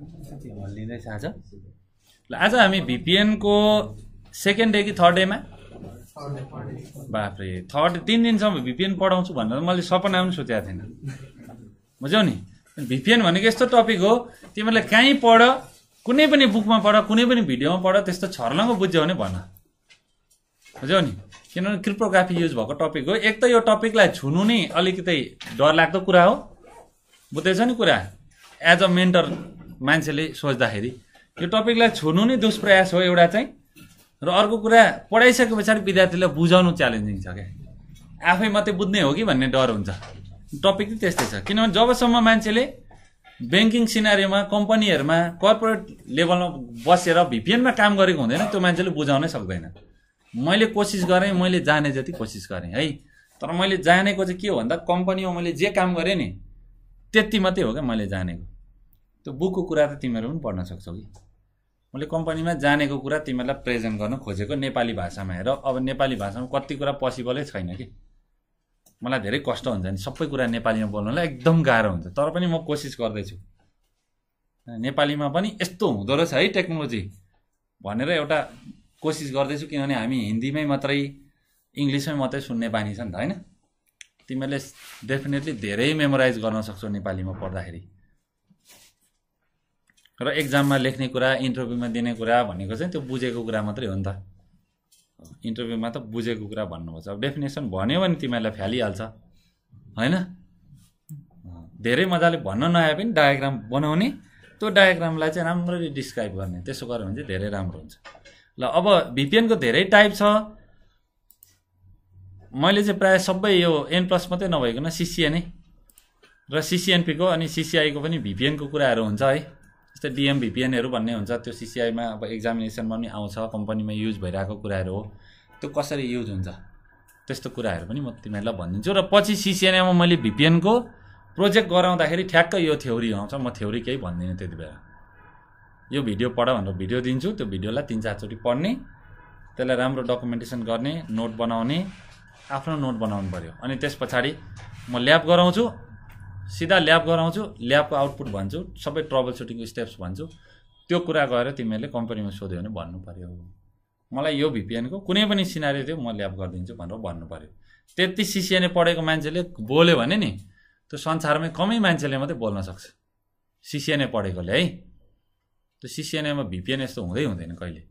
लिँदैछ आज ल आज हामी भिपिएनको सेकेन्ड डे कि थर्ड डेमा बाफ्रे थर्ड तिन दिनसम्म भिपिएन पढाउँछु भनेर मैले सपना पनि सोचेको थिएन बुझ्यौ नि भिपिएन भनेको यस्तो टपिक हो तिमीहरूले कहीँ पढ कुनै पनि बुकमा पढ कुनै पनि भिडियोमा पढ त्यस्तो छर्लङ्ग बुझ्यौ भने भन बुझ्यौ नि किनभने क्रिप्टोग्राफी युज भएको टपिक हो एक त यो टपिकलाई छुनु नै अलिकति डरलाग्दो कुरा हो बुझ्दैछ नि कुरा एज अ मेन्टर मान्छेले सोच्दाखेरि यो टपिकलाई छोड्नु नै दुष्प्रयास हो एउटा चाहिँ र अर्को कुरा पढाइसके पछाडि विद्यार्थीलाई बुझाउनु च्यालेन्जिङ छ क्या आफै मात्रै बुझ्ने हो कि भन्ने डर हुन्छ टपिक चाहिँ त्यस्तै छ किनभने जबसम्म मान्छेले ब्याङ्किङ सिनारीमा कम्पनीहरूमा कर्पोरेट लेभलमा बसेर भिपिएनमा काम गरेको हुँदैन त्यो मान्छेले बुझाउनै सक्दैन मैले कोसिस गरेँ मैले जाने जति कोसिस गरेँ है तर मैले जानेको चाहिँ के हो भन्दा कम्पनीमा मैले जे काम गरेँ नि त्यति मात्रै हो क्या मैले जानेको त्यो बुकको कुरा त तिमीहरू पनि पढ्न सक्छौ कि मैले कम्पनीमा जानेको कुरा तिमीहरूलाई प्रेजेन्ट गर्न खोजेको नेपाली भाषामा हेर अब नेपाली भाषामा कति कुरा पसिबलै छैन कि मलाई धेरै कष्ट हुन्छ नि सबै कुरा नेपालीमा बोल्नलाई एकदम गाह्रो हुन्छ तर पनि म कोसिस गर्दैछु नेपालीमा पनि यस्तो हुँदो रहेछ है टेक्नोलोजी भनेर एउटा कोसिस गर्दैछु किनभने हामी हिन्दीमै मात्रै इङ्ग्लिसमै मात्रै सुन्ने बानी छ नि त होइन तिमीहरूले डेफिनेटली धेरै मेमोराइज गर्न सक्छौ नेपालीमा पढ्दाखेरि र एक्जाममा लेख्ने कुरा इन्टरभ्यूमा दिने कुरा भनेको चाहिँ त्यो बुझेको कुरा मात्रै हो नि त इन्टरभ्यूमा त बुझेको कुरा भन्नुपर्छ अब डेफिनेसन भन्यो भने तिमीहरूलाई फ्यालिहाल्छ होइन धेरै मजाले भन्न नआए पनि डायग्राम बनाउने त्यो डायग्रामलाई चाहिँ राम्ररी डिस्क्राइब गर्ने त्यसो गर्यो भने चाहिँ धेरै राम्रो हुन्छ ल अब भिपिएनको धेरै टाइप छ मैले चाहिँ प्रायः सबै यो एन प्लस मात्रै नभइकन सिसिएनै र सिसिएनपीको अनि सिसिआईको पनि भिपिएनको कुराहरू हुन्छ है जस्तै डिएम भिपिएनहरू भन्ने हुन्छ त्यो सिसिआईमा अब एक्जामिनेसनमा पनि आउँछ कम्पनीमा युज भइरहेको कुराहरू हो त्यो कसरी युज हुन्छ त्यस्तो कुराहरू पनि म तिमीहरूलाई भनिदिन्छु र पछि सिसिएनएमा मैले भिपिएनको प्रोजेक्ट गराउँदाखेरि ठ्याक्कै यो थ्योरी आउँछ म थ्योरी केही भन्दिनँ त्यति बेला यो भिडियो पढ भनेर भिडियो दिन्छु त्यो भिडियोलाई तिन चारचोटि पढ्ने त्यसलाई राम्रो डकुमेन्टेसन गर्ने नोट बनाउने आफ्नो नोट बनाउनु पऱ्यो अनि त्यस पछाडि म ल्याब गराउँछु सिधा ल्याब गराउँछु ल्याबको आउटपुट भन्छु सबै ट्रबल सुटिङको स्टेप्स भन्छु त्यो कुरा गएर तिमीहरूले कम्पनीमा सोध्यो भने भन्नु पऱ्यो मलाई यो भिपिएनको कुनै पनि सिनारी थियो म ल्याब गरिदिन्छु भनेर भन्नु पऱ्यो त्यति सिसिएनए पढेको मान्छेले बोल्यो भने नि त्यो संसारमै कमै मान्छेले मात्रै बोल्न सक्छ सिसिएनए पढेकोले है त्यो सिसिएनएमा भिपिएन यस्तो हुँदै हुँदैन कहिले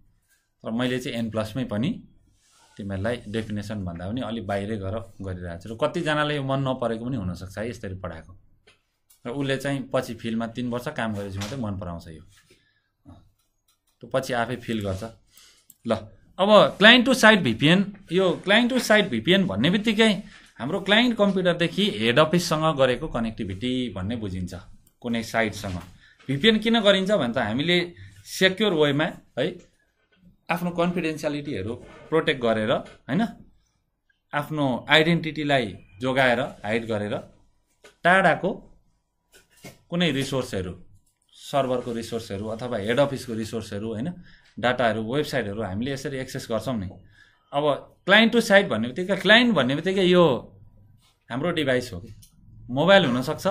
तर मैले चाहिँ एन प्लसमै पनि तिमीहरूलाई डेफिनेसन भन्दा पनि अलिक बाहिरै गएर गरिरहेको छु र कतिजनाले यो मन नपरेको पनि हुनसक्छ है यसरी पढाएको र उसले चाहिँ पछि फिल्डमा तिन वर्ष काम गरेपछि मात्रै मन पराउँछ यो त्यो पछि आफै फिल गर्छ ल अब क्लाइन्ट टु साइड भिपिएन यो क्लाइन्ट टु साइड भिपिएन भन्ने बित्तिकै हाम्रो क्लाइन्ट कम्प्युटरदेखि हेड अफिससँग गरेको कनेक्टिभिटी भन्ने बुझिन्छ कुनै साइडसँग भिपिएन किन गरिन्छ भने त हामीले सेक्योर वेमा है आफ्नो कन्फिडेन्सियालिटीहरू प्रोटेक्ट गरेर होइन आफ्नो आइडेन्टिटीलाई जोगाएर हाइड गरेर टाढाको कुनै रिसोर्सहरू सर्भरको रिसोर्सहरू अथवा हेड अफिसको रिसोर्सहरू होइन डाटाहरू वेबसाइटहरू हामीले यसरी एक्सेस गर्छौँ नि अब क्लाइन्ट टु साइट भन्ने बित्तिकै क्लाइन्ट भन्ने बित्तिकै यो हाम्रो डिभाइस हो कि मोबाइल हुनसक्छ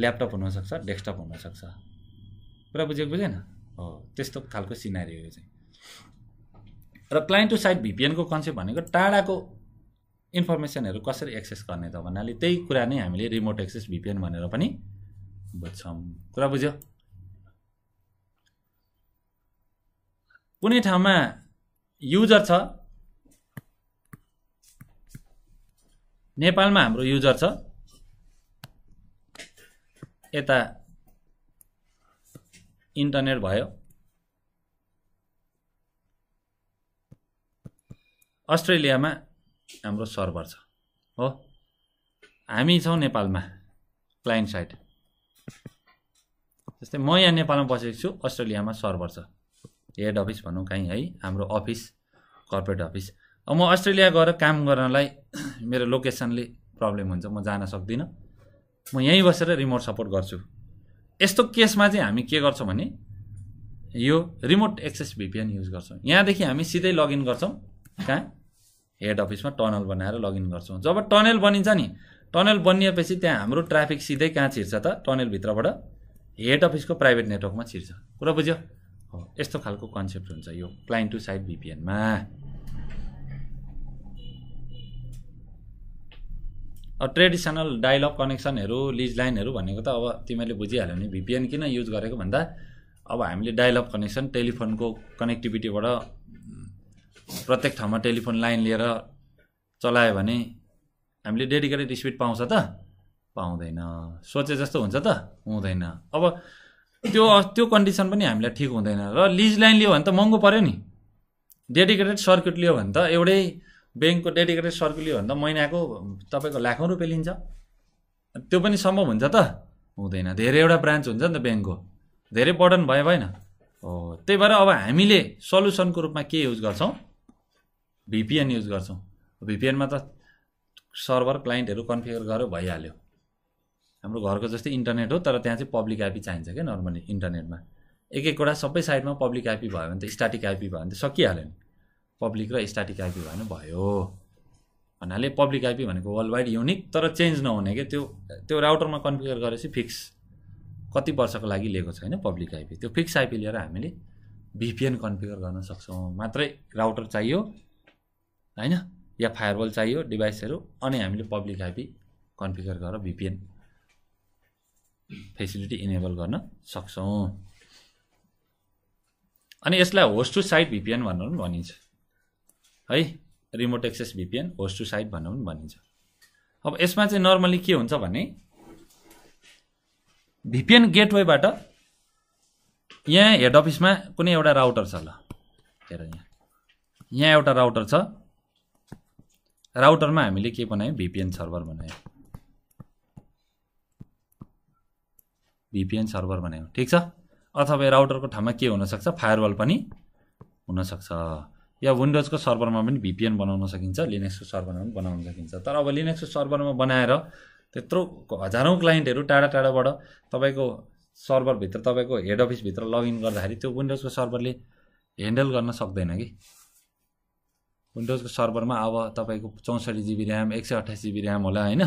ल्यापटप हुनसक्छ डेस्कटप हुनसक्छ कुरा बुझेको बुझेन हो त्यस्तो खालको सिनारी हो चाहिँ र क्लाइन्ट टु साइट भिपिएनको कन्सेप्ट भनेको टाढाको इन्फर्मेसनहरू कसरी एक्सेस गर्ने त भन्नाले त्यही कुरा नै हामीले रिमोट एक्सेस भिपिएन भनेर पनि बच्छौँ um, कुरा बुझ्यो कुनै ठाउँमा युजर छ नेपालमा हाम्रो युजर छ यता इन्टरनेट भयो अस्ट्रेलियामा हाम्रो सर्भर छ हो हामी छौँ नेपालमा क्लाइन्ट साइड जस्तै म यहाँ नेपालमा बसेको छु अस्ट्रेलियामा सर्भर छ हेड अफिस भनौँ कहीँ है हाम्रो अफिस कर्पोरेट अफिस अब म अस्ट्रेलिया गएर काम गर्नलाई मेरो लोकेसनले प्रब्लम हुन्छ म जान सक्दिनँ म यहीँ बसेर रिमोट सपोर्ट गर्छु यस्तो केसमा चाहिँ हामी के गर्छौँ भने यो रिमोट एक्सेस भिपिएन युज गर्छौँ यहाँदेखि हामी सिधै लगइन गर्छौँ कहाँ हेड अफिसमा टनल बनाएर लगइन गर्छौँ जब टनल बनिन्छ नि टनल बनिएपछि त्यहाँ हाम्रो ट्राफिक सिधै कहाँ छिर्छ त टनलभित्रबाट हेड अफिसको प्राइभेट नेटवर्कमा छिर्छ कुरा बुझ्यो हो यस्तो खालको कन्सेप्ट हुन्छ यो क्लाइन्ट टु साइड भिपिएनमा अब ट्रेडिसनल डायलग कनेक्सनहरू लिज लाइनहरू भनेको त अब तिमीहरूले बुझिहाल्यो भने भिपिएन किन युज गरेको भन्दा अब हामीले डायलग कनेक्सन टेलिफोनको कनेक्टिभिटीबाट प्रत्येक ठाउँमा टेलिफोन लाइन लिएर चलायो भने हामीले डेडिकेटेड स्पिड पाउँछ त पाउँदैन सोचे जस्तो हुन्छ त हुँदैन अब त्यो त्यो कन्डिसन पनि हामीलाई ठिक हुँदैन र लिज लाइन लियो भने त महँगो पऱ्यो नि डेडिकेटेड सर्किट लियो भने त एउटै ब्याङ्कको डेडिकेटेड सर्किट लियो भने त महिनाको तपाईँको लाखौँ रुपियाँ लिन्छ त्यो पनि सम्भव हुन्छ त हुँदैन धेरैवटा ब्रान्च हुन्छ नि त ब्याङ्कको धेरै बर्डन भयो भएन हो त्यही भएर अब हामीले सल्युसनको रूपमा के युज गर्छौँ भिपिएन युज गर्छौँ भिपिएनमा त सर्भर क्लाइन्टहरू कन्फिगर गरेर भइहाल्यो हाम्रो घरको जस्तै इन्टरनेट हो तर त्यहाँ चाहिँ पब्लिक आइपी चाहिन्छ क्या नर्मली इन्टरनेटमा एक एकवटा सबै साइडमा पब्लिक आइपी भयो भने त स्टाटिक आइपी भयो भने त सकिहाल्यो नि पब्लिक र स्टाटिक आइपी भयो भने भयो भन्नाले पब्लिक आइपी भनेको वर्ल्ड वाइड युनिक तर चेन्ज नहुने क्या त्यो त्यो राउटरमा कन्फिगर गरेपछि फिक्स कति वर्षको लागि लिएको छ होइन पब्लिक आइपी त्यो फिक्स आइपी लिएर हामीले भिपिएन कन्फिगर गर्न सक्छौँ मात्रै राउटर चाहियो होइन या फायरवल चाहियो डिभाइसहरू अनि हामीले पब्लिक आइपी कन्फिगर गरेर भिपिएन फेसिलिटी इनेबल गर्न सक्छौँ अनि यसलाई होस्ट टु साइट भिपिएन भनेर पनि भनिन्छ है remote access VPN host to site भनेर पनि भनिन्छ अब यसमा चाहिँ नर्मली के हुन्छ भने भिपिएन गेटवेबाट यहाँ हेड अफिसमा कुनै एउटा राउटर छ ल हेर यहाँ यहाँ एउटा राउटर छ राउटरमा हामीले के बनायौँ भिपिएन सर्भर बनायौँ भिपिएन सर्भर बनायौँ ठिक छ अथवा राउटरको ठाउँमा के हुनसक्छ फायरवाल पनि हुनसक्छ या विन्डोजको सर्भरमा पनि भिपिएन बनाउन सकिन्छ लिनेक्सको सर्भरमा पनि बनाउन सकिन्छ तर अब लिनेक्सको सर्भरमा बनाएर त्यत्रो हजारौँ क्लाइन्टहरू टाढा टाढाबाट तपाईँको सर्भरभित्र तपाईँको हेड अफिसभित्र लगइन गर्दाखेरि त्यो विन्डोजको सर्भरले ह्यान्डल गर्न सक्दैन कि विन्डोजको सर्भरमा अब तपाईँको चौसठी जिबी ऱ्याम एक सय अठाइस जिबी ऱ्याम होला होइन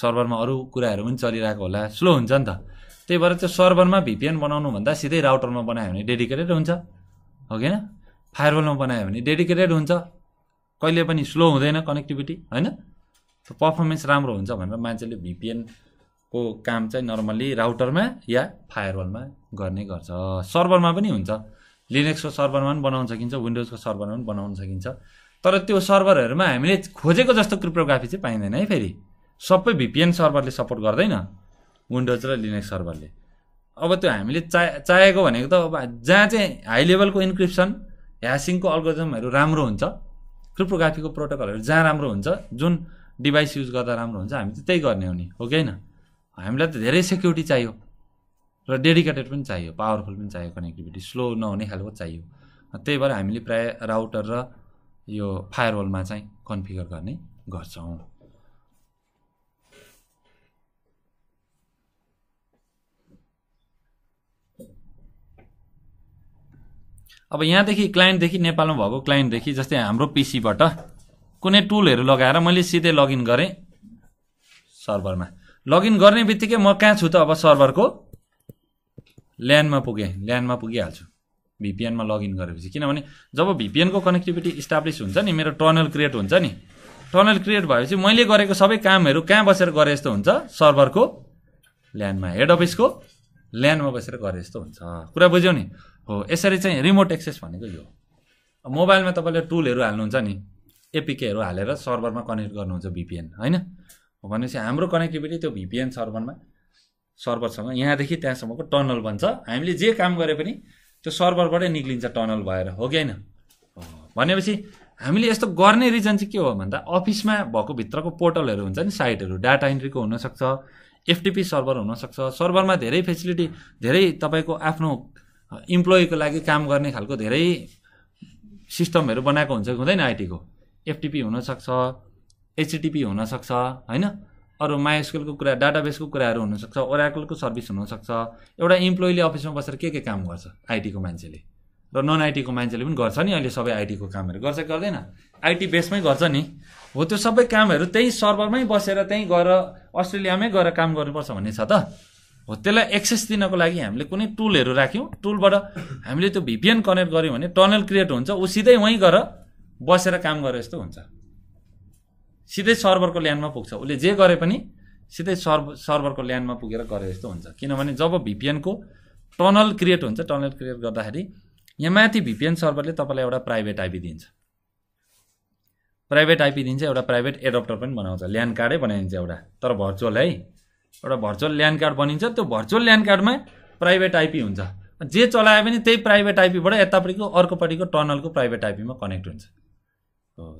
सर्भरमा अरू कुराहरू पनि चलिरहेको होला स्लो हुन्छ नि त त्यही भएर त्यो सर्भरमा भिपिएन बनाउनुभन्दा सिधै राउटरमा बनायो भने डेडिकेटेड हुन्छ हो कि होइन फायरवालमा बनायो भने डेडिकेटेड हुन्छ कहिले पनि स्लो हुँदैन कनेक्टिभिटी होइन पर्फर्मेन्स राम्रो हुन्छ भनेर मान्छेले भिपिएनको काम चाहिँ नर्मल्ली राउटरमा या फायरवलमा गर्ने गर्छ सर्भरमा पनि हुन्छ लिनेक्सको सर्भरमा पनि बनाउन सकिन्छ विन्डोजको सर्भरमा पनि बनाउन सकिन्छ तर त्यो सर्भरहरूमा हामीले खोजेको जस्तो क्रिप्टोग्राफी चाहिँ पाइँदैन है फेरि सबै भिपिएन सर्भरले सपोर्ट गर्दैन विन्डोज र लिनेक्स सर्भरले अब त्यो हामीले चा चाहेको भनेको त अब जहाँ चाहिँ हाई लेभलको इन्क्रिप्सन ह्यासिङको अल्गोजमहरू राम्रो हुन्छ क्रिप्टोग्राफीको प्रोटोकलहरू जहाँ राम्रो हुन्छ जुन डिभाइस युज गर्दा राम्रो हुन्छ हामी चाहिँ त्यही गर्ने हो नि हो कि होइन हामीलाई त धेरै सेक्युरिटी चाहियो र डेडिकेटेड पनि चाहियो पावरफुल पनि चाहियो कनेक्टिभिटी स्लो नहुने खालको चाहियो त्यही भएर हामीले प्रायः राउटर र यो फायरवलमा चाहिँ कन्फिगर गर्ने गर्छौँ अब यहाँदेखि क्लाइन्टदेखि नेपालमा भएको क्लाइन्टदेखि जस्तै हाम्रो पिसीबाट कुनै टुलहरू लगाएर मैले सिधै लगइन गरेँ सर्भरमा लगइन गर्ने बित्तिकै म कहाँ छु त अब सर्भरको ल्यान्डमा पुगेँ ल्यान्डमा पुगिहाल्छु भिपिएनमा लगइन गरेपछि किनभने जब भिपिएनको कनेक्टिभिटी इस्टाब्लिस हुन्छ नि मेरो टनल क्रिएट हुन्छ नि टनल क्रिएट भएपछि मैले गरेको सबै कामहरू कहाँ बसेर गरे जस्तो हुन्छ सर्भरको ल्यान्डमा हेड अफिसको ल्यान्डमा बसेर गरे जस्तो हुन्छ कुरा बुझ्यौ नि हो यसरी चाहिँ रिमोट एक्सेस भनेको यो मोबाइलमा तपाईँले टुलहरू हाल्नुहुन्छ नि एपिकेहरू हालेर सर्भरमा कनेक्ट गर्नुहुन्छ भिपिएन होइन भनेपछि हाम्रो कनेक्टिभिटी त्यो भिपिएन सर्भरमा सर्भरसँग यहाँदेखि त्यहाँसम्मको टनल बन्छ हामीले जे काम गरे पनि त्यो सर्भरबाटै निक्लिन्छ टनल भएर हो कि होइन भनेपछि हामीले यस्तो गर्ने रिजन चाहिँ के हो भन्दा अफिसमा भएको भित्रको पोर्टलहरू हुन्छ नि साइटहरू डाटा इन्ट्रीको हुनसक्छ एफटिपी सर्भर हुनसक्छ सर्भरमा धेरै फेसिलिटी धेरै तपाईँको आफ्नो इम्प्लोइको लागि काम गर्ने खालको धेरै सिस्टमहरू बनाएको हुन्छ हुँदैन आइटीको एफटिपी हुनसक्छ एचटिपी हुनसक्छ होइन अरू माइस्कुलको कुरा डाटाबेसको कुराहरू हुनसक्छ ओराकलको सर्भिस हुनसक्छ एउटा इम्प्लोइले अफिसमा बसेर के के काम गर्छ आइटीको मान्छेले र नन आइटीको मान्छेले पनि गर्छ नि अहिले सबै आइटीको कामहरू गर्छ गर्दैन आइटी बेसमै गर्छ नि हो त्यो सबै कामहरू त्यही सर्भरमै बसेर त्यहीँ गएर अस्ट्रेलियामै गएर काम गर्नुपर्छ भन्ने छ त हो त्यसलाई एक्सेस दिनको लागि हामीले कुनै टुलहरू राख्यौँ टुलबाट हामीले त्यो भिपिएन कनेक्ट गऱ्यौँ भने टनल क्रिएट हुन्छ ऊ सिधै वहीँ गएर बसेर काम गरे जस्तो हुन्छ सिधै सर्भरको ल्यान्डमा पुग्छ उसले जे गरे पनि सिधै सर्भ सर्भरको ल्यान्डमा पुगेर गरे जस्तो हुन्छ किनभने जब भिपिएनको टनल क्रिएट हुन्छ टनल क्रिएट गर्दाखेरि यहाँ माथि भिपिएन सर्भरले तपाईँलाई एउटा प्राइभेट आइपी दिन्छ प्राइभेट आइपी दिन्छ एउटा प्राइभेट एडप्टर पनि बनाउँछ ल्यान्ड कार्डै बनाइदिन्छ एउटा तर भर्चुअल है एउटा भर्चुअल ल्यान्ड कार्ड बनिन्छ त्यो भर्चुअल ल्यान्ड कार्डमा प्राइभेट आइपी हुन्छ जे चलाए पनि त्यही प्राइभेट आइपीबाट यतापट्टिको अर्कोपट्टिको टनलको प्राइभेट आइपीमा कनेक्ट हुन्छ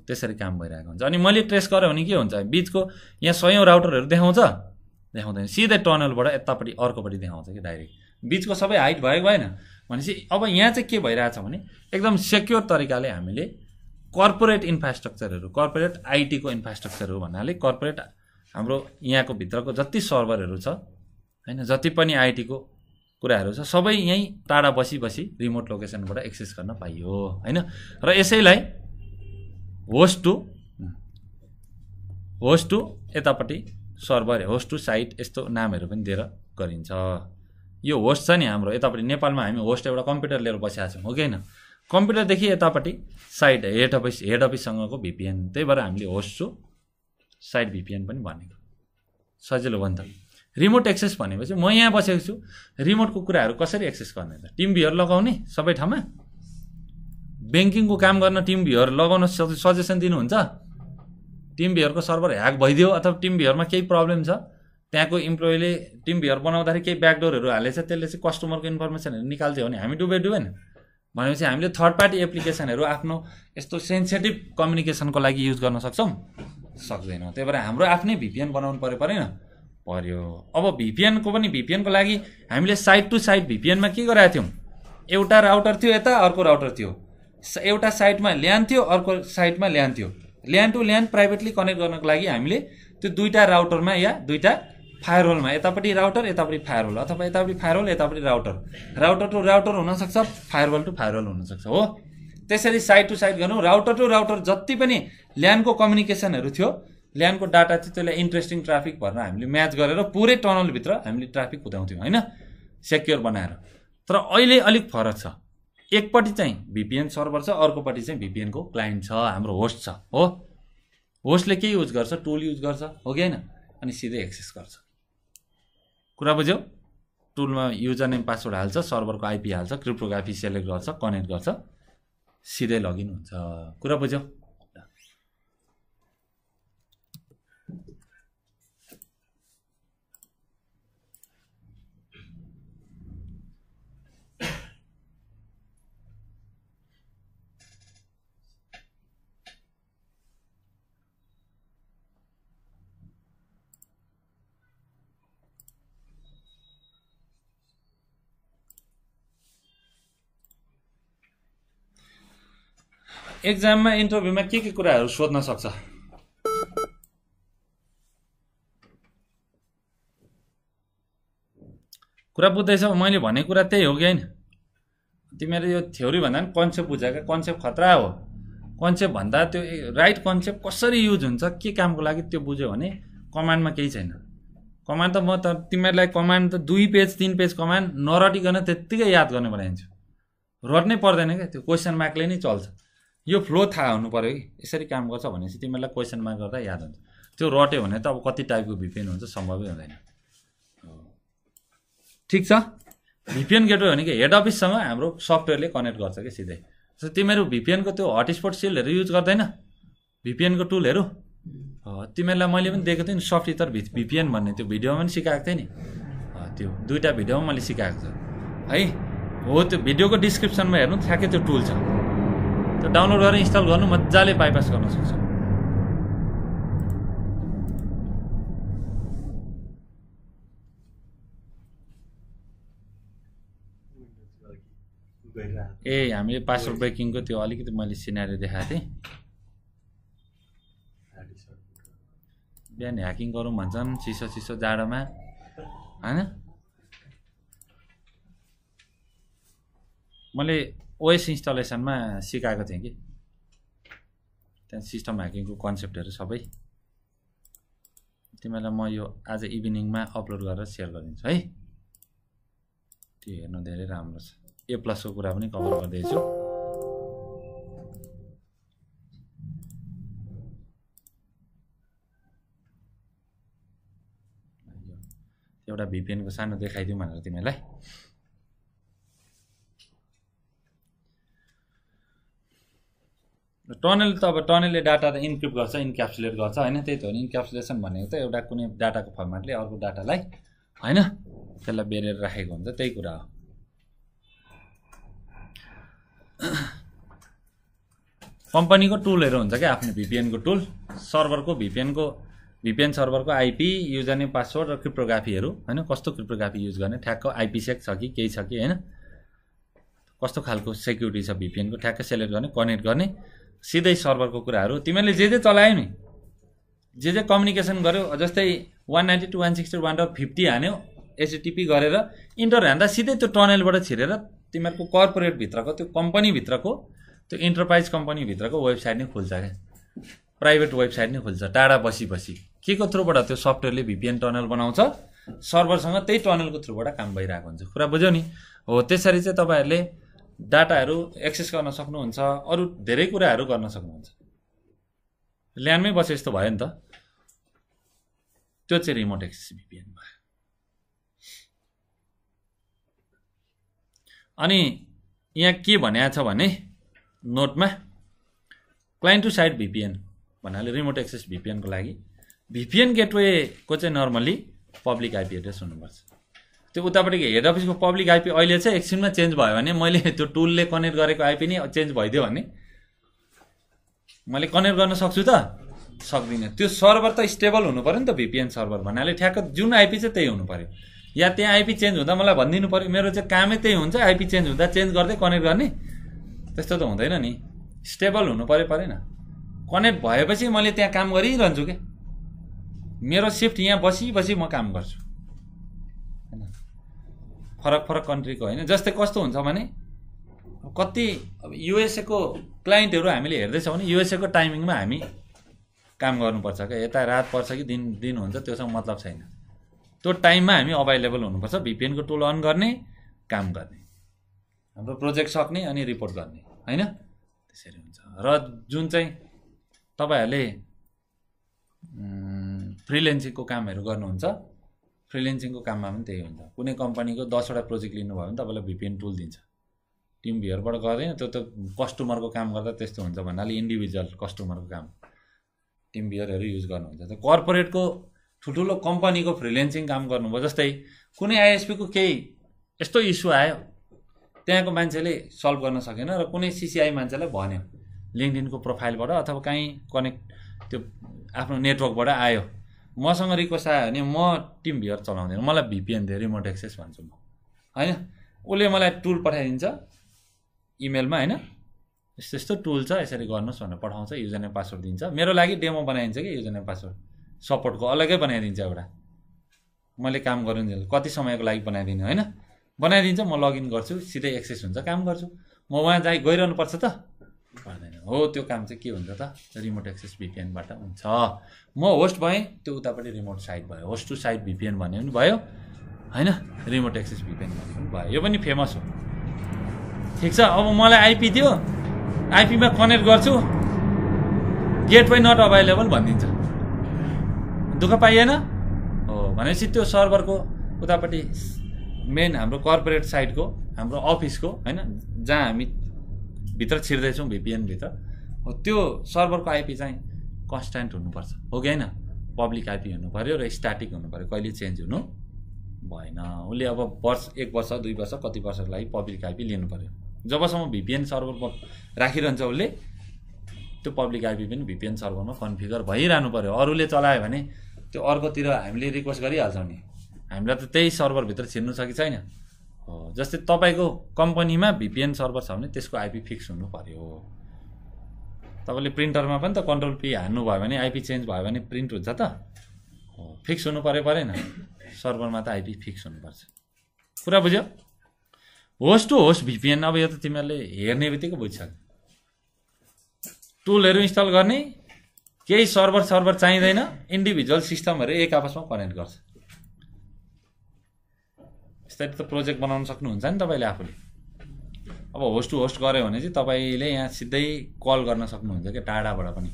त्यसरी काम भइरहेको हुन्छ अनि मैले ट्रेस गरेँ भने के हुन्छ बिचको यहाँ सयौँ राउटरहरू देखाउँछ देखाउँदैन सिधै टनलबाट यतापट्टि अर्कोपट्टि देखाउँछ कि डाइरेक्ट बिचको सबै हाइट भएको भएन भनेपछि अब यहाँ चाहिँ के भइरहेछ भने एकदम सेक्योर तरिकाले हामीले कर्पोरेट इन्फ्रास्ट्रक्चरहरू कर्पोरेट आइटीको इन्फ्रास्ट्रक्चरहरू भन्नाले कर्पोरेट हाम्रो यहाँको भित्रको जति सर्भरहरू छ होइन जति पनि आइटीको कुराहरू छ सबै यहीँ टाढा बसी बसी रिमोट लोकेसनबाट एक्सेस गर्न पाइयो होइन र यसैलाई होस्ट टु होस्ट टु यतापट्टि सर्भर होस्ट टु साइट यस्तो नामहरू पनि दिएर गरिन्छ यो होस्ट छ नि हाम्रो यतापट्टि नेपालमा हामी होस्ट एउटा कम्प्युटर लिएर बसिरहेको छौँ हो कि होइन कम्प्युटरदेखि यतापट्टि साइट हेड अफिस हेड अफिससँगको भिपिएन त्यही भएर हामीले होस्ट छु साइट भिपिएन पनि भनेको सजिलो भयो नि त रिमोट एक्सेस भनेपछि म यहाँ बसेको छु रिमोटको कुराहरू कसरी एक्सेस गर्ने त टिम टिमभीहरू लगाउने सबै ठाउँमा ब्याङ्किङको काम गर्न टिम भ्युहरू लगाउन सजेसन दिनुहुन्छ टिम भ्युहरूको सर्भर ह्याक भइदियो अथवा टिम भ्युहरूमा केही प्रब्लम छ त्यहाँको इम्प्लोइले टिम भ्युहरू बनाउँदाखेरि केही ब्याकडोरहरू हालेछ त्यसले चाहिँ कस्टमरको इन्फर्मेसनहरू निकाल्थ्यो भने हामी डुबे डुबेन भनेपछि हामीले थर्ड पार्टी एप्लिकेसनहरू आफ्नो यस्तो सेन्सिटिभ कम्युनिकेसनको लागि युज गर्न सक्छौँ सक्दैनौँ त्यही भएर हाम्रो आफ्नै भिपिएन बनाउनु पऱ्यो परेन पऱ्यो अब भिपिएनको पनि भिपिएनको लागि हामीले साइड टु साइड भिपिएनमा के गराएको थियौँ एउटा राउटर थियो यता अर्को राउटर थियो एउटा साइटमा ल्यान्थ्यो अर्को साइटमा ल्यान्थ्यो LAN to LAN privately connect गर्नको लागि हामीले त्यो दुईवटा राउटरमा या दुईवटा होलमा यतापट्टि राउटर यतापट्टि होल अथवा यतापट्टि होल यतापट्टि राउटर राउटर टु राउटर हुनसक्छ होल टु होल हुनसक्छ हो त्यसरी साइड टु साइड गरौँ राउटर टु राउटर जति पनि ल्यान्डको कम्युनिकेसनहरू थियो ल्यान्डको डाटा थियो त्यसलाई इन्ट्रेस्टिङ ट्राफिक भनेर हामीले म्याच गरेर पुरै टनलभित्र हामीले ट्राफिक कुदाउँथ्यौँ होइन सेक्योर बनाएर तर अहिले अलिक फरक छ एकपट्टि चाहिँ भिपिएन सर्भर छ अर्कोपट्टि चाहिँ भिपिएनको क्लाइन्ट छ हाम्रो होस्ट छ हो होस्टले के युज गर्छ टुल युज गर्छ हो कि होइन अनि सिधै एक्सेस गर्छ कुरा बुझ्यो टुलमा युजर नेम पासवर्ड हाल्छ सर्भरको आइपी हाल्छ क्रिप्टोग्राफी सेलेक्ट गर्छ कनेक्ट गर्छ सिधै लगइन हुन्छ कुरा बुझ्यो एक्जाममा इन्टरभ्यूमा के के कुराहरू सोध्न सक्छ कुरा बुझ्दैछ मैले भनेको कुरा त्यही हो कि होइन तिमीहरू यो थ्योरी भन्दा पनि कन्सेप्ट बुझाएका कन्सेप्ट खतरा हो कन्सेप्ट भन्दा त्यो राइट कन्सेप्ट कसरी युज हुन्छ के कामको लागि त्यो बुझ्यो भने कमान्डमा केही छैन कमान्ड त म त तिमीहरूलाई कमान्ड त दुई पेज तिन पेज कमान्ड नरटिकन त्यत्तिकै याद गर्ने बनाइदिन्छु रट्नै पर्दैन क्या त्यो क्वेसन मार्कले नै चल्छ यो फ्लो थाहा हुनु पऱ्यो कि यसरी काम गर्छ भनेपछि तिमीहरूलाई क्वेसनमा गर्दा याद हुन्छ त्यो रट्यो भने त अब कति टाइपको भिपिएन हुन्छ सम्भवै हुँदैन ठिक छ भिपिएन गेटवे भनेको हेड अफिससँग हाम्रो सफ्टवेयरले कनेक्ट गर्छ कि सिधै जस्तो तिमीहरू भिपिएनको त्यो हटस्पट सिलहरू युज गर्दैन भिपिएनको टुलहरू तिमीहरूलाई मैले पनि दिएको थिएँ नि सफ्ट इतर भि भिपिएन भन्ने त्यो भिडियोमा पनि सिकाएको थिएँ नि त्यो दुइटा भिडियोमा मैले सिकाएको छु है हो त्यो भिडियोको डिस्क्रिप्सनमा हेर्नु ठ्याक्कै त्यो टुल छ त्यो डाउनलोड गरेर इन्स्टल गर्नु मजाले बाइपास गर्न सक्छ ए हामीले पासवर्ड ब्रेकिङको त्यो अलिकति मैले सिनारी देखाएको थिएँ बिहान ह्याकिङ गरौँ भन्छन् चिसो चिसो जाडोमा होइन मैले ओएस इन्स्टलेसनमा सिकाएको थिएँ कि त्यहाँ सिस्टम ह्याकिङको कन्सेप्टहरू सबै तिमीहरूलाई म यो आज इभिनिङमा अपलोड गरेर सेयर गरिदिन्छु है त्यो हेर्नु धेरै राम्रो छ ए प्लसको कुरा पनि कभर गर्दैछु एउटा भिपिएनको सानो देखाइदिउँ भनेर तिमीलाई टनल त अब टनलले डाटा त इन्क्रिप्ट गर्छ इन्क्याप्सुलेट गर्छ होइन त्यही त हो नि इन्क्याप्सुलेसन भनेको त एउटा कुनै डाटाको फर्मेटले अर्को डाटालाई होइन त्यसलाई बेरेर राखेको हुन्छ त्यही कुरा हो कम्पनीको टुलहरू हुन्छ क्या आफ्नो भिपिएनको टुल सर्भरको भिपिएनको भिपिएन सर्भरको आइपी युजर्ने पासवर्ड र क्रिप्टोग्राफीहरू होइन कस्तो क्रिप्टोग्राफी युज गर्ने ठ्याक्क आइपिसेक छ कि केही छ कि होइन कस्तो खालको सेक्युरिटी छ भिपिएनको ठ्याक्कै सेलेक्ट गर्ने कनेक्ट गर्ने सिधै सर्भरको कुराहरू तिमीहरूले जे जे चलायो नि जे जे कम्युनिकेसन गर्यो जस्तै one ninety two one sixty one dot fifty हान्यो एसएटिपी गरेर इन्टर हान्दा सिधै त्यो टनलबाट छिरेर तिमीहरूको कर्पोरेटभित्रको त्यो कम्पनीभित्रको त्यो इन्टरप्राइज कम्पनीभित्रको वेबसाइट नै खुल्छ क्या प्राइभेट वेबसाइट नै खुल्छ टाढा बसी बसी के को थ्रुबाट त्यो सफ्टवेयरले भिपिएन टनल बनाउँछ सर्भरसँग त्यही टनलको थ्रुबाट काम भइरहेको हुन्छ कुरा बुझ्यौ नि हो त्यसरी चाहिँ तपाईँहरूले डाटाहरू एक्सेस गर्न सक्नुहुन्छ अरू धेरै कुराहरू गर्न सक्नुहुन्छ ल्यान्डमै बसे जस्तो भयो नि त त्यो चाहिँ रिमोट एक्सेस भिपिएन भयो अनि यहाँ के भनिएको छ भने नोटमा क्लाइन्ट टु साइड भिपिएन भन्नाले रिमोट एक्सेस भिपिएनको लागि भिपिएन गेटवेको चाहिँ नर्मली पब्लिक आइपी एड्रेस हुनुपर्छ त्यो उतापट्टिको हेड अफिसको पब्लिक आइपी अहिले चाहिँ एकछिनमा चेन्ज भयो भने मैले त्यो टुलले कनेक्ट गरेको आइपी नै चेन्ज भइदियो भने मैले कनेक्ट गर्न सक्छु त सक्दिनँ त्यो सर्भर त स्टेबल हुनु पऱ्यो नि त भिपिएन सर्भर भन्नाले ठ्याक्क जुन आइपी चाहिँ त्यही हुनु पऱ्यो या त्यहाँ आइपी चेन्ज हुँदा मलाई भनिदिनु पऱ्यो मेरो चाहिँ कामै त्यही हुन्छ आइपी चेन्ज हुँदा चेन्ज गर्दै कनेक्ट गर्ने त्यस्तो त हुँदैन नि स्टेबल हुनु पऱ्यो परेन कनेक्ट भएपछि मैले त्यहाँ काम गरिरहन्छु क्या मेरो सिफ्ट यहाँ बसी बसी म काम गर्छु फरक फरक कन्ट्रीको होइन जस्तै कस्तो हुन्छ भने कति अब युएसएको क्लाइन्टहरू हामीले हेर्दैछौँ भने युएसएको टाइमिङमा हामी काम गर्नुपर्छ क्या यता रात पर्छ कि दिन दिन हुन्छ त्योसँग मतलब छैन त्यो टाइममा हामी अभाइलेबल हुनुपर्छ भिपिएनको टुल अन गर्ने काम गर्ने हाम्रो प्रोजेक्ट सक्ने अनि रिपोर्ट गर्ने होइन त्यसरी हुन्छ र जुन चाहिँ तपाईँहरूले फ्रिलेन्सिङको कामहरू गर्नुहुन्छ फ्रिलेन्सिङको काममा पनि त्यही हुन्छ कुनै कम्पनीको दसवटा प्रोजेक्ट लिनुभयो भने तपाईँलाई भिपिएन टुल दिन्छ टिम भियरबाट गर्दैन त्यो त कस्टमरको काम गर्दा त्यस्तो हुन्छ भन्नाले इन्डिभिजुअल कस्टमरको काम टिम भ्युयरहरू युज गर्नुहुन्छ त कर्पोरेटको ठुल्ठुलो कम्पनीको फ्रिलेन्सिङ काम गर्नुभयो जस्तै कुनै आइएसपीको केही यस्तो इस्यु आयो त्यहाँको मान्छेले सल्भ गर्न सकेन र कुनै सिसिआई मान्छेलाई भन्यो लिङ्कडिनको प्रोफाइलबाट अथवा काहीँ कनेक्ट त्यो आफ्नो नेटवर्कबाट आयो मसँग रिक्वेस्ट आयो भने म टिम भियर चलाउँदैन मलाई भिपिएन धेरै रिमोट एक्सेस भन्छु म होइन उसले मलाई टुल पठाइदिन्छ इमेलमा होइन यस्तो यस्तो टुल छ यसरी गर्नुहोस् भनेर पठाउँछ युजर पासवर्ड दिन्छ मेरो लागि डेमो बनाइदिन्छ कि युजर पासवर्ड सपोर्टको अलग्गै बनाइदिन्छ एउटा मैले काम गरौँ कति समयको लागि बनाइदिनु होइन बनाइदिन्छ म लगइन गर्छु सिधै एक्सेस हुन्छ काम गर्छु म उहाँ जाइ गइरहनुपर्छ त हो त्यो काम चाहिँ के हुन्छ त रिमोट एक्सेस भिपिएनबाट हुन्छ म होस्ट भएँ त्यो उतापट्टि रिमोट साइट भयो होस्ट टु साइट भिपिएन भन्ने पनि भयो होइन रिमोट एक्सेस भिपिएन भन्ने पनि भयो यो पनि फेमस हो ठिक छ अब मलाई आइपी दियो आइपीमा कनेक्ट गर्छु गेट वे नट अभाइलेबल भनिदिन्छ दुःख पाइएन हो भनेपछि त्यो सर्भरको उतापट्टि मेन हाम्रो कर्पोरेट साइडको हाम्रो अफिसको होइन जहाँ हामी भित्र छिर्दैछौँ भिपिएनभित्र हो त्यो सर्भरको आइपी चाहिँ कन्सट्यान्ट हुनुपर्छ हो कि होइन पब्लिक आइपी हुनु पऱ्यो र स्ट्याटिक हुनु पऱ्यो कहिले चेन्ज हुनु भएन उसले अब वर्ष एक वर्ष दुई वर्ष कति वर्षको लागि पब्लिक आइपी लिनु पऱ्यो जबसम्म भिपिएन सर्भर राखिरहन्छ उसले त्यो पब्लिक आइपी पनि भिपिएन सर्भरमा कन्फिगर भइरहनु पऱ्यो अरूले चलायो भने त्यो अर्कोतिर हामीले रिक्वेस्ट गरिहाल्छौँ नि हामीलाई त त्यही सर्भरभित्र छिर्नु छ कि छैन जस्तै तपाईँको कम्पनीमा भिपिएन सर्भर छ भने त्यसको आइपी फिक्स हुनु पऱ्यो तपाईँले प्रिन्टरमा पनि त कन्ट्रोल पी हान्नुभयो भने आइपी चेन्ज भयो भने प्रिन्ट हुन्छ त फिक्स हुनु पऱ्यो परेन सर्भरमा त आइपी फिक्स हुनुपर्छ कुरा बुझ्यो होस्ट टु होस्ट भिपिएन अब यो त तिमीहरूले हेर्ने बित्तिकै बुझ्छ टुलहरू इन्स्टल गर्ने केही सर्भर सर्भर चाहिँदैन इन्डिभिजुअल सिस्टमहरू एक आपसमा कनेक्ट गर्छ त्यस्तै त प्रोजेक्ट बनाउन सक्नुहुन्छ नि तपाईँले आफूले अब होस्ट टु होस्ट गऱ्यो भने चाहिँ तपाईँले यहाँ सिधै कल गर्न सक्नुहुन्छ क्या टाढाबाट पनि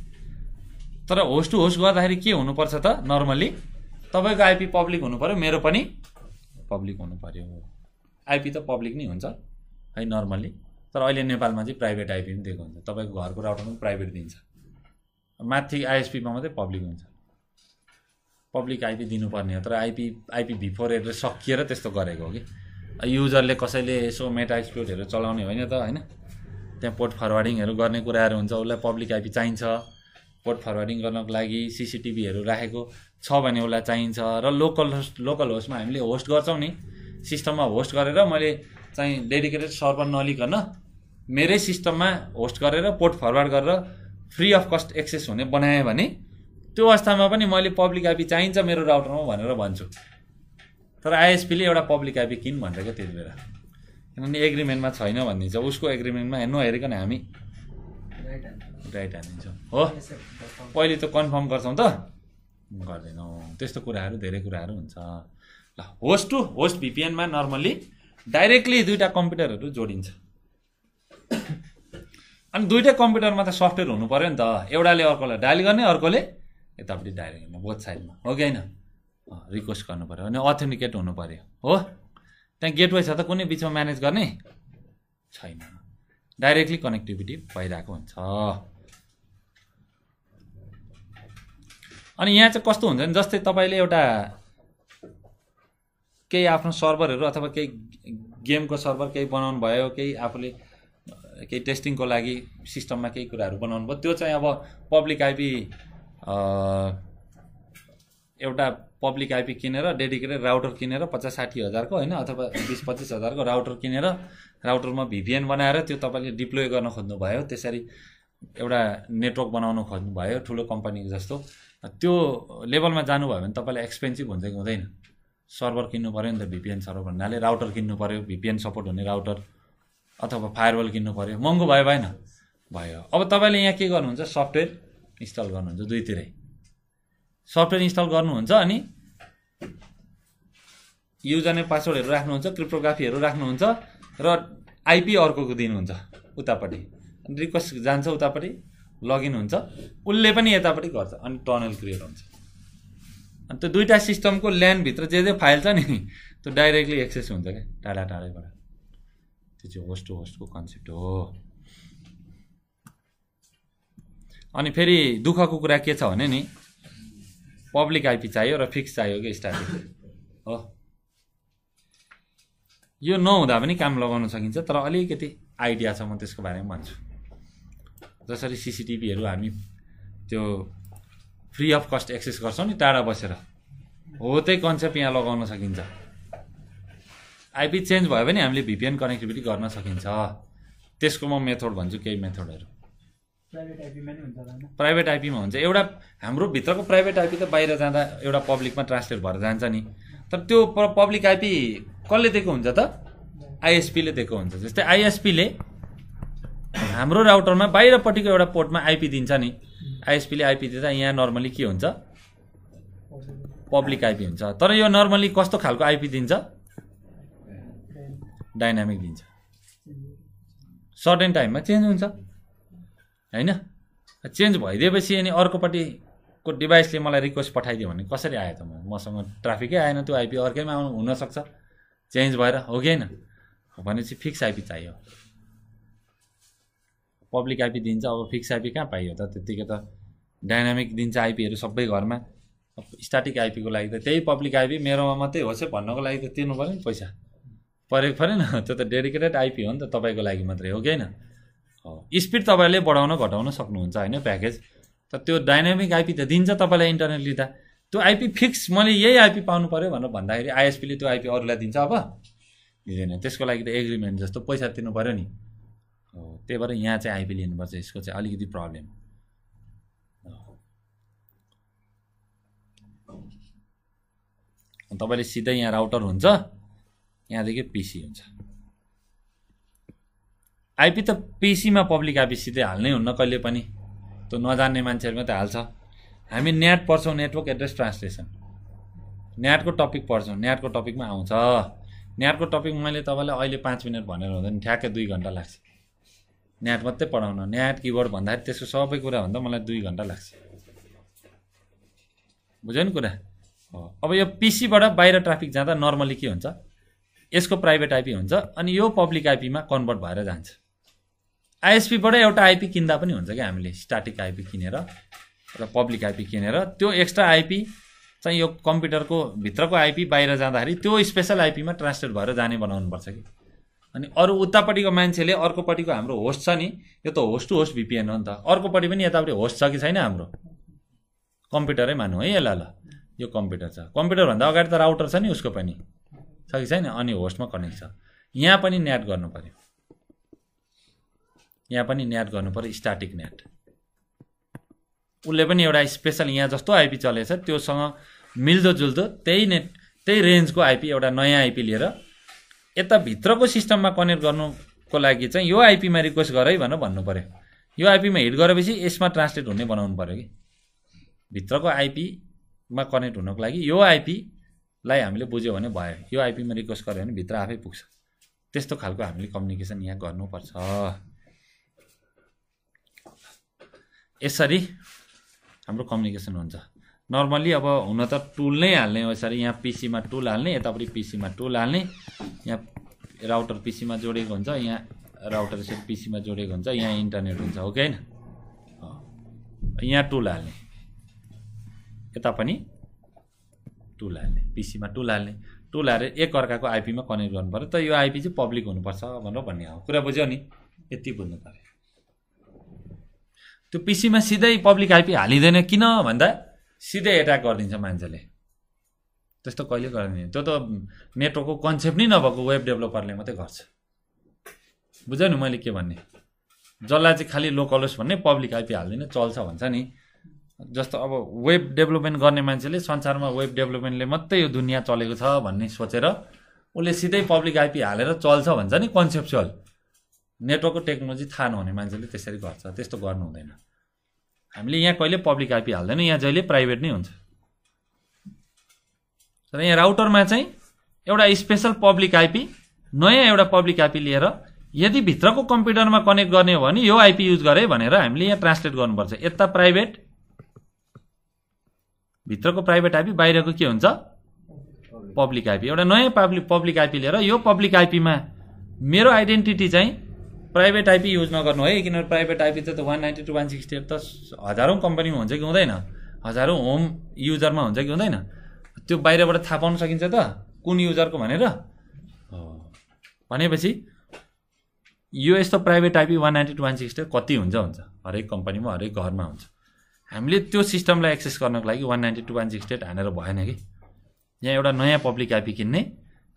तर होस्ट टु होस्ट गर्दाखेरि के हुनुपर्छ त नर्मल्ली तपाईँको आइपी पब्लिक हुनु पऱ्यो मेरो पनि पब्लिक हुनु पऱ्यो आइपी त पब्लिक नै हुन्छ है नर्मल्ली तर अहिले नेपालमा चाहिँ प्राइभेट आइपी पनि दिएको हुन्छ तपाईँको घरको राउटर पनि प्राइभेट दिन्छ माथि आइएसपीमा मात्रै पब्लिक हुन्छ पब्लिक आइपी दिनुपर्ने हो तर आइपी आइपी भिफोर हेरेर सकिएर त्यस्तो गरेको हो कि युजरले कसैले यसो मेटा एक्सप्लोटहरू चलाउने होइन त होइन त्यहाँ पोर्ट फरवार्डिङहरू गर्ने कुराहरू हुन्छ उसलाई पब्लिक आइपी चाहिन्छ पोर्ट फरवार्डिङ गर्नको लागि सिसिटिभीहरू राखेको छ भने उसलाई चाहिन्छ र लोकल होस्ट लोकल होस्टमा हामीले होस्ट गर्छौँ नि सिस्टममा होस्ट गरेर मैले चाहिँ डेडिकेटेड सर्भर नलिकन मेरै सिस्टममा होस्ट गरेर पोर्ट फरवार्ड गरेर फ्री अफ कस्ट एक्सेस हुने बनाएँ भने त्यो अवस्थामा पनि मैले पब्लिक आइपी चाहिन्छ मेरो राउटरमा भनेर भन्छु तर आइएसपीले एउटा पब्लिक आइपी किन भन्छ क्या त्यति बेला किनभने एग्रिमेन्टमा छैन भनिदिन्छ उसको एग्रिमेन्टमा नहेरिकन हामी राइट हानिदिन्छौँ हो पहिले त कन्फर्म गर्छौँ त गर्दैनौँ त्यस्तो कुराहरू धेरै कुराहरू हुन्छ ल होस्ट टु होस्ट भिपिएनमा नर्मल्ली डाइरेक्टली दुइटा कम्प्युटरहरू जोडिन्छ अनि दुइटै कम्प्युटरमा त सफ्टवेयर हुनु पऱ्यो नि त एउटाले अर्कोलाई डायल गर्ने अर्कोले यतापट्टि डाइरेक्टमा बोथ साइडमा हो कि होइन रिक्वेस्ट गर्नु पऱ्यो अनि अथेन्टिकेट हुनु पऱ्यो हो त्यहाँ गेटवे छ त कुनै बिचमा म्यानेज गर्ने छैन डाइरेक्टली कनेक्टिभिटी भइरहेको हुन्छ अनि यहाँ चाहिँ कस्तो हुन्छ भने जस्तै तपाईँले एउटा केही आफ्नो सर्भरहरू अथवा केही गेमको सर्भर केही बनाउनु भयो केही आफूले केही टेस्टिङको लागि सिस्टममा केही कुराहरू बनाउनु भयो त्यो चाहिँ अब पब्लिक आइपी एउटा पब्लिक आइपी किनेर डेडिकेटेड राउटर किनेर पचास साठी हजारको होइन अथवा बिस पच्चिस हजारको राउटर किनेर राउटरमा भिभिएन बनाएर त्यो तपाईँले डिप्लोय गर्न खोज्नुभयो त्यसरी एउटा नेटवर्क बनाउन खोज्नुभयो ठुलो कम्पनी जस्तो त्यो लेभलमा जानुभयो भने तपाईँलाई एक्सपेन्सिभ हुन्छ कि हुँदैन सर्भर किन्नु पऱ्यो नि त भिपिएन सर्भर भन्नाले राउटर किन्नु पऱ्यो भिपिएन सपोर्ट हुने राउटर अथवा फायरवल किन्नु पऱ्यो महँगो भयो भएन भयो अब तपाईँले यहाँ के गर्नुहुन्छ सफ्टवेयर इन्स्टल गर्नुहुन्छ दुईतिरै सफ्टवेयर इन्स्टल गर्नुहुन्छ अनि युजर नेम पासवर्डहरू राख्नुहुन्छ क्रिप्टोग्राफीहरू राख्नुहुन्छ र आइपी अर्को दिनुहुन्छ उतापट्टि रिक्वेस्ट जान्छ उतापट्टि लगइन हुन्छ उसले पनि यतापट्टि गर्छ अनि टनल क्रिएट हुन्छ अनि त्यो दुइटा सिस्टमको ल्यान्डभित्र जे जे फाइल छ नि त्यो डाइरेक्टली एक्सेस हुन्छ क्या टाढा टाढैबाट त्यो चाहिँ होस्ट टु होस्टको कन्सेप्ट हो अनि फेरि दुःखको कुरा के छ भने नि पब्लिक आइपी चाहियो र फिक्स चाहियो कि स्टार्टिङ हो यो नहुँदा पनि काम लगाउन सकिन्छ तर अलिकति आइडिया छ म त्यसको बारेमा भन्छु जसरी सिसिटिभीहरू हामी त्यो फ्री अफ कस्ट एक्सेस गर्छौँ नि टाढा बसेर हो त्यही कन्सेप्ट यहाँ लगाउन सकिन्छ आइपी चेन्ज भयो भने हामीले भिपिएन कनेक्टिभिटी गर्न सकिन्छ त्यसको म मेथड भन्छु केही मेथडहरू प्राइभेट आइपीमा हुन्छ एउटा हाम्रो भित्रको प्राइभेट आइपी त बाहिर जाँदा एउटा पब्लिकमा ट्रान्सलेट भएर जान्छ नि तर त्यो पब्लिक आइपी कसले दिएको हुन्छ त आइएसपीले दिएको हुन्छ जस्तै आइएसपीले हाम्रो राउटरमा बाहिरपट्टिको एउटा पोर्टमा आइपी दिन्छ नि आइएसपीले आइपी दिँदा यहाँ नर्मली के हुन्छ पब्लिक आइपी हुन्छ तर यो नर्मली कस्तो खालको आइपी दिन्छ डाइनामिक दिन्छ सर्टेन टाइममा चेन्ज हुन्छ होइन चेन्ज भइदिएपछि अनि अर्कोपट्टिको डिभाइसले मलाई रिक्वेस्ट पठाइदियो भने कसरी आयो त म मसँग ट्राफिकै आएन त्यो आइपी अर्कैमा आउनु हुनसक्छ चेन्ज भएर हो कि होइन भनेपछि फिक्स आइपी चाहियो पब्लिक आइपी दिन्छ अब फिक्स आइपी कहाँ पाइयो त त्यतिकै त डाइनामिक दिन्छ आइपीहरू सबै घरमा स्टार्टिङ आइपीको लागि त त्यही पब्लिक आइपी मेरोमा मात्रै होस् है भन्नको लागि त तिर्नु पऱ्यो नि पैसा परेको परेन त्यो त डेडिकेटेड आइपी हो नि त तपाईँको लागि मात्रै हो कि होइन स्पिड तपाईँले बढाउन घटाउन सक्नुहुन्छ होइन प्याकेज त त्यो डाइनामिक आइपी त दिन्छ तपाईँलाई इन्टरनेट लिँदा त्यो आइपी फिक्स मैले यही आइपी पाउनु पऱ्यो भनेर भन्दाखेरि आइएसपीले त्यो आइपी अरूलाई दिन्छ अब दिँदैन त्यसको लागि त एग्रिमेन्ट जस्तो पैसा तिर्नु पऱ्यो नि हो त्यही भएर यहाँ चाहिँ आइपी लिनुपर्छ यसको चाहिँ अलिकति प्रब्लम तपाईँले सिधै यहाँ राउटर हुन्छ यहाँदेखि पिसी हुन्छ आइपी त पेसीमा पब्लिक सिधै हाल्नै हुन्न कहिले पनि त्यो नजान्ने मान्छेहरूमा त हाल्छ हामी नेट पढ्छौँ नेटवर्क एड्रेस ट्रान्सलेसन न्याटको टपिक पढ्छौँ नेटको टपिकमा आउँछ नेटको टपिक मैले तपाईँलाई अहिले पाँच मिनट भनेर हुँदा नि ठ्याक्कै दुई घन्टा लाग्छ नेट मात्रै पढाउन न्याट किबोर्ड भन्दाखेरि त्यसको सबै कुरा भन्दा मलाई दुई घन्टा लाग्छ बुझ्यो नि कुरा हो अब यो पिसीबाट बाहिर ट्राफिक जाँदा नर्मली के हुन्छ यसको प्राइभेट आइपी हुन्छ अनि यो पब्लिक आइपीमा कन्भर्ट भएर जान्छ आइएसपीबाट एउटा आइपी किन्दा पनि हुन्छ क्या हामीले स्टार्टिक आइपी किनेर र पब्लिक आइपी किनेर त्यो एक्स्ट्रा आइपी चाहिँ यो कम्प्युटरको भित्रको आइपी बाहिर जाँदाखेरि त्यो स्पेसल आइपीमा ट्रान्सलेट भएर जाने बनाउनुपर्छ कि अनि अरू उतापट्टिको मान्छेले अर्कोपट्टिको हाम्रो होस्ट छ नि यो त होस्ट टु होस्ट भिपिएन हो नि त अर्कोपट्टि पनि यतापट्टि होस्ट छ कि छैन हाम्रो कम्प्युटरै मानौँ है यसलाई ल यो कम्प्युटर छ कम्प्युटरभन्दा अगाडि त राउटर छ नि उसको पनि छ कि छैन अनि होस्टमा कनेक्ट छ यहाँ पनि नेट गर्नु पऱ्यो यहाँ पनि न्याट पऱ्यो स्टार्टिक नेट उसले पनि एउटा स्पेसल यहाँ जस्तो आइपी चलेछ त्योसँग मिल्दोजुल्दो त्यही नेट त्यही रेन्जको आइपी एउटा नयाँ आइपी लिएर यताभित्रको सिस्टममा कनेक्ट गर्नुको लागि चाहिँ यो आइपीमा रिक्वेस्ट गर है भनेर भन्नु पऱ्यो यो आइपीमा हिट गरेपछि यसमा ट्रान्सलेट हुने बनाउनु पऱ्यो कि भित्रको आइपीमा कनेक्ट हुनको लागि यो आइपीलाई हामीले बुझ्यो भने भयो यो आइपीमा रिक्वेस्ट गऱ्यो भने भित्र आफै पुग्छ त्यस्तो खालको हामीले कम्युनिकेसन यहाँ गर्नुपर्छ यसरी हाम्रो कम्युनिकेसन हुन्छ नर्मली अब हुन त टुल नै हाल्ने हो यसरी यहाँ पिसीमा टुल हाल्ने यतापट्टि पिसीमा टुल हाल्ने यहाँ राउटर पिसीमा जोडेको हुन्छ यहाँ राउटर यसरी पिसीमा जोडेको हुन्छ यहाँ इन्टरनेट हुन्छ हो कि होइन यहाँ टुल हाल्ने यता पनि टुल हाल्ने पिसीमा टुल हाल्ने टुल हालेर एकअर्काको आइपीमा कनेक्ट गर्नु पऱ्यो त यो आइपी चाहिँ पब्लिक हुनुपर्छ भनेर भन्ने हो कुरा बुझ्यो नि यति बुझ्नु पऱ्यो त्यो पिसीमा सिधै पब्लिक आइपी हालिँदैन किन भन्दा सिधै एट्याक गरिदिन्छ मान्छेले त्यस्तो कहिले गरिदिने त्यो त नेटवर्कको कन्सेप्ट नै नभएको वेब डेभलपरले मात्रै गर्छ बुझ्यो नि मैले के भन्ने जसलाई चाहिँ खालि लोकल होस् भन्ने पब्लिक आइपी हाल्दैन चल्छ भन्छ नि जस्तो अब वेब डेभलपमेन्ट गर्ने मान्छेले संसारमा वेब डेभलपमेन्टले मात्रै यो दुनियाँ चलेको छ भन्ने सोचेर उसले सिधै पब्लिक आइपी हालेर चल्छ भन्छ नि कन्सेप्चुअल नेटवर्कको टेक्नोलोजी थाहा नहुने मान्छेले त्यसरी गर्छ त्यस्तो गर्नु हुँदैन हामीले यहाँ कहिले पब्लिक आइपी हाल्दैन यहाँ जहिले प्राइभेट नै हुन्छ र यहाँ राउटरमा चाहिँ एउटा स्पेसल पब्लिक आइपी नयाँ एउटा पब्लिक आइपी लिएर यदि भित्रको कम्प्युटरमा कनेक्ट गर्ने हो भने यो आइपी युज गरे भनेर हामीले यहाँ ट्रान्सलेट गर्नुपर्छ यता प्राइभेट भित्रको प्राइभेट आइपी बाहिरको के हुन्छ पब्लिक आइपी एउटा नयाँ पब्लिक पब्लिक आइपी लिएर यो पब्लिक आइपीमा मेरो आइडेन्टिटी चाहिँ प्राइभेट आइपी युज नगर्नु है किनभने प्राइभेट आइपी त one ninety two one sixty eight त हजारौँ कम्पनीमा हुन्छ कि हुँदैन हजारौँ होम युजरमा हुन्छ कि हुँदैन त्यो बाहिरबाट थाहा पाउन सकिन्छ त कुन युजरको भनेर भनेपछि यो यस्तो private IP one ninety two one sixty कति हुन्छ हुन्छ हरेक कम्पनीमा हरेक घरमा हुन्छ हामीले त्यो सिस्टमलाई एक्सेस गर्नको लागि one ninety two one sixty eight हानेर भएन कि यहाँ एउटा नयाँ पब्लिक आइपी किन्ने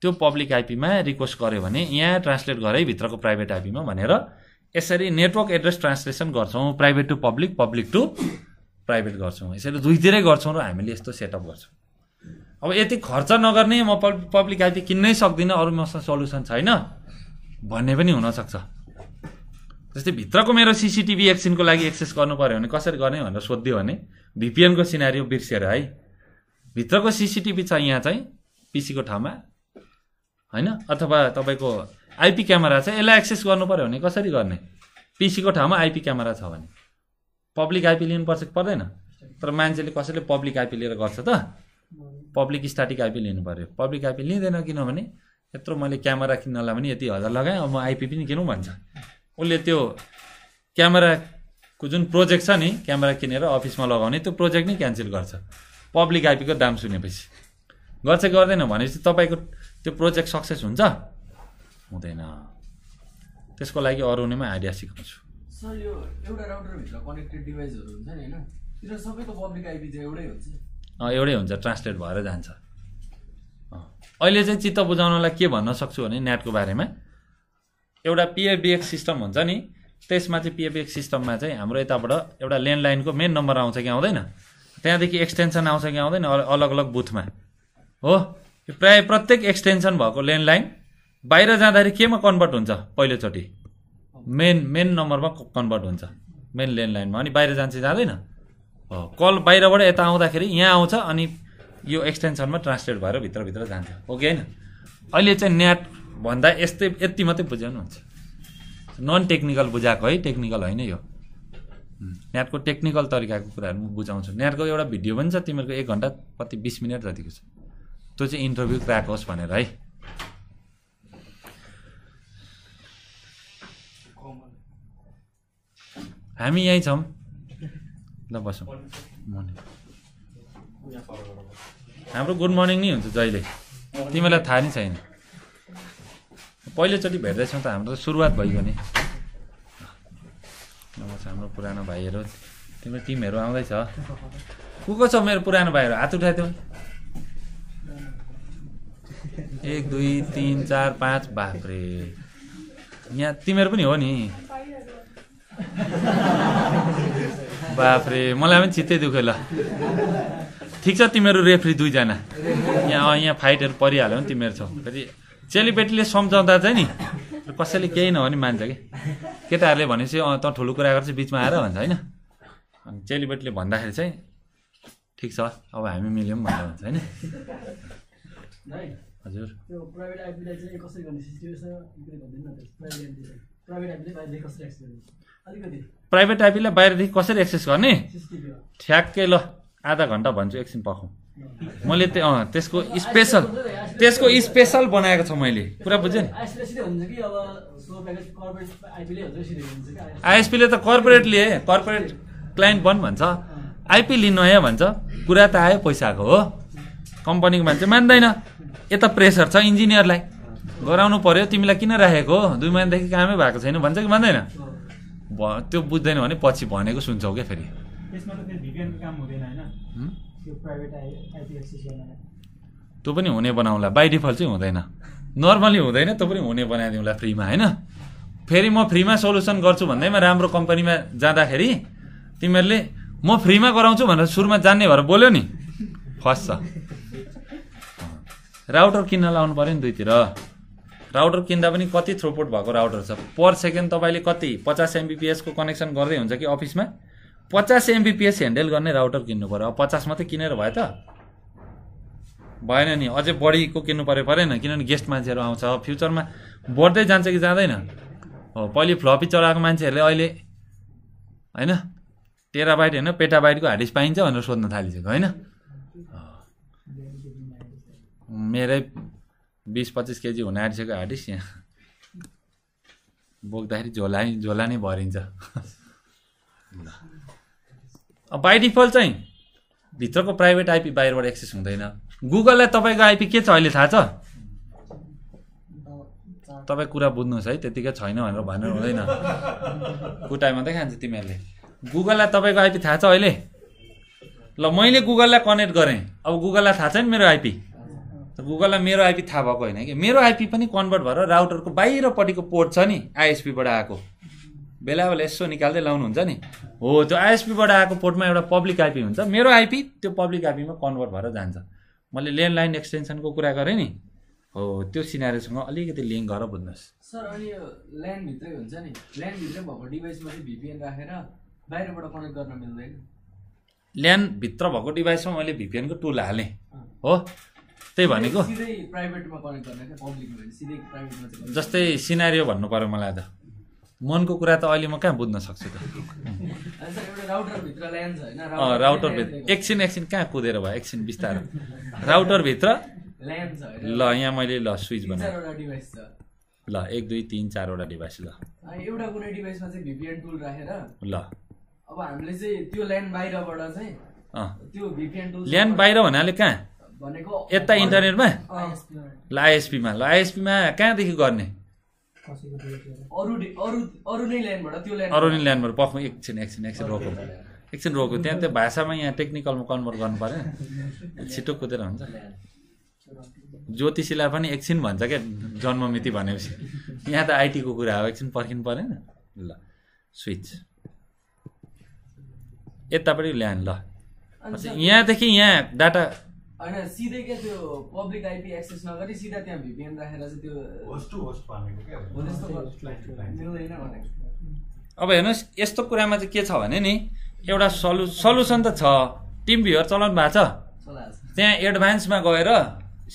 त्यो पब्लिक आइपीमा रिक्वेस्ट गऱ्यो भने यहाँ ट्रान्सलेट गरे भित्रको प्राइभेट आइपीमा भनेर यसरी नेटवर्क एड्रेस ट्रान्सलेसन गर्छौँ private to public public to private गर्छौँ यसरी दुईतिरै गर्छौँ र हामीले यस्तो सेटअप गर्छौँ अब यति खर्च नगर्ने म पब्लिक आइपी किन्नै सक्दिनँ अरू मसँग सल्युसन छैन भन्ने पनि हुनसक्छ जस्तै भित्रको मेरो सिसिटिभी एकछिनको लागि एक्सेस गर्नु पऱ्यो भने कसरी गर्ने भनेर सोधिदियो भने भिपिएनको सिनारी बिर्सेर है भित्रको सिसिटिभी छ यहाँ चाहिँ पिसीको ठाउँमा होइन अथवा तपाईँको आइपी क्यामेरा छ यसलाई एक्सेस गर्नु पऱ्यो भने कसरी गर्ने पिसीको ठाउँमा आइपी क्यामेरा छ भने पब्लिक आइपी लिनुपर्छ कि पर्दैन तर मान्छेले कसैले पब्लिक आइपी लिएर गर्छ त पब्लिक स्टार्टिक आइपी लिनु पऱ्यो पब्लिक आइपी लिँदैन किनभने यत्रो मैले क्यामेरा किन्नलाई पनि यति हजार लगाएँ अब म आइपी पनि किनौँ भन्छ उसले त्यो क्यामेराको जुन प्रोजेक्ट छ नि क्यामेरा किनेर अफिसमा लगाउने त्यो प्रोजेक्ट नै क्यान्सल गर्छ पब्लिक आइपीको दाम सुनेपछि गर्छ गर्दैन भनेपछि तपाईँको त्यो प्रोजेक्ट सक्सेस हुन्छ हुँदैन त्यसको लागि अरू नै म आइडिया सिकाउँछु सर यो एउटा राउटरभित्र कनेक्टेड डिभाइसहरू हुन्छ नि होइन सबैको पब्लिक आइपी एउटै हुन्छ एउटै हुन्छ ट्रान्सलेट भएर जान्छ अहिले चाहिँ चित्त बुझाउनलाई के भन्न सक्छु भने नेटको बारेमा एउटा पिएबिएक्स सिस्टम हुन्छ नि त्यसमा चाहिँ पिएबिएक्स सिस्टममा चाहिँ हाम्रो यताबाट एउटा ल्यान्डलाइनको मेन नम्बर आउँछ कि आउँदैन त्यहाँदेखि एक्सटेन्सन आउँछ कि आउँदैन अलग अलग बुथमा हो प्रायः प्रत्येक एक्सटेन्सन भएको ल्यान्डलाइन बाहिर जाँदाखेरि केमा कन्भर्ट हुन्छ पहिलोचोटि मेन मेन नम्बरमा कन्भर्ट हुन्छ मेन ल्यान्डलाइनमा अनि बाहिर जान्छ जाँदैन कल बाहिरबाट यता आउँदाखेरि यहाँ आउँछ अनि यो एक्सटेन्सनमा ट्रान्सलेट भएर भित्रभित्र जान्छ ओके होइन अहिले चाहिँ नेट भन्दा यस्तै यति मात्रै हुन्छ नन टेक्निकल बुझाएको है टेक्निकल होइन यो नेटको टेक्निकल तरिकाको कुराहरू म बुझाउँछु नेटको एउटा भिडियो पनि छ तिमीहरूको एक घन्टा कति बिस मिनट जतिको छ त्यो चाहिँ इन्टरभ्यू क्र्याक होस् भनेर है हामी यहीँ छौँ ल बसौँ मर्निङ हाम्रो गुड मर्निङ नै हुन्छ जहिले तिमीलाई थाहा नै छैन पहिलोचोटि भेट्दैछौँ त हाम्रो त सुरुवात भइगयो नि नमस्ते हाम्रो पुरानो भाइहरू तिम्रो टिमहरू आउँदैछ को को छ मेरो पुरानो भाइहरू हात उठाइदेऊ एक दुई तिन चार पाँच बाफ्रे यहाँ तिमीहरू पनि हो नि बाप्रे मलाई पनि छिट्टै दुख्यो ल ठिक छ तिमीहरू रेफ्री दुईजना यहाँ यहाँ फाइटहरू परिहाल्यो नि तिमीहरू छौ फेरि चेलीबेटीले सम्झाउँदा चाहिँ नि कसैले केही नभने मान्छ कि केटाहरूले भनेपछि अँ त ठुलो कुरा गर्छ बिचमा आएर भन्छ होइन अनि चेलीबेटीले भन्दाखेरि चाहिँ ठिक छ अब हामी मिल्यौँ भनेर भन्छ होइन हजुर त्यो प्राइभेट आइपीलाई चाहिँ कसरी गर्ने प्राइभेट आइपीलाई बाहिरदेखि कसरी एक्सेस गर्ने ठ्याक्कै ल आधा घन्टा भन्छु एकछिन पखाउँ मैले त्यो अँ त्यसको स्पेसल त्यसको स्पेसल बनाएको छ मैले पुरा बुझेँ नि आइएसपीले त कर्पोरेटले कर्पोरेट क्लाइन्ट बन भन्छ आइपी लिनु है भन्छ कुरा त आयो पैसाको हो कम्पनीको मान्छे मान्दैन यता प्रेसर छ इन्जिनियरलाई गराउनु पर्यो तिमीलाई किन राखेको दुई महिनादेखि कामै भएको छैन भन्छ कि भन्दैन भ त्यो बुझ्दैन भने पछि भनेको सुन्छौ क्या फेरि त्यो पनि हुने बनाउँला बाई डिफल्ट चाहिँ हुँदैन नर्मली हुँदैन त्यो पनि हुने बनाइदिउँला फ्रीमा होइन फेरि म फ्रीमा सोल्युसन गर्छु भन्दैमा राम्रो कम्पनीमा जाँदाखेरि तिमीहरूले म फ्रीमा गराउँछु भनेर सुरुमा जान्ने भएर बोल्यो नि फस्छ राउटर किन्न लाउनु पऱ्यो नि दुईतिर राउटर किन्दा पनि कति थ्रोपोट भएको राउटर छ पर सेकेन्ड तपाईँले कति पचास एमबिपिएसको कनेक्सन गर्दै हुन्छ कि अफिसमा पचास एमबिपिएस ह्यान्डल गर्ने राउटर किन्नु पऱ्यो अब पचास मात्रै किनेर भयो त भएन नि अझै बढीको किन्नु पऱ्यो परेन किनभने गेस्ट मान्छेहरू आउँछ फ्युचरमा बढ्दै जान्छ कि जाँदैन हो पहिले फ्लपी चलाएको मान्छेहरूले अहिले होइन टेराबाइट होइन पेटाबाइटको हार्ड डिस्क पाइन्छ भनेर सोध्न थालिसक्यो होइन मेरै बिस पच्चिस केजी हुन आँटिसक्यो हाडिस यहाँ बोक्दाखेरि झोला झोला नै भरिन्छ बाई डिफल्ट चाहिँ भित्रको प्राइभेट आइपी बाहिरबाट एक्सेस हुँदैन गुगललाई तपाईँको आइपी के छ अहिले थाहा छ तपाईँ कुरा बुझ्नुहोस् है त्यतिकै छैन भनेर भन्नु हुँदैन कुटाइ मात्रै खान्छ तिमीहरूले गुगललाई तपाईँको आइपी थाहा छ अहिले ल मैले गुगललाई कनेक्ट गरेँ अब गुगललाई थाहा छ नि मेरो आइपी गुगललाई मेरो आइपी थाहा भएको होइन कि मेरो आइपी पनि कन्भर्ट भएर राउटरको बाहिरपट्टिको पोर्ट छ नि आइएसपीबाट आएको बेला बेला यसो निकाल्दै लाउनुहुन्छ नि हो त्यो आइएसपीबाट आएको पोर्टमा एउटा पब्लिक आइपी हुन्छ मेरो आइपी त्यो पब्लिक आइपीमा कन्भर्ट भएर जान्छ मैले लाइन एक्सटेन्सनको कुरा गरेँ नि हो त्यो सिनारीसँग अलिकति लिङ्क गरेर बुझ्नुहोस् सर अनि यो ल्यान्डभित्रै हुन्छ नि ल्यान्डभित्रै भएको डिभाइसमा चाहिँ भिपिएन राखेर बाहिरबाट कनेक्ट गर्न मिल्दैन ल्यान्डभित्र भएको डिभाइसमा मैले भिपिएनको टुल हालेँ हो त्यही भनेको जस्तै सिनारियो भन्नु पऱ्यो मलाई त मनको कुरा त अहिले म कहाँ बुझ्न सक्छु त राउटरभित्र एकछिन एकछिन कहाँ कुदेर भयो एकछिन बिस्तारो राउटरभित्र ल यहाँ मैले ल स्विच बनाएँ ल एक दुई तिन चारवटा डिभाइस ल एउटा कुनै डिभाइसमा चाहिँ भिपिएन टुल राखेर ल अब हामीले चाहिँ त्यो ल्यान्ड बाहिरबाट चाहिँ त्यो भिपिएन टुल ल्यान्ड बाहिर भन्नाले कहाँ यता इन्टरनेटमा ल आइएसपीमा ल आइएसपीमा कहाँदेखि गर्ने अरू नै ल्यान्डबाट पख एकछिन एकछिन एकछिन रोकौँ एकछिन रोक्यो त्यहाँ त्यो भाषामा यहाँ टेक्निकलमा कन्भर्ट गर्नु पऱ्यो छिटो कुदेर हुन्छ ज्योतिषीलाई पनि एकछिन भन्छ क्या जन्ममिति भनेपछि यहाँ त आइटीको कुरा हो एकछिन पर्खिनु परेन ल स्विच यतापट्टि ल्यान्ड ल यहाँदेखि यहाँ डाटा होइन सिधै क्या त्यो पब्लिक आइपी एक्सेस नगरी सिधा त्यहाँ भिपिएन राखेर चाहिँ त्यो होस्ट टु होस्ट भनेको क्या मिल्दैन भनेको अब हेर्नुहोस् यस्तो कुरामा चाहिँ के छ भने नि एउटा सल्यु सल्युसन त छ टिम भ्युर चलाउनु भएको छ त्यहाँ एडभान्समा गएर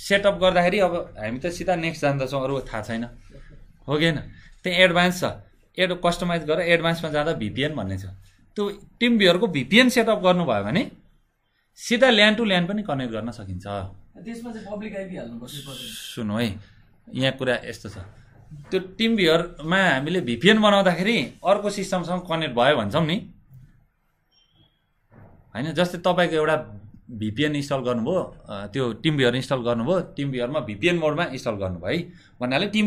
सेटअप गर्दाखेरि अब हामी त सिधा नेक्स्ट जान्दछौँ अरू थाहा छैन हो कि होइन त्यहाँ एडभान्स छ एड कस्टमाइज गरेर एडभान्समा जाँदा भिपिएन भन्ने छ त्यो टिम भ्युरको भिपिएन सेटअप गर्नुभयो भने सिधा ल्यान्ड टु ल्यान्ड पनि कनेक्ट गर्न सकिन्छ त्यसमा चाहिँ पब्लिक सुन्नु है यहाँ कुरा यस्तो छ त्यो टिम भ्युरमा हामीले भिपिएन बनाउँदाखेरि अर्को सिस्टमसँग कनेक्ट भयो भन्छौँ नि होइन जस्तै तपाईँको एउटा भिपिएन इन्स्टल गर्नुभयो त्यो टिम भ्युर इन्स्टल गर्नुभयो टिम भ्युरमा भिपिएन मोडमा इन्स्टल गर्नुभयो है भन्नाले टिम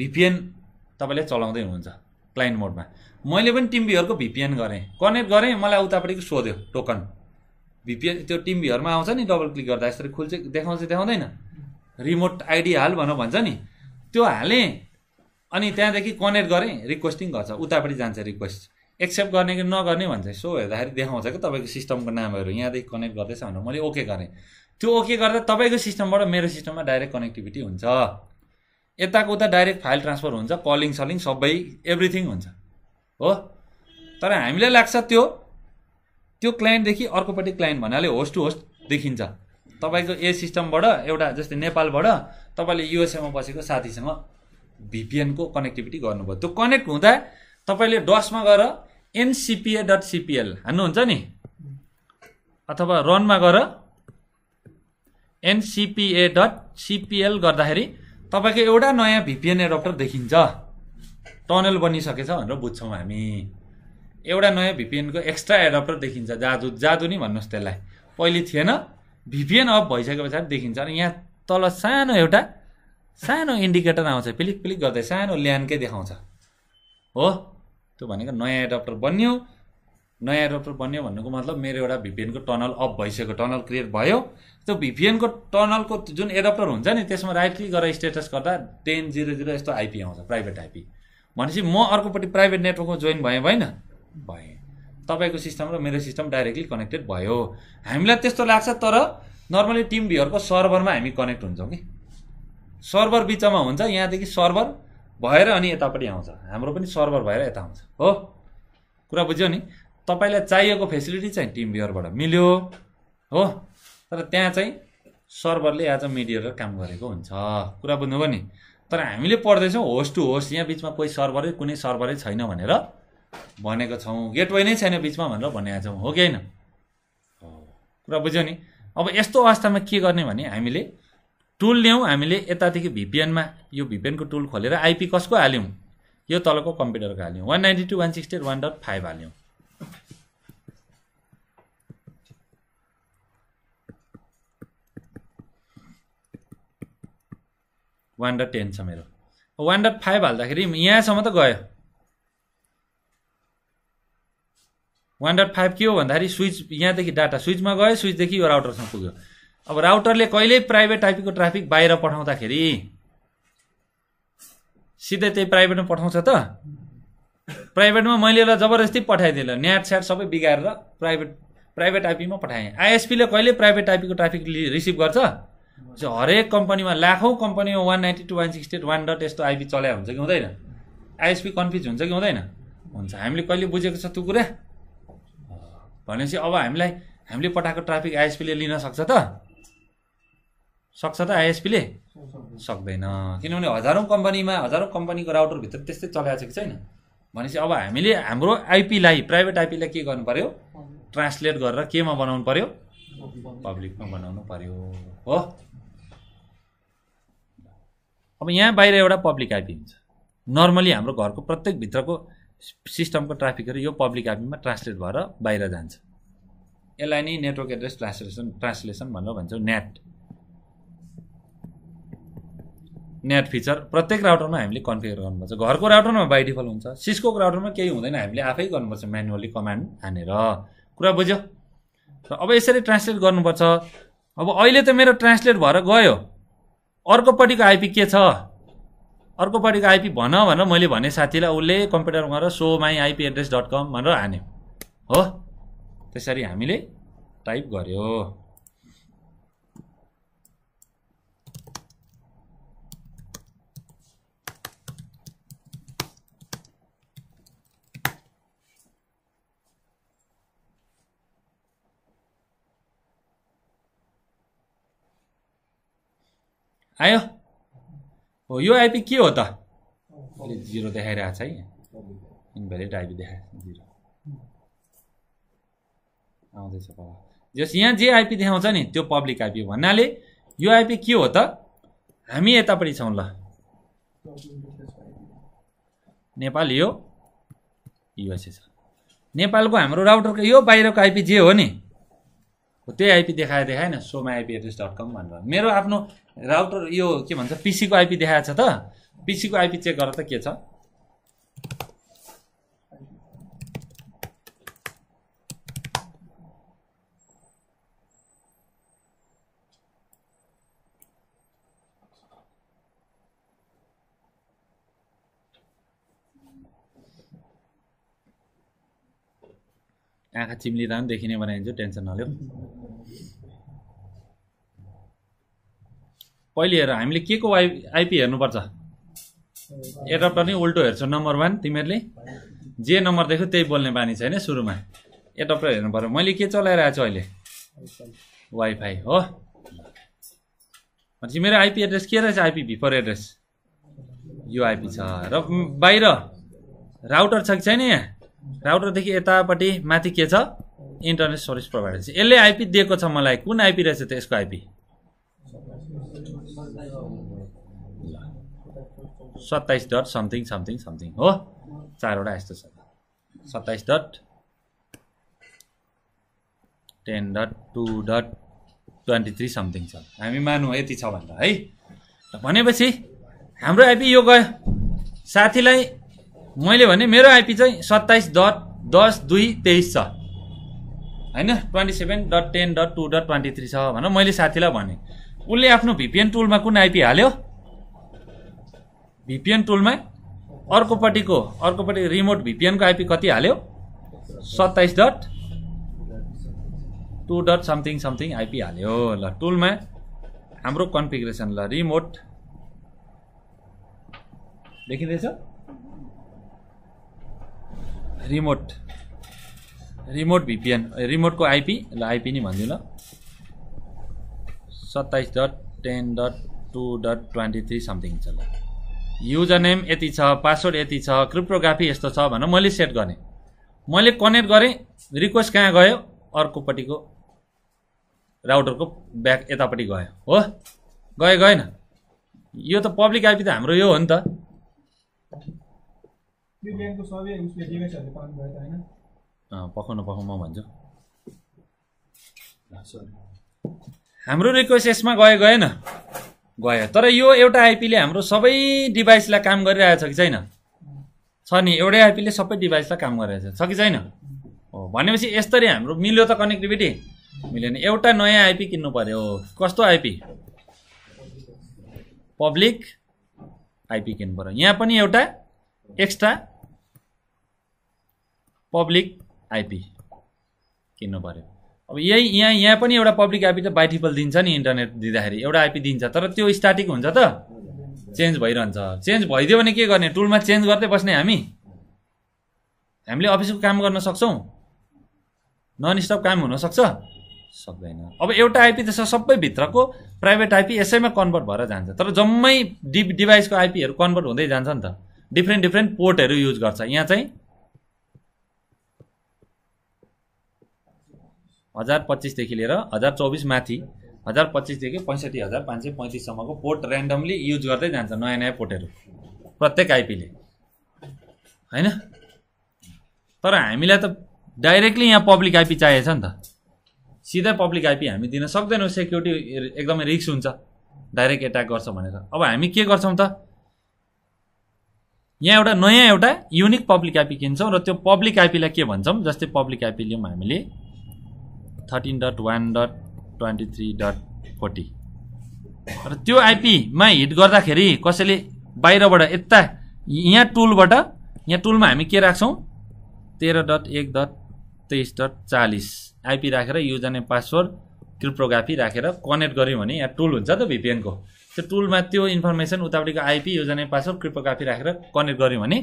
भिपिएन तपाईँले चलाउँदै हुनुहुन्छ क्लाइन्ट मोडमा मैले पनि टिम भ्युरको भिपिएन गरेँ कनेक्ट गरेँ मलाई उतापट्टिको सोध्यो टोकन भिपिएस त्यो टिम भ्युहरूमा आउँछ नि डबल क्लिक गर्दा यसरी खुल्छ देखाउँछ देखाउँदैन रिमोट आइडी हाल भनेर भन्छ नि त्यो हालेँ अनि त्यहाँदेखि कनेक्ट गरेँ रिक्वेस्टिङ गर्छ उतापट्टि जान्छ रिक्वेस्ट एक्सेप्ट गर्ने कि नगर्ने भन्छ सो हेर्दाखेरि देखाउँछ कि तपाईँको सिस्टमको नामहरू यहाँदेखि कनेक्ट गर्दैछ भनेर मैले ओके गरेँ त्यो ओके गर्दा तपाईँको सिस्टमबाट मेरो सिस्टममा डाइरेक्ट कनेक्टिभिटी हुन्छ यताको उता डाइरेक्ट फाइल ट्रान्सफर हुन्छ कलिङ सलिङ सबै एभ्रिथिङ हुन्छ हो तर हामीलाई लाग्छ त्यो त्यो क्लाइन्टदेखि अर्कोपट्टि क्लाइन्ट भन्नाले होस्ट टु होस्ट देखिन्छ तपाईँको ए सिस्टमबाट एउटा जस्तै नेपालबाट तपाईँले युएसएमा बसेको साथीसँग भिपिएनको कनेक्टिभिटी गर्नुभयो त्यो कनेक्ट हुँदा तपाईँले डसमा गएर एनसिपिए डट सिपिएल हान्नुहुन्छ नि अथवा रनमा गएर एनसिपिए डट सिपिएल गर्दाखेरि तपाईँको एउटा नयाँ भिपिएन एडप्टर देखिन्छ टनल बनिसकेछ भनेर बुझ्छौँ हामी एउटा नयाँ भिपिएनको एक्स्ट्रा एडप्टर देखिन्छ जादु जादु नि भन्नुहोस् त्यसलाई पहिले थिएन भिपिएन अप भइसके पछाडि देखिन्छ अनि यहाँ तल सानो एउटा सानो इन्डिकेटर आउँछ पिलिक पिलिक गर्दै सानो ल्यान्डकै देखाउँछ हो त्यो भनेको नयाँ एडप्टर बन्यो नयाँ एडप्टर बन्यो भन्नुको मतलब मेरो एउटा भिपिएनको टनल अप भइसक्यो टनल क्रिएट भयो त्यो भिपिएनको टनलको जुन एडप्टर हुन्छ नि त्यसमा राइट क्लिक गरेर स्टेटस गर्दा टेन जिरो जिरो यस्तो आइपी आउँछ प्राइभेट आइपी भनेपछि म अर्कोपट्टि प्राइभेट नेटवर्कमा जोइन भएँ भएन भएँ तपाईँको सिस्टम र मेरो सिस्टम डाइरेक्टली कनेक्टेड भयो हामीलाई त्यस्तो लाग्छ तर नर्मली टिम भ्यूहरूको सर्भरमा हामी कनेक्ट हुन्छौँ कि सर्भर बिचमा हुन्छ यहाँदेखि सर्भर भएर अनि यतापट्टि आउँछ हाम्रो पनि सर्भर भएर यता आउँछ हो कुरा बुझ्यो नि तपाईँलाई चाहिएको फेसिलिटी चाहिँ टिम भ्यूहरूबाट मिल्यो हो तर त्यहाँ चाहिँ सर्भरले एज अ मिडियर काम गरेको हुन्छ कुरा बुझ्नुभयो नि तर हामीले पढ्दैछौँ होस्ट टु होस्ट यहाँ बिचमा कोही सर्भरै कुनै सर्भरै छैन भनेर भनेको छौँ गेटवे नै छैन बिचमा भनेर भनेका छौँ हो कि होइन कुरा बुझ्यो नि अब यस्तो अवस्थामा के गर्ने भने हामीले टुल ल्याउँ हामीले यतादेखि भिपिएनमा यो भिपिएनको टुल खोलेर आइपी कसको हाल्यौँ यो तलको कम्प्युटरको हाल्यौँ one ninety two one sixty one dot five हाल्यौँ वान डट टेन छ मेरो वान डट फाइभ हाल्दाखेरि यहाँसम्म त गयो वान डट फाइभ के हो भन्दाखेरि स्विच यहाँदेखि डाटा स्विचमा गयो स्विचदेखि यो राउटरसम्म पुग्यो अब राउटरले कहिल्यै प्राइभेट आइपीको ट्राफिक बाहिर पठाउँदाखेरि सिधै त्यही प्राइभेटमा पठाउँछ त प्राइभेटमा मैले यसलाई जबरजस्ती पठाइदिएँ ल न्याट स्याट सबै बिगारेर प्राइभेट प्राइभेट आइपीमा पठाएँ आइएसपीले कहिले प्राइभेट आइपीको ट्राफिक रिसिभ गर्छ हरेक कम्पनीमा लाखौँ कम्पनीमा one ninety two one sixty eight one dot यस्तो आइपी चलायो हुन्छ कि हुँदैन आइएसपी कन्फ्युज हुन्छ कि हुँदैन हुन्छ हामीले कहिले बुझेको छ त्यो कुरा भनेपछि अब हामीलाई हामीले पठाएको ट्राफिक आइएसपीले लिन सक्छ त सक्छ त आइएसपीले सक्दैन किनभने हजारौँ कम्पनीमा हजारौँ कम्पनीको राउटरभित्र त्यस्तै चलाएको छ कि छैन भनेपछि अब हामीले हाम्रो आइपीलाई प्राइभेट आइपीलाई के गर्नु पऱ्यो ट्रान्सलेट गरेर केमा बनाउनु पऱ्यो पब्लिकमा बनाउनु पऱ्यो हो अब यहाँ बाहिर एउटा पब्लिक आइपी हुन्छ नर्मली हाम्रो घरको प्रत्येक भित्रको सिस्टमको ट्राफिकहरू यो पब्लिक एपमा ट्रान्सलेट भएर बाहिर जान्छ यसलाई नै नेटवर्क एड्रेस ट्रान्सलेसन ट्रान्सलेसन भनेर भन्छौँ नेट नेट फिचर प्रत्येक राउटरमा हामीले कन्फिगर गर्नुपर्छ घरको राउटरमा बाई बाइडिफल हुन्छ सिस्को राउटरमा केही हुँदैन हामीले आफै गर्नुपर्छ म्यानुअली कमान्ड हानेर कुरा बुझ्यो र अब यसरी ट्रान्सलेट गर्नुपर्छ अब अहिले त मेरो ट्रान्सलेट भएर गयो अर्कोपट्टिको आइपी के छ अर्को पार्टीको आइपी भन भनेर मैले भने साथीलाई उसले कम्प्युटर गएर show my IP address dot com भनेर हान्यो हो त्यसरी हामीले टाइप गऱ्यो आयो हो यो आइपी के हो त जिरो देखाइरहेको छ है इन्भ्यालिड आइपी देखाएको जिरो आउँदैछ पा जस यहाँ जे आइपी देखाउँछ नि त्यो पब्लिक आइपी भन्नाले यो आइपी के हो त हामी यतापट्टि छौँ ल नेपाल यो युएसए छ नेपालको हाम्रो राउटरको यो बाहिरको आइपी जे हो नि हो त्यही आइपी देखाए देखाएन सोमा आइपी एड्रेस डट कम भनेर मेरो आफ्नो राउटर यो के भन्छ पिसीको आइपी देखाएको छ त पिसीको आइपी चेक गर त के छ आँखा चिम्लिँदा पनि देखिने बनाइदिन्छु टेन्सन नल्यो पहिले हेर हामीले के को आइ आइपी हेर्नुपर्छ एडप्टर नै उल्टो हेर्छौ नम्बर वान तिमीहरूले जे नम्बर देख्यो त्यही बोल्ने बानी छैन सुरुमा एडप्टर हेर्नु पऱ्यो मैले के चलाइरहेको छु अहिले वाइफाई हो भनेपछि मेरो आइपी एड्रेस के रहेछ आइपी भिफर एड्रेस यो आइपी छ र बाहिर राउटर छ कि छैन यहाँ राउटरदेखि यतापट्टि माथि के छ इन्टरनेट सर्भिस प्रोभाइडर यसले आइपी दिएको छ मलाई कुन आइपी रहेछ त यसको आइपी सत्ताइस डट समथिङ समथिङ समथिङ हो चारवटा यस्तो छ सत्ताइस dot ten dot two dot twenty three something छ हामी मानौँ यति छ भनेर है भनेपछि हाम्रो आइपी यो गयो साथीलाई मैले भने मेरो आइपी चाहिँ सत्ताइस डट दस दुई तेइस छ होइन twenty seven dot ten dot two dot twenty three छ भनेर मैले साथीलाई भनेँ उसले आफ्नो भिपिएन टुलमा कुन आइपी हाल्यो भिपिएन टुलमा अर्कोपट्टिको अर्कोपट्टि रिमोट भिपिएनको आइपी कति हाल्यो सत्ताइस dot two dot something something IP हाल्यो ल टुलमा हाम्रो कन्फिग्रेसन ल रिमोट देखिँदैछ रिमोट रिमोट भिपिएन रिमोटको आइपी ल आइपी नै भनिदिउँ ल सत्ताइस dot ten dot two dot twenty three something छ ल युजर नेम यति छ पासवर्ड यति छ क्रिप्टोग्राफी यस्तो छ भनेर मैले सेट गरेँ मैले कनेक्ट गरेँ रिक्वेस्ट कहाँ गयो अर्कोपट्टिको राउटरको ब्याक यतापट्टि गयो हो गयो गएन यो त पब्लिक आइपी त हाम्रो यो हो नि त पकाउनु पकाउनु म भन्छु हाम्रो रिक्वेस्ट यसमा गयो गएन गयो तर यो एउटा आइपीले हाम्रो सबै डिभाइसलाई काम गरिरहेछ कि छैन छ नि एउटै आइपीले सबै डिभाइसलाई काम गरिरहेछ छ कि छैन हो भनेपछि यस्तरी हाम्रो मिल्यो त कनेक्टिभिटी मिलेन एउटा नयाँ आइपी किन्नु पऱ्यो कस्तो आइपी पब्लिक आइपी किन्नु पऱ्यो यहाँ पनि एउटा एक्स्ट्रा पब्लिक आइपी किन्नु पऱ्यो अब यही यहाँ यहाँ पनि एउटा पब्लिक आइपी त बाइटिपल दिन्छ नि इन्टरनेट दिँदाखेरि एउटा आइपी दिन्छ तर त्यो स्टार्टिङ हुन्छ त चेन्ज भइरहन्छ चेन्ज भइदियो भने के गर्ने टुलमा चेन्ज गर्दै बस्ने हामी हामीले अफिसको काम गर्न सक्छौँ स्टप काम हुनसक्छ सक्दैन अब एउटा आइपी त सबै भित्रको प्राइभेट आइपी यसैमा कन्भर्ट भएर जान्छ तर जम्मै डि डिभाइसको आइपीहरू कन्भर्ट हुँदै जान्छ नि त डिफ्रेन्ट डिफ्रेन्ट पोर्टहरू युज गर्छ यहाँ चाहिँ हजार पच्चिसदेखि लिएर हजार चौबिस माथि हजार पच्चिसदेखि पैँसठी हजार पाँच सय पैँतिससम्मको पोर्ट रेन्डमली युज गर्दै जान्छ नयाँ नयाँ पोर्टहरू प्रत्येक आइपीले होइन तर हामीलाई त डाइरेक्टली यहाँ पब्लिक आइपी चाहिएछ नि त सिधै पब्लिक आइपी हामी दिन सक्दैनौँ सेक्युरिटी एकदमै रिक्स हुन्छ डाइरेक्ट एट्याक गर्छ भनेर अब हामी के गर्छौँ त यहाँ एउटा नयाँ एउटा युनिक पब्लिक आइपी किन्छौँ र त्यो पब्लिक आइपीलाई के भन्छौँ जस्तै पब्लिक आइपी लियौँ हामीले thirteen dot one dot twenty three dot forty र त्यो आइपीमा हिट गर्दाखेरि कसैले बाहिरबाट यता यहाँ टुलबाट यहाँ टुलमा हामी के राख्छौँ तेह्र डट एक डट तेइस डट चालिस आइपी राखेर युजर पासवर्ड क्रिप्टोग्राफी राखेर कनेक्ट गऱ्यौँ भने यहाँ टुल हुन्छ त भिपिएनको त्यो टुलमा त्यो इन्फर्मेसन उतापट्टिको IP user name password cryptography राखेर कनेक्ट गऱ्यौँ भने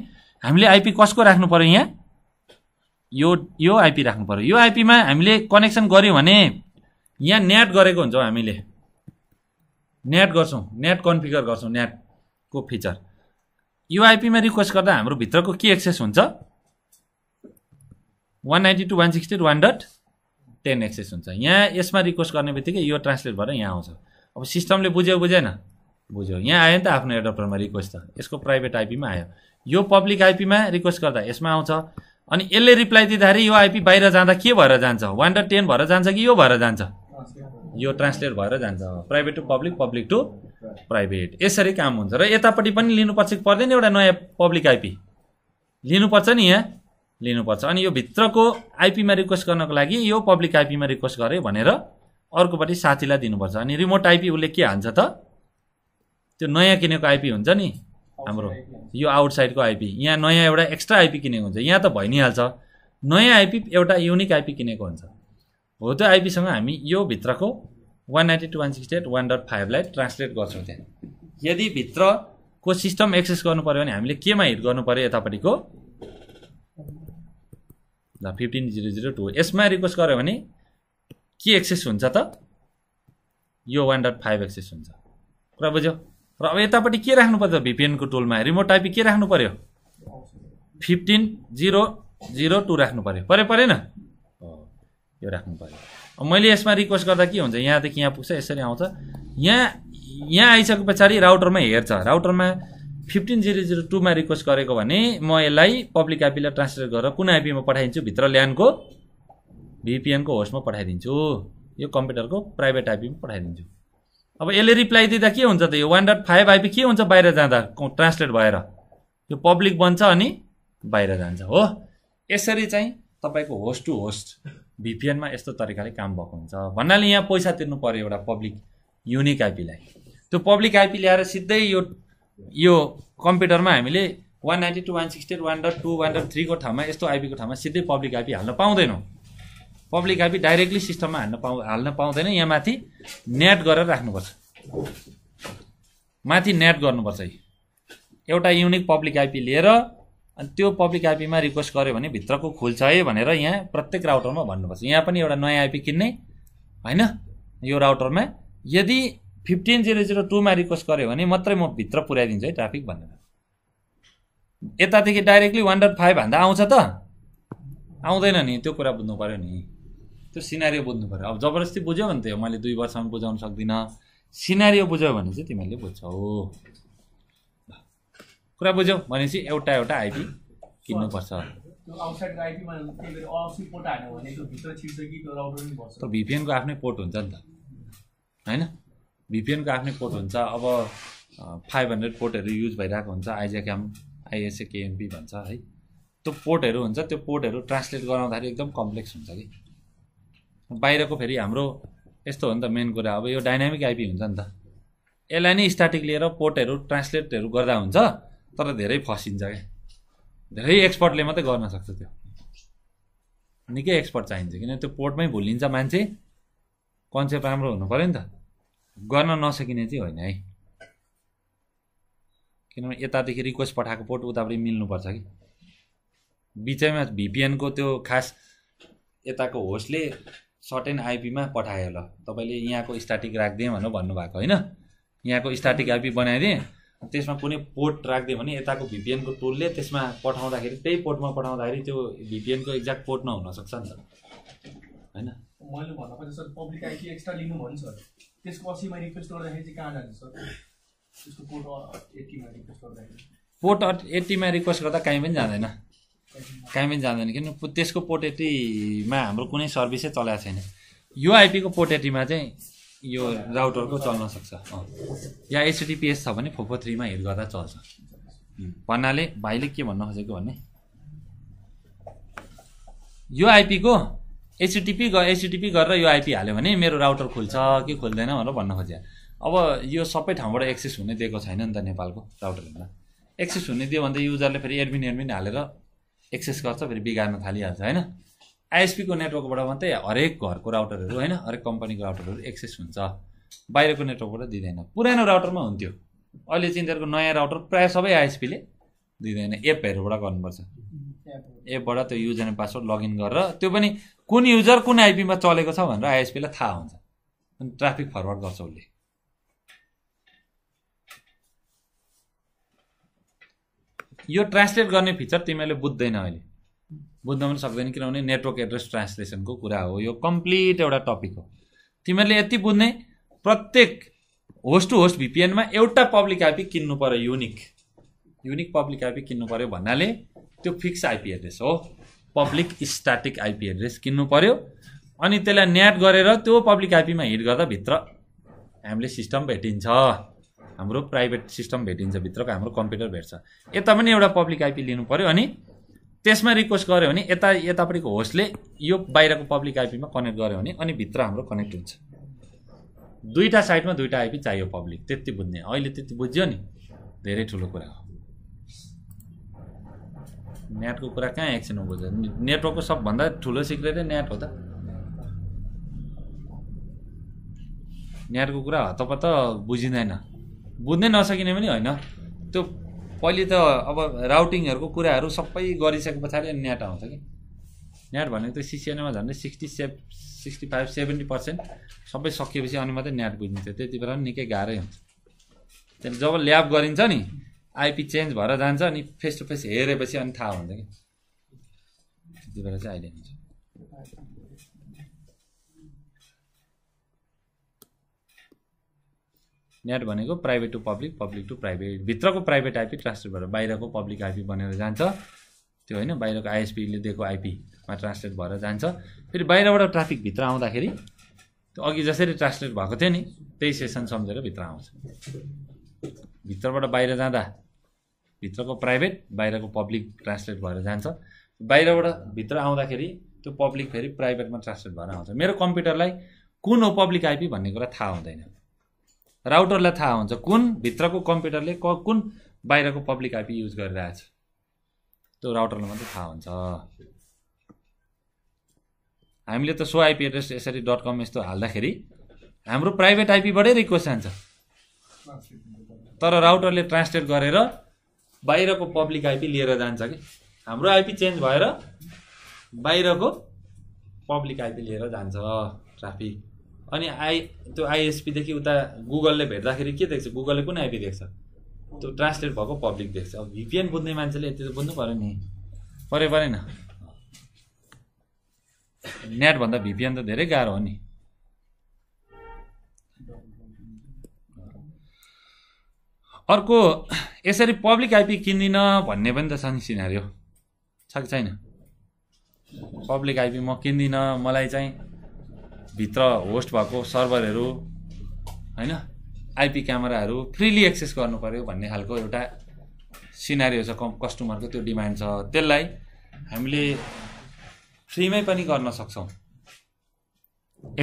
हामीले आइपी कसको राख्नु पऱ्यो यहाँ यो यो आइपी राख्नु पऱ्यो यो आइपीमा हामीले कनेक्सन गऱ्यौँ भने यहाँ नेट गरेको हुन्छौँ हामीले नेट गर्छौँ नेट कन्फिगर गर्छौँ नेटको फिचर यो आइपीमा रिक्वेस्ट गर्दा हाम्रो भित्रको के एक्सेस हुन्छ one ninety two one sixty one dot ten access हुन्छ यहाँ यसमा रिक्वेस्ट गर्ने बित्तिकै यो ट्रान्सलेट भएर यहाँ आउँछ अब सिस्टमले बुझ्यो बुझेन बुझ्यो यहाँ आयो नि त आफ्नो एडप्टरमा रिक्वेस्ट त यसको प्राइभेट आइपीमा आयो यो पब्लिक आइपीमा रिक्वेस्ट गर्दा यसमा आउँछ अनि यसले रिप्लाई दिँदाखेरि यो आइपी बाहिर जाँदा के भएर जान्छ वान डट टेन भएर जान्छ कि यो भएर जान्छ यो ट्रान्सलेट भएर जान्छ private to public public to private यसरी काम हुन्छ र यतापट्टि पनि लिनुपर्छ पर्दैन एउटा नयाँ पब्लिक आइपी लिनुपर्छ नि यहाँ लिनुपर्छ अनि यो भित्रको आइपीमा रिक्वेस्ट गर्नको लागि यो पब्लिक आइपीमा रिक्वेस्ट गरेँ भनेर अर्कोपट्टि साथीलाई दिनुपर्छ अनि रिमोट आइपी उसले के हान्छ त त्यो नयाँ किनेको आइपी हुन्छ नि हाम्रो यो आउटसाइडको आइपी यहाँ नयाँ एउटा एक्स्ट्रा आइपी किनेको हुन्छ यहाँ त भइ नै हाल्छ नयाँ आइपी एउटा युनिक आइपी किनेको हुन्छ हो त्यो आइपीसँग हामी यो भित्रको one ninety two one sixty eight one dot फाइभलाई ट्रान्सलेट गर्छौँ त्यहाँ यदि भित्रको सिस्टम एक्सेस गर्नु पऱ्यो भने हामीले केमा हिट गर्नु पऱ्यो यतापट्टिको ल फिफ्टिन जिरो जिरो टू यसमा रिक्वेस्ट गऱ्यो भने के एक्सेस हुन्छ त यो वान डट फाइभ एक्सेस हुन्छ कुरा बुझ्यो र अब यतापट्टि के राख्नु पर्छ भिपिएनको टोलमा रिमोट आइपी के राख्नु पर्यो फिफ्टिन जिरो जिरो टू राख्नु पर्यो परे परेन यो राख्नु पऱ्यो मैले यसमा रिक्वेस्ट गर्दा के हुन्छ यहाँदेखि यहाँ पुग्छ यसरी आउँछ यहाँ यहाँ आइसके पछाडि राउटरमा हेर्छ राउटरमा फिफ्टिन जिरो जिरो टूमा रिक्वेस्ट गरेको भने म यसलाई पब्लिक आइपीलाई ट्रान्सलेट गरेर कुन आइपीमा पठाइदिन्छु भित्र ल्यानको भिपिएनको होस्टमा पठाइदिन्छु यो कम्प्युटरको प्राइभेट आइपीमा पठाइदिन्छु अब यसले रिप्लाई दिँदा के हुन्छ त यो वान डट फाइभ आइपी के हुन्छ बाहिर जाँदा ट्रान्सलेट भएर यो पब्लिक बन्छ अनि बाहिर जान्छ हो यसरी चाहिँ तपाईँको होस्ट टु होस्ट भिपिएनमा यस्तो तरिकाले काम भएको हुन्छ भन्नाले यहाँ पैसा तिर्नु पऱ्यो एउटा पब्लिक युनिक आइपीलाई त्यो पब्लिक आइपी ल्याएर सिधै यो यो कम्प्युटरमा हामीले one ninety two one sixty one dot two one dot थ्रीको ठाउँमा यस्तो आइपीको ठाउँमा सिधै पब्लिक आइपी हाल्न पाउँदैनौँ पब्लिक आइपी डाइरेक्टली सिस्टममा हाल्न पाउ हाल्न पाउँदैन यहाँ माथि नेट गरेर राख्नुपर्छ माथि नेट गर्नुपर्छ एउटा युनिक पब्लिक आइपी लिएर अनि त्यो पब्लिक आइपीमा रिक्वेस्ट गर्यो भने भित्रको खुल्छ है भनेर यहाँ प्रत्येक राउटरमा भन्नुपर्छ यहाँ पनि एउटा नयाँ आइपी किन्ने होइन यो राउटरमा यदि फिफ्टिन जिरो जिरो टूमा रिक्वेस्ट गऱ्यो भने मात्रै म भित्र पुऱ्याइदिन्छु है ट्राफिक भनेर यतादेखि डाइरेक्टली वान डट फाइभ भन्दा आउँछ त आउँदैन नि त्यो कुरा बुझ्नु पऱ्यो नि त्यो सिनारियो बुझ्नु पऱ्यो अब जबरजस्ती बुझ्यो भने त यो मैले दुई वर्षमा बुझाउन सक्दिनँ सिनारियो बुझ्यो भने चाहिँ तिमीहरूले बुझ्छौ कुरा बुझ्यौ भनेपछि एउटा एउटा आइपी किन्नुपर्छ भिपिएनको आफ्नै पोर्ट हुन्छ नि त होइन भिपिएनको आफ्नै पोर्ट हुन्छ अब फाइभ हन्ड्रेड पोर्टहरू युज भइरहेको हुन्छ आइजेक्याम आइएसए केएमपी भन्छ है त्यो पोर्टहरू हुन्छ त्यो पोर्टहरू ट्रान्सलेट गराउँदाखेरि एकदम कम्प्लेक्स हुन्छ कि बाहिरको फेरि हाम्रो यस्तो हो नि त मेन कुरा अब यो डाइनामिक आइपी हुन्छ नि त यसलाई नै स्टार्टिङ लिएर पोर्टहरू ट्रान्सलेटहरू गर्दा हुन्छ तर धेरै फसिन्छ क्या धेरै एक्सपर्टले मात्रै गर्न सक्छ त्यो निकै एक्सपर्ट चाहिन्छ किनभने त्यो पोर्टमै भुलिन्छ मान्छे कन्सेप्ट राम्रो हुनु पऱ्यो नि त गर्न नसकिने चाहिँ होइन है किनभने यतादेखि रिक्वेस्ट पठाएको पोर्ट उतापट्टि मिल्नुपर्छ कि बिचैमा भिपिएनको त्यो खास यताको होस्टले सर्टेन एन्ड आइपीमा पठाएँ ल तपाईँले यहाँको स्ट्याटिक राखिदिएँ भनेर भन्नुभएको होइन यहाँको स्ट्याटिक आइपी बनाइदिएँ त्यसमा कुनै पोर्ट राखिदियो भने यताको भिपिएनको टुलले त्यसमा पठाउँदाखेरि त्यही पोर्टमा पठाउँदाखेरि त्यो भिपिएनको एक्ज्याक्ट पोर्ट नहुनसक्छ नि त होइन मैले सर पब्लिक आइपी एक्स्ट्रा लिनु भन्छ त्यसको अस्ति मैले रिक्वेस्ट गर्दाखेरि चाहिँ कहाँ जान्छ सर त्यसको पोर्ट एट्टीमा रिक्वेस्ट गर्दाखेरि पोर्ट एट्टीमा रिक्वेस्ट गर्दा कहीँ पनि जाँदैन कहीँ पनि जाँदैन किन त्यसको पोटेटीमा हाम्रो कुनै सर्भिसै चलाएको छैन यो आइपीको पोटेटीमा चाहिँ यो राउटरको चल्न सक्छ या एचटिपिएस छ भने फोर फोर थ्रीमा हिट गर्दा चल्छ भन्नाले भाइले के भन्न खोजेको भने यो आइपीको एचटिपी एचटिपी गरेर यो आइपी हाल्यो भने मेरो राउटर खुल्छ कि खुल्दैन भनेर भन्न खोजे अब यो सबै ठाउँबाट एक्सेस हुने दिएको छैन नि त नेपालको राउटरहरूलाई एक्सेस हुने दियो भने त युजरले फेरि एडमिन एडमिन हालेर एक्सेस गर्छ फेरि बिगार्न थालिहाल्छ होइन आइएसपीको नेटवर्कबाट मात्रै हरेक घरको राउटरहरू होइन हरेक कम्पनीको राउटरहरू एक्सेस हुन्छ बाहिरको नेटवर्कबाट दिँदैन पुरानो राउटरमा हुन्थ्यो अहिले चाहिँ तिनीहरूको नयाँ राउटर प्रायः सबै आइएसपीले दिँदैन एपहरूबाट गर्नुपर्छ एपबाट त्यो युजर एन्ड पासवर्ड लगइन गरेर त्यो पनि कुन युजर कुन आइपीमा चलेको छ भनेर आइएसपीलाई थाहा हुन्छ अनि ट्राफिक फरवर्ड गर्छ उसले यो ट्रान्सलेट गर्ने फिचर तिमीहरूले बुझ्दैन अहिले बुझ्न पनि सक्दैन किनभने नेटवर्क एड्रेस ट्रान्सलेसनको कुरा हो यो कम्प्लिट एउटा टपिक हो तिमीहरूले यति बुझ्ने प्रत्येक होस्ट टु होस्ट भिपिएनमा एउटा पब्लिक आइपी किन्नु पऱ्यो युनिक युनिक पब्लिक आइपी किन्नु पऱ्यो भन्नाले त्यो फिक्स आइपी एड्रेस हो पब्लिक स्ट्याटिक आइपी एड्रेस किन्नु पऱ्यो अनि त्यसलाई न्याट गरेर त्यो पब्लिक आइपीमा हिट गर्दा भित्र हामीले सिस्टम भेटिन्छ हाम्रो प्राइभेट सिस्टम भेटिन्छ भित्रको हाम्रो कम्प्युटर भेट्छ यता पनि एउटा पब्लिक आइपी लिनु पऱ्यो अनि त्यसमा रिक्वेस्ट गऱ्यो भने यता यतापट्टिको होस्टले यो बाहिरको पब्लिक आइपीमा कनेक्ट गऱ्यो भने अनि भित्र हाम्रो कनेक्ट हुन्छ दुईवटा साइडमा दुईवटा आइपी चाहियो पब्लिक त्यति बुझ्ने अहिले त्यति बुझ्यो नि धेरै ठुलो कुरा हो नेटको कुरा कहाँ एकछिन बुझ्छ नेटवर्कको सबभन्दा ठुलो सिक्रेटै नेट हो त नेटको कुरा हतपत बुझिँदैन बुझ्नै नसकिने पनि होइन त्यो पहिले त अब राउटिङहरूको कुराहरू सबै गरिसके पछाडि अनि नेट आउँछ कि नेट भनेको त सिसिएनमा झन्डै sixty seven sixty five seventy percent सबै सकिएपछि अनि मात्रै नेट बुझिन्छ त्यति बेला पनि निकै गाह्रै हुन्छ त्यहाँदेखि जब ल्याब गरिन्छ नि आइपी चेन्ज भएर जान्छ अनि फेस टु फेस हेरेपछि अनि थाहा हुन्छ कि त्यति बेला चाहिँ अहिले हुन्छ नेट भनेको private to public public to private भित्रको प्राइभेट आइपी ट्रान्सलेट भएर बाहिरको पब्लिक आइपी बनेर जान्छ त्यो होइन बाहिरको आइएसपीले दिएको आइपीमा ट्रान्सलेट भएर जान्छ फेरि बाहिरबाट ट्राफिक भित्र आउँदाखेरि त्यो अघि जसरी ट्रान्सलेट भएको थियो नि त्यही सेसन सम्झेर भित्र आउँछ भित्रबाट बाहिर जाँदा भित्रको प्राइभेट बाहिरको पब्लिक ट्रान्सलेट भएर जान्छ बाहिरबाट भित्र आउँदाखेरि त्यो पब्लिक फेरि प्राइभेटमा ट्रान्सलेट भएर आउँछ मेरो कम्प्युटरलाई कुन हो पब्लिक आइपी भन्ने कुरा थाहा हुँदैन राउटरलाई थाहा हुन्छ कुन भित्रको कम्प्युटरले क कुन बाहिरको पब्लिक आइपी युज गरिरहेछ त्यो राउटरलाई मात्रै थाहा हुन्छ हामीले त सो आइपी एड्रेस यसरी डट कम यस्तो हाल्दाखेरि हाम्रो प्राइभेट आइपीबाटै रिक्वेस्ट जान्छ तर राउटरले ट्रान्सलेट गरेर बाहिरको पब्लिक आइपी लिएर जान्छ कि हाम्रो आइपी चेन्ज भएर बाहिरको पब्लिक आइपी लिएर जान्छ ट्राफिक अनि आई त्यो आइएसपीदेखि उता गुगलले भेट्दाखेरि के देख्छ गुगलले कुन आइपी देख्छ त्यो ट्रान्सलेट भएको पब्लिक देख्छ अब भिपिएन बुझ्ने मान्छेले यति त बुझ्नु पऱ्यो नि पऱ्यो परेन नेटभन्दा भिपिएन त धेरै गाह्रो हो नि अर्को यसरी पब्लिक आइपी किन्दिनँ भन्ने पनि त छ नि सिनारी हो छ कि छैन पब्लिक आइपी म किन्दिनँ मलाई चाहिँ भित्र होस्ट भएको सर्भरहरू होइन आइपी क्यामेराहरू फ्रिली एक्सेस गर्नु पऱ्यो भन्ने खालको एउटा सिनारी छ कस्टमरको त्यो डिमान्ड छ त्यसलाई हामीले फ्रीमै पनि गर्न सक्छौँ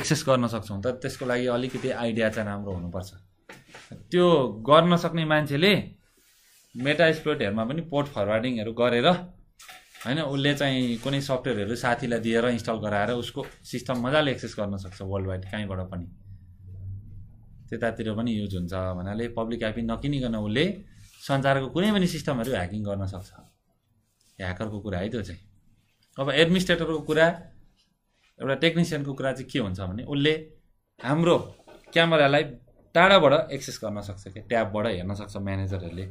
एक्सेस गर्न सक्छौँ तर त्यसको लागि अलिकति आइडिया चाहिँ राम्रो हुनुपर्छ त्यो गर्न सक्ने मान्छेले मेटा स्प्लोटहरूमा पनि पोर्ट फरवार्डिङहरू गरेर होइन उसले चाहिँ कुनै सफ्टवेयरहरू साथीलाई दिएर इन्स्टल गराएर उसको सिस्टम मजाले एक्सेस गर्न सक्छ वर्ल्ड वाइड कहीँबाट पनि त्यतातिर पनि युज हुन्छ भन्नाले पब्लिक आइपी नकिनिकन उसले संसारको कुनै पनि सिस्टमहरू ह्याकिङ गर्न सक्छ ह्याकरको कुरा है त्यो चाहिँ अब एडमिनिस्ट्रेटरको कुरा एउटा टेक्निसियनको कुरा चाहिँ के हुन्छ भने उसले हाम्रो क्यामेरालाई टाढाबाट एक्सेस गर्न सक्छ क्या ट्याबबाट हेर्न सक्छ म्यानेजरहरूले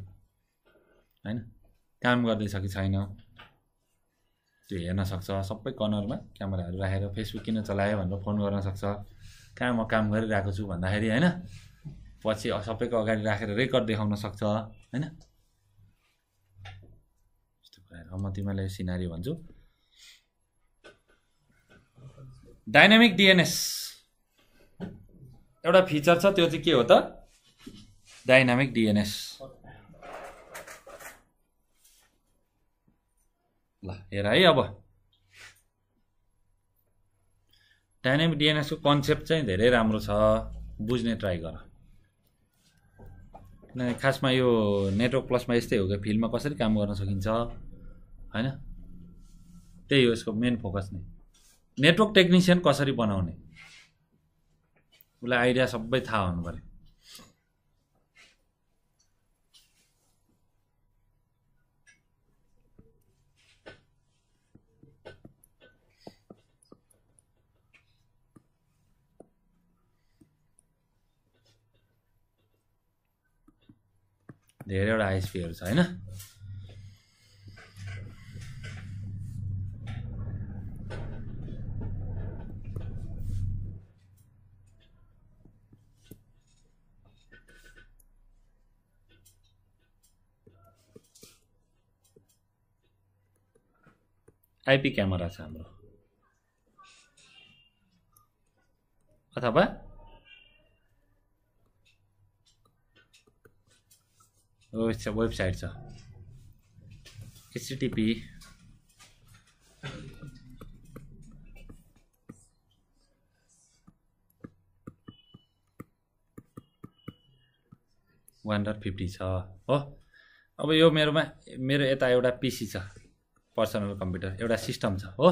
होइन काम गर्दैछ कि छैन त्यो हेर्न सक्छ सबै कर्नरमा क्यामेराहरू राखेर फेसबुक किन चलायो भनेर फोन गर्न सक्छ कहाँ म काम गरिरहेको छु भन्दाखेरि होइन पछि सबैको अगाडि राखेर रेकर्ड देखाउन सक्छ होइन यस्तो कुराहरू म तिमीलाई सिनारी भन्छु डाइनामिक डिएनएस एउटा फिचर छ त्यो चाहिँ के हो त डाइनामिक डिएनएस ल हेर है अब डाइनामिक डिएनएसको कन्सेप्ट चाहिँ धेरै राम्रो छ बुझ्ने ट्राई गर खासमा यो नेटवर्क प्लसमा यस्तै हो कि फिल्डमा कसरी काम गर्न सकिन्छ होइन त्यही हो यसको मेन फोकस नै नेटवर्क टेक्निसियन कसरी बनाउने उसलाई आइडिया सबै थाहा हुनु पऱ्यो धेरैवटा आइएसपीहरू छ होइन आइपी क्यामेरा छ हाम्रो अथवा वेबसाइट वेबसाइट छ एचटिपी वान डट फिफ्टी छ हो अब यो मेरोमा मेरो यता एउटा पिसी छ पर्सनल कम्प्युटर एउटा सिस्टम छ हो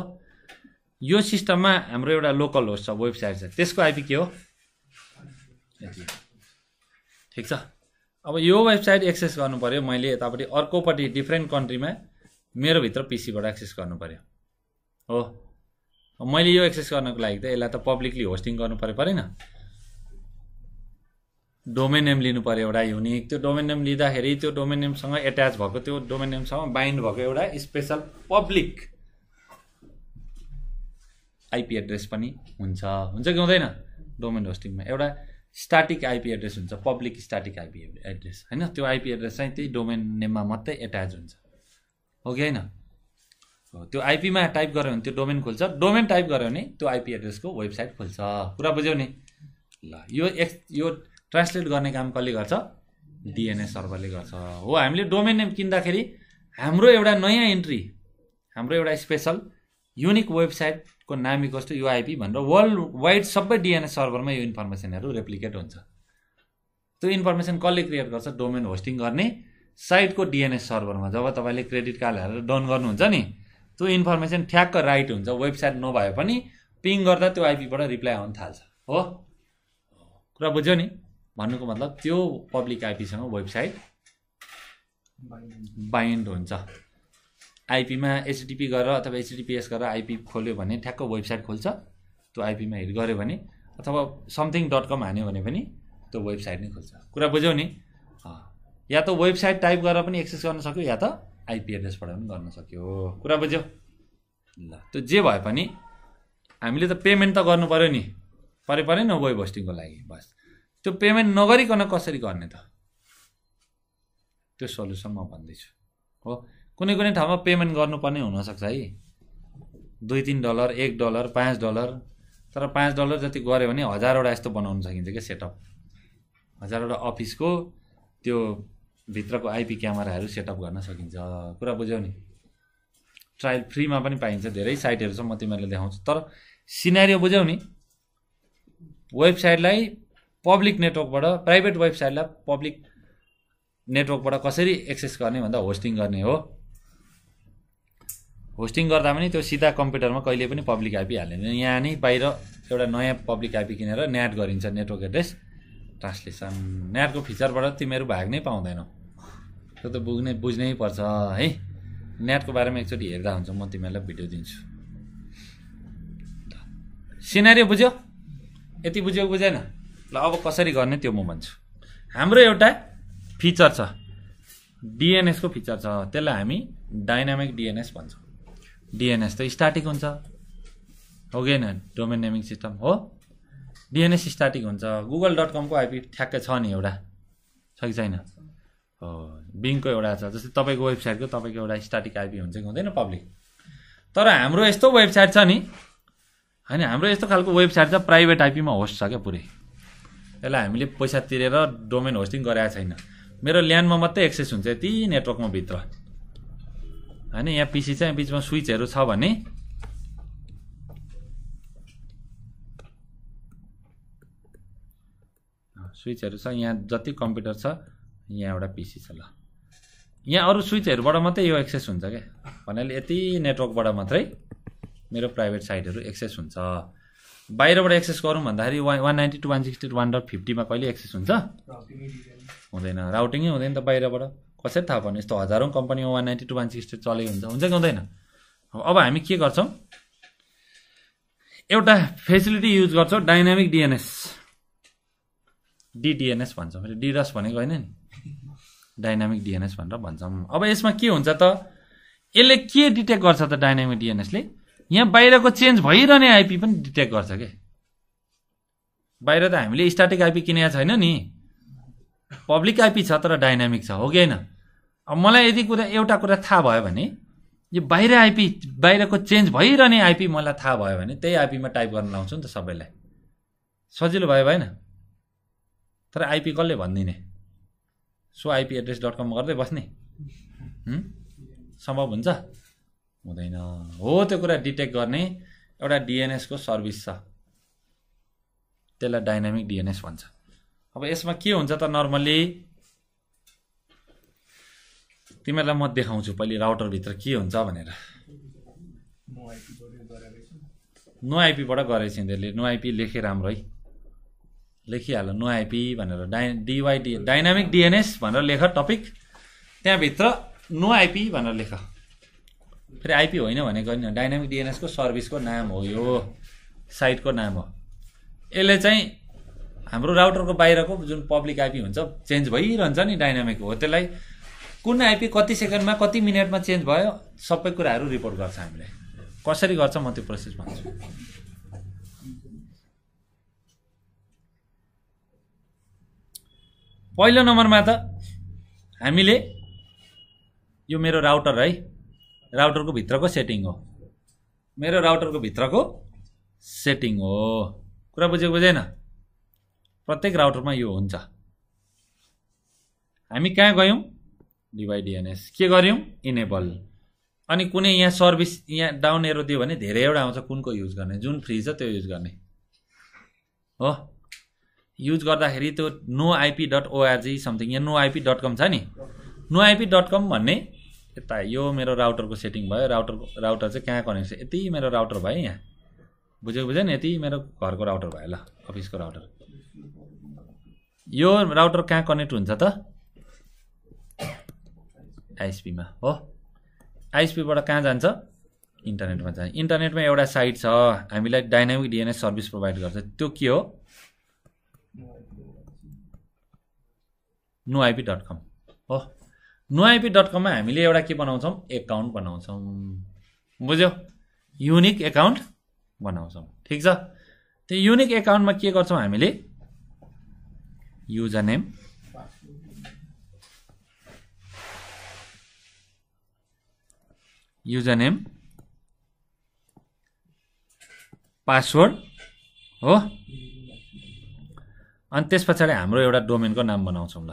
यो सिस्टममा हाम्रो एउटा लोकल होस्ट छ वेबसाइट छ त्यसको आइपी के हो ठिक छ अब यो वेबसाइट एक्सेस गर्नु पऱ्यो मैले यतापट्टि अर्कोपट्टि डिफ्रेन्ट कन्ट्रीमा भित्र पिसीबाट एक्सेस गर्नु पऱ्यो हो मैले यो एक्सेस गर्नको लागि त यसलाई त पब्लिकली होस्टिङ गर्नु पऱ्यो परेन डोमेन नेम लिनु पऱ्यो एउटा युनिक त्यो डोमेन नेम लिँदाखेरि त्यो डोमेन नेमसँग एट्याच भएको त्यो डोमेन नेमसँग बाइन्ड भएको एउटा स्पेसल पब्लिक आइपी एड्रेस पनि हुन्छ हुन्छ कि हुँदैन डोमेन होस्टिङमा एउटा स्ट्याटिक आइपी एड्रेस हुन्छ पब्लिक स्ट्याटिक आइपी एड्रेस होइन त्यो आइपी एड्रेस चाहिँ त्यही डोमेन नेममा मात्रै एट्याच हुन्छ हो कि होइन त्यो आइपीमा टाइप गऱ्यो भने त्यो डोमेन खोल्छ डोमेन टाइप गऱ्यो भने त्यो आइपी एड्रेसको वेबसाइट खोल्छ कुरा बुझ्यौ नि ल यो एक्स यो ट्रान्सलेट गर्ने काम कसले गर्छ डिएनएस सर्भरले गर्छ हो हामीले डोमेन नेम किन्दाखेरि हाम्रो एउटा नयाँ इन्ट्री हाम्रो एउटा स्पेसल युनिक वेबसाइट को नामी कस्तो युआइपी भनेर वर्ल्ड वाइड सबै डिएनएस सर्भरमा यो इन्फर्मेसनहरू रेप्लिकेट हुन्छ त्यो इन्फर्मेसन कसले क्रिएट गर्छ डोमेन होस्टिङ गर्ने साइटको डिएनएस सर्भरमा जब तपाईँले क्रेडिट कार्ड हालेर डन गर्नुहुन्छ नि त्यो इन्फर्मेसन ठ्याक्क राइट हुन्छ वेबसाइट नभए पनि पिङ गर्दा त्यो आइपीबाट रिप्लाई आउनु थाल्छ हो कुरा बुझ्यो नि भन्नुको मतलब त्यो पब्लिक आइपीसँग वेबसाइट बाइन्ड हुन्छ आइपीमा एचडिपी गरेर अथवा एचडिपिएस गरेर आइपी खोल्यो भने ठ्याक्क वेबसाइट खोल्छ त्यो आइपीमा हिट गऱ्यो भने अथवा समथिङ डट कम हान्यो भने पनि त्यो वेबसाइट नै खोल्छ कुरा बुझ्यौ नि या त वेबसाइट टाइप गरेर पनि एक्सेस गर्न सक्यो या त आइपी एड्रेसबाट पनि गर्न सक्यो कुरा बुझ्यौ ल त्यो जे भए पनि हामीले त पेमेन्ट त गर्नु पऱ्यो नि परे परे न वेब होस्टिङको लागि बस त्यो पेमेन्ट नगरिकन कसरी गर्ने त त्यो सल्युसन म भन्दैछु हो कुनै कुनै ठाउँमा पेमेन्ट गर्नुपर्ने हुनसक्छ है दुई तिन डलर एक डलर पाँच डलर तर पाँच डलर जति गऱ्यो भने हजारवटा यस्तो बनाउन सकिन्छ क्या सेटअप हजारवटा अफिसको त्यो भित्रको आइपी क्यामेराहरू सेटअप गर्न सकिन्छ कुरा बुझ्यौ नि ट्रायल फ्रीमा पनि पाइन्छ धेरै साइटहरू छ म तिमीहरूले देखाउँछु तर सिनेरियो बुझ्यौ नि वेबसाइटलाई पब्लिक नेटवर्कबाट प्राइभेट वेबसाइटलाई पब्लिक नेटवर्कबाट कसरी एक्सेस गर्ने भन्दा होस्टिङ गर्ने हो होस्टिङ गर्दा पनि त्यो सिधा कम्प्युटरमा कहिले पनि पब्लिक आइपी हालेन यहाँ नै बाहिर एउटा नयाँ पब्लिक आइपी किनेर नेट गरिन्छ नेटवर्क एड्रेस ट्रान्सलेसन नेटको फिचरबाट तिमीहरू भाग्नै पाउँदैनौ त्यो त बुझ्नै बुझ्नै पर्छ है नेटको बारेमा एकचोटि हेर्दा हुन्छ म तिमीहरूलाई भिडियो दिन्छु सिनेरियो बुझ्यो यति बुझ्यो बुझेन ल अब कसरी गर्ने त्यो म भन्छु हाम्रो एउटा फिचर छ डिएनएसको फिचर छ त्यसलाई हामी डाइनामिक डिएनएस भन्छौँ डिएनएस त स्टार्टिक हुन्छ हो कि होइन डोमेन नेमिङ सिस्टम हो डिएनएस स्टार्टिक हुन्छ गुगल डट कमको आइपी ठ्याक्कै छ नि एउटा छ कि छैन हो बिङ्कको एउटा छ जस्तै तपाईँको वेबसाइटको तपाईँको एउटा स्टार्टिक आइपी हुन्छ कि हुँदैन पब्लिक तर हाम्रो यस्तो वेबसाइट छ नि होइन हाम्रो यस्तो खालको वेबसाइट त प्राइभेट आइपीमा होस्ट छ क्या पुरै यसलाई हामीले पैसा तिरेर डोमेन होस्टिङ गराएको छैन मेरो ल्यान्डमा मात्रै एक्सेस हुन्छ यति नेटवर्कमा भित्र होइन यहाँ पिसी चाहिँ बिचमा स्विचहरू छ भने स्विचहरू छ यहाँ जति कम्प्युटर छ यहाँ एउटा पिसी छ ल यहाँ अरू स्विचहरूबाट मात्रै यो एक्सेस हुन्छ क्या भन्नाले यति नेटवर्कबाट मात्रै मेरो प्राइभेट साइटहरू एक्सेस हुन्छ बाहिरबाट एक्सेस गरौँ भन्दाखेरि one one ninety two one sixty one dot फिफ्टीमा कहिले एक्सेस हुन्छ हुँदैन राउटिङै हुँदैन त बाहिरबाट कसरी थाहा पर्ने यस्तो हजारौँ कम्पनीमा one ninety two one sixty चलेको हुन्छ हुन्छ कि हुँदैन अब हामी के गर्छौँ एउटा फेसिलिटी युज गर्छौँ डाइनामिक डिएनएस डिडिएनएस भन्छौँ फेरि डिडस भनेको होइन नि डाइनामिक डिएनएस भनेर भन्छौँ अब यसमा के हुन्छ त यसले के डिटेक्ट गर्छ त डाइनामिक डिएनएसले यहाँ बाहिरको चेन्ज भइरहने आइपी पनि डिटेक्ट गर्छ के बाहिर त हामीले स्टार्टिङ आइपी किनेको छैन नि पब्लिक आइपी छ तर डाइनामिक छ हो कि होइन अब मलाई यदि कुरा एउटा कुरा थाहा भयो भने यो बाहिर आइपी बाहिरको चेन्ज भइरहने आइपी मलाई थाहा भयो भने त्यही आइपीमा टाइप गर्न लाउँछु नि त सबैलाई सजिलो भयो भएन तर आइपी कसले भनिदिने सो आइपी एड्रेस डट कम गर्दै बस्ने सम्भव हुन्छ हुँदैन हो त्यो कुरा डिटेक्ट गर्ने एउटा डिएनएसको सर्भिस छ त्यसलाई डाइनामिक डिएनएस भन्छ अब यसमा के हुन्छ त नर्मल्ली तिमीहरूलाई म देखाउँछु पहिले राउटरभित्र के हुन्छ भनेर नो आइपीबाट गरेको छ यिनीहरूले नो आइपी लेखे राम्रो है लेखिहाल नो आइपी भनेर डाइ डिवाइडी डाइनामिक डिएनएस भनेर लेख टपिक त्यहाँभित्र नो आइपी भनेर लेख फेरि आइपी होइन भनेको होइन डाइनामिक डिएनएसको सर्भिसको नाम हो यो साइटको नाम हो यसले चाहिँ हाम्रो राउटरको बाहिरको जुन पब्लिक आइपी हुन्छ चेन्ज भइरहन्छ नि डाइनामिक हो त्यसलाई कुन आइपी कति सेकेन्डमा कति मिनटमा चेन्ज भयो सबै कुराहरू रिपोर्ट गर्छ हामीले कसरी गर्छ म त्यो प्रोसेस भन्छु पहिलो नम्बरमा त हामीले यो मेरो राउटर है राउटरको भित्रको सेटिङ हो मेरो राउटरको भित्रको सेटिङ हो कुरा बुझेको बुझेन प्रत्येक राउटरमा यो हुन्छ हामी कहाँ गयौँ डिभाइडिएनएस के गऱ्यौँ इनेबल अनि कुनै यहाँ सर्भिस यहाँ डाउन एरो दियो भने धेरैवटा आउँछ कुनको युज गर्ने जुन फ्री छ त्यो युज गर्ने हो युज गर्दाखेरि त्यो no IP dot ORG something यहाँ नो आइपी डट कम छ नि नो आइपी डट कम भन्ने यता यो मेरो राउटरको सेटिङ भयो राउटर राउटर चाहिँ कहाँ कनेक्ट छ यति मेरो राउटर भयो यहाँ बुझ्यो बुझ्यो नि यति मेरो घरको राउटर भयो ल अफिसको राउटर यो राउटर कहाँ कनेक्ट हुन्छ त आइएसपीमा हो आइएसपीबाट कहाँ जान्छ इन्टरनेटमा जान्छ इन्टरनेटमा एउटा साइट छ हामीलाई डाइनामिक डिएनएस सर्भिस प्रोभाइड गर्छ त्यो के हो नुआइपी डट कम हो नुआइपी डट कममा हामीले एउटा के बनाउँछौँ एकाउन्ट बनाउँछौँ बुझ्यो युनिक एकाउन्ट बनाउँछौँ ठिक छ त्यो युनिक एकाउन्टमा के गर्छौँ हामीले user name नेम, पासवर्ड हो अनि त्यस पछाडि हाम्रो एउटा डोमेनको नाम बनाउँछौँ ल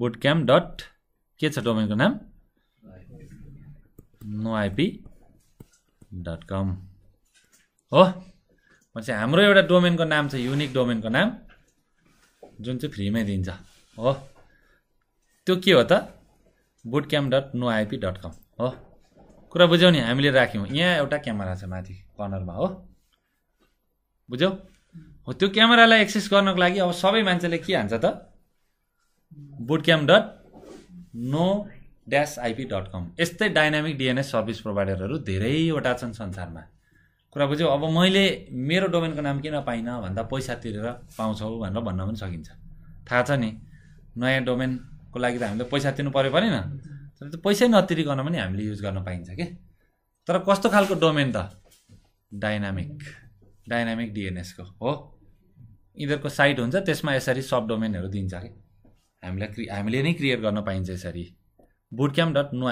बुट क्याम्प डट के छ डोमेनको नाम नोआइपी डट कम हो भनेपछि हाम्रो एउटा डोमेनको नाम छ युनिक डोमेनको नाम जुन चाहिँ फ्रीमै दिन्छ हो त्यो के हो त boot camp dot no IP dot com हो कुरा बुझ्यौ नि हामीले राख्यौँ यहाँ एउटा क्यामेरा छ माथि कर्नरमा हो बुझ्यौ हो त्यो क्यामेरालाई एक्सेस गर्नको लागि अब सबै मान्छेले के हान्छ त boot camp dot no dash IP dot com यस्तै डाइनामिक डिएनएस सर्भिस प्रोभाइडरहरू धेरैवटा छन् संसारमा कुरा बुझ्यो अब मैले मेरो डोमेनको नाम किन पाइनँ भन्दा पैसा तिरेर पाउँछौ भनेर भन्न पनि सकिन्छ थाहा छ नि नयाँ डोमेनको लागि त हामीले पैसा तिर्नु पऱ्यो परेन तर त्यो पैसै नतिरिकन पनि हामीले युज गर्न पाइन्छ कि तर कस्तो खालको डोमेन त डाइनामिक डाइनामिक डिएनएसको हो यिनीहरूको साइट हुन्छ त्यसमा यसरी सब डोमेनहरू दिन्छ कि हामीलाई क्रि हामीले नै क्रिएट गर्न पाइन्छ यसरी bootcamp dot no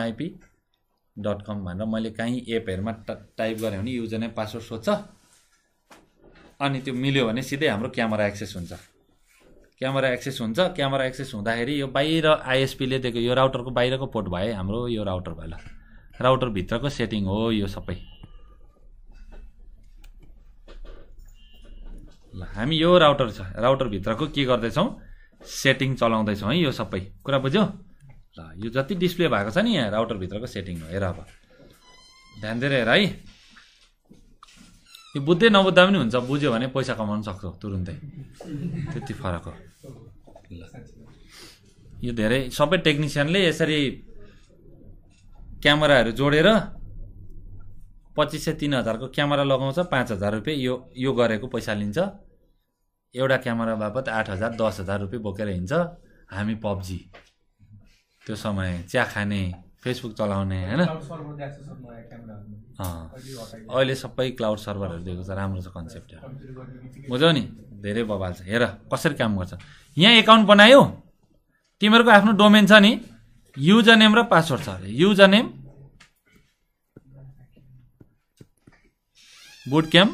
dot com भनेर मैले कहीँ एपहरूमा टाइप गरेँ भने युजर नै पासवर्ड सोध्छ अनि त्यो मिल्यो भने सिधै हाम्रो क्यामेरा एक्सेस हुन्छ क्यामेरा एक्सेस हुन्छ क्यामेरा एक्सेस हुँदाखेरि यो बाहिर आइएसपीले दिएको यो राउटरको बाहिरको पोर्ट भए हाम्रो यो राउटर भयो ल राउटरभित्रको सेटिङ हो यो सबै ल हामी यो राउटर छ राउटरभित्रको के गर्दैछौँ सेटिङ चलाउँदैछौँ है यो सबै कुरा बुझ्यो ल यो जति डिस्प्ले भएको छ नि यहाँ राउटरभित्रको सेटिङ हो हेर अब ध्यान दिएर हेर है यो बुझ्दै नबुझ्दा पनि हुन्छ बुझ्यो भने पैसा कमाउनु सक्छौ तुरुन्तै त्यति फरक हो ल यो धेरै सबै टेक्निसियनले यसरी क्यामेराहरू जोडेर पच्चिस सय तिन हजारको क्यामेरा लगाउँछ पाँच हजार रुपियाँ यो यो गरेको पैसा लिन्छ एउटा क्यामेरा बापत आठ हजार दस हजार रुपियाँ बोकेर हिँड्छ हामी पब्जी त्यो समय चिया खाने फेसबुक चलाउने होइन अहिले सबै क्लाउड सर्भरहरू दिएको छ राम्रो छ कन्सेप्ट बुझौ नि धेरै बवाल छ हेर कसरी काम गर्छ यहाँ एकाउन्ट बनायो तिमीहरूको आफ्नो डोमेन छ नि युजर नेम र पासवर्ड छ अरे user name boot camp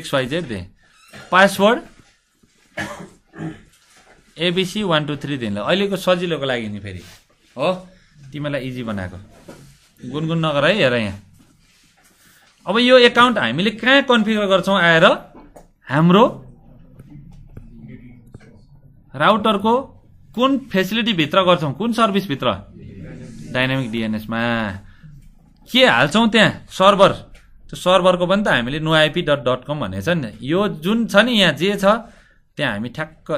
XYZ दे password ABC one two three दिनलाई अहिलेको सजिलोको लागि नि फेरि हो तिमीलाई इजी बनाएको गुनगुन नगर है हेर यहाँ अब यो एकाउन्ट हामीले कहाँ कन्फिगर गर्छौँ आएर हाम्रो राउटरको कुन फेसिलिटीभित्र गर्छौँ कुन सर्भिसभित्र डाइनामिक डिएनएसमा के हाल्छौँ त्यहाँ सर्भर त्यो सर्भरको पनि त हामीले नोआइपी डट डट कम भनेको छ नि यो जुन छ नि यहाँ जे छ त्यहाँ हामी ठ्याक्क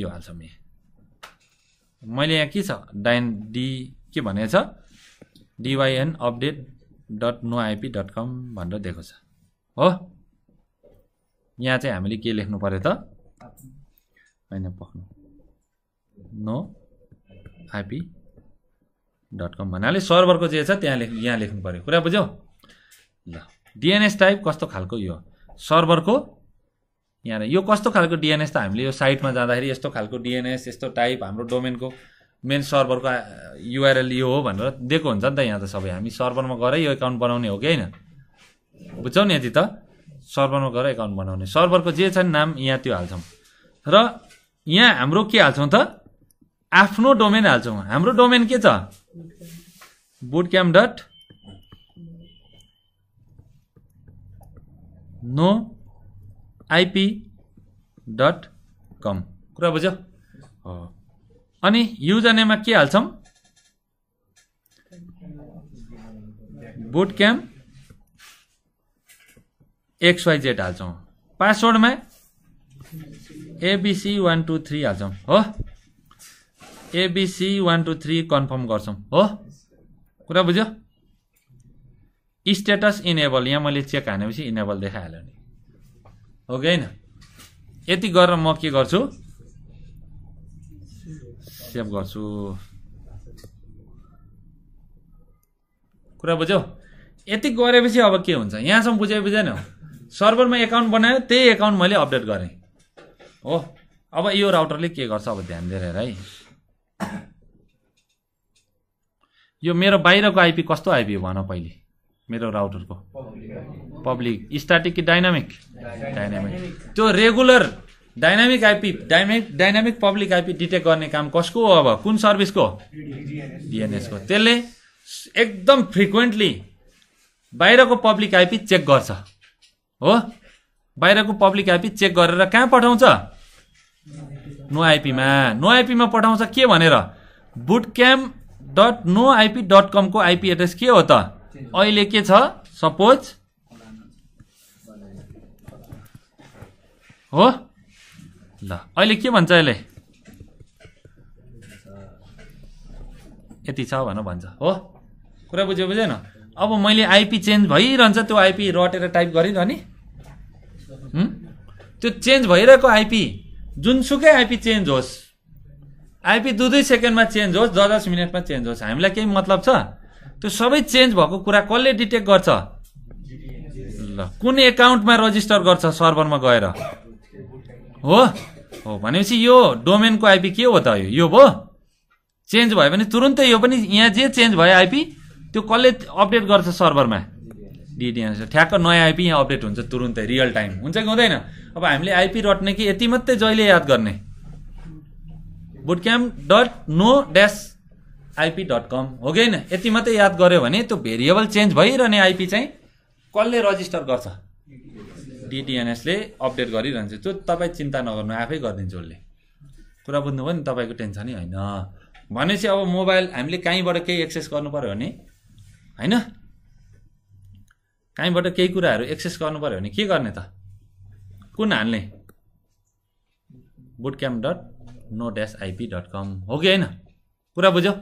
यो हाल्छौँ यहाँ मैले यहाँ के छ डाइन डी के भनेको छ DYN update dot no dot com भनेर दिएको छ हो यहाँ चाहिँ हामीले के लेख्नु पऱ्यो त होइन पक्नु नो आइपी डट कम भन्नाले सर्भरको जे छ त्यहाँ लेख यहाँ लेख्नु पऱ्यो कुरा बुझ्यौ ल डिएनएस टाइप कस्तो खालको यो सर्भरको यहाँ यो कस्तो खालको डिएनएस त हामीले यो साइटमा जाँदाखेरि यस्तो खालको डिएनएस यस्तो टाइप हाम्रो डोमेनको मेन सर्भरको युआरएल यो हो भनेर दिएको हुन्छ नि त यहाँ त सबै हामी सर्भरमा गएर यो एकाउन्ट बनाउने हो कि होइन बुझ्छौ नि यति त सर्भरमा गएर एकाउन्ट बनाउने सर्भरको जे छ नि नाम यहाँ त्यो हाल्छौँ र यहाँ हाम्रो के हाल्छौँ त आफ्नो डोमेन हाल्छौँ हाम्रो डोमेन के छ boot camp dot no IP dot com कुरा बुझ्यो अनि युजर नेममा के हाल्छौँ बुट क्याम्प एक्सवाइजेड हाल्छौँ पासवर्डमा एबिसी वान टू थ्री हाल्छौँ हो ABC one two three confirm गर्छौँ हो कुरा बुझ्यो स्टेटस इनेबल यहाँ मैले चेक हानेपछि इनेबल देखाइहाल्यो नि हो कि होइन यति गरेर म के गर्छु सेभ गर्छु कुरा बुझ्यौ यति गरेपछि अब के हुन्छ यहाँसम्म बुझ्यो बुझेन सर्भरमा एकाउन्ट बनायो त्यही एकाउन्ट मैले अपडेट गरेँ हो अब यो राउटरले के गर्छ अब ध्यान दिएर हेर है यो मेरो बाहिरको आइपी कस्तो आइपी भन पहिले मेरो राउटरको पब्लिक स्ट्याटिक कि डाइनामिक डाइनामिक त्यो regular dynamic IP dynamic dynamic public IP detect गर्ने काम कसको हो अब कुन सर्भिसको डिएनएसको त्यसले एकदम फ्रिक्वेन्टली बाहिरको पब्लिक आइपी चेक गर्छ हो बाहिरको पब्लिक आइपी चेक गरेर कहाँ पठाउँछ नो आइपीमा नो आइपीमा पठाउँछ के भनेर boot camp dot no IP dot कमको आइपी एड्रेस के हो त अहिले के छ सपोज हो ल अहिले के भन्छ यसले यति छ भनेर भन्छ हो कुरा बुझ्यो बुझेन अब मैले आइपी चेन्ज भइरहन्छ त्यो आइपी रटेर टाइप गरिरहने त्यो चेन्ज भइरहेको आइपी जुनसुकै आइपी चेन्ज होस् आइपी दुई दुई सेकेन्डमा चेन्ज होस् दस दस मिनटमा चेन्ज होस् हामीलाई केही मतलब छ त्यो सबै चेन्ज भएको कुरा कसले डिटेक्ट गर्छ ल कुन एकाउन्टमा रजिस्टर गर्छ सर्भरमा गएर हो हो भनेपछि यो डोमेनको आइपी के हो त यो यो भयो चेन्ज भयो भने तुरुन्तै यो पनि यहाँ जे चेन्ज भयो आइपी त्यो कसले अपडेट गर्छ सर्भरमा डिडिएनएस ठ्याक्क नयाँ आइपी यहाँ अपडेट हुन्छ तुरुन्तै रियल टाइम हुन्छ कि हुँदैन अब हामीले आइपी रट्ने कि यति मात्रै जहिले याद गर्ने boot dot no dash IP dot com हो कि होइन यति मात्रै याद गऱ्यो भने त्यो भेरिएबल चेन्ज भइरहने आइपी चाहिँ कसले रजिस्टर गर्छ डिटिएनएसले अपडेट गरिरहन्छ त्यो तपाईँ चिन्ता नगर्नु आफै गरिदिन्छ उसले कुरा बुझ्नुभयो नि तपाईँको टेन्सनै होइन भनेपछि अब मोबाइल हामीले कहीँबाट केही एक्सेस गर्नु पऱ्यो भने होइन कहीँबाट केही कुराहरू एक्सेस गर्नु पऱ्यो भने के गर्ने त कुन हाल्ने boot camp dot no dash IP dot com हो कि होइन कुरा बुझ्यौ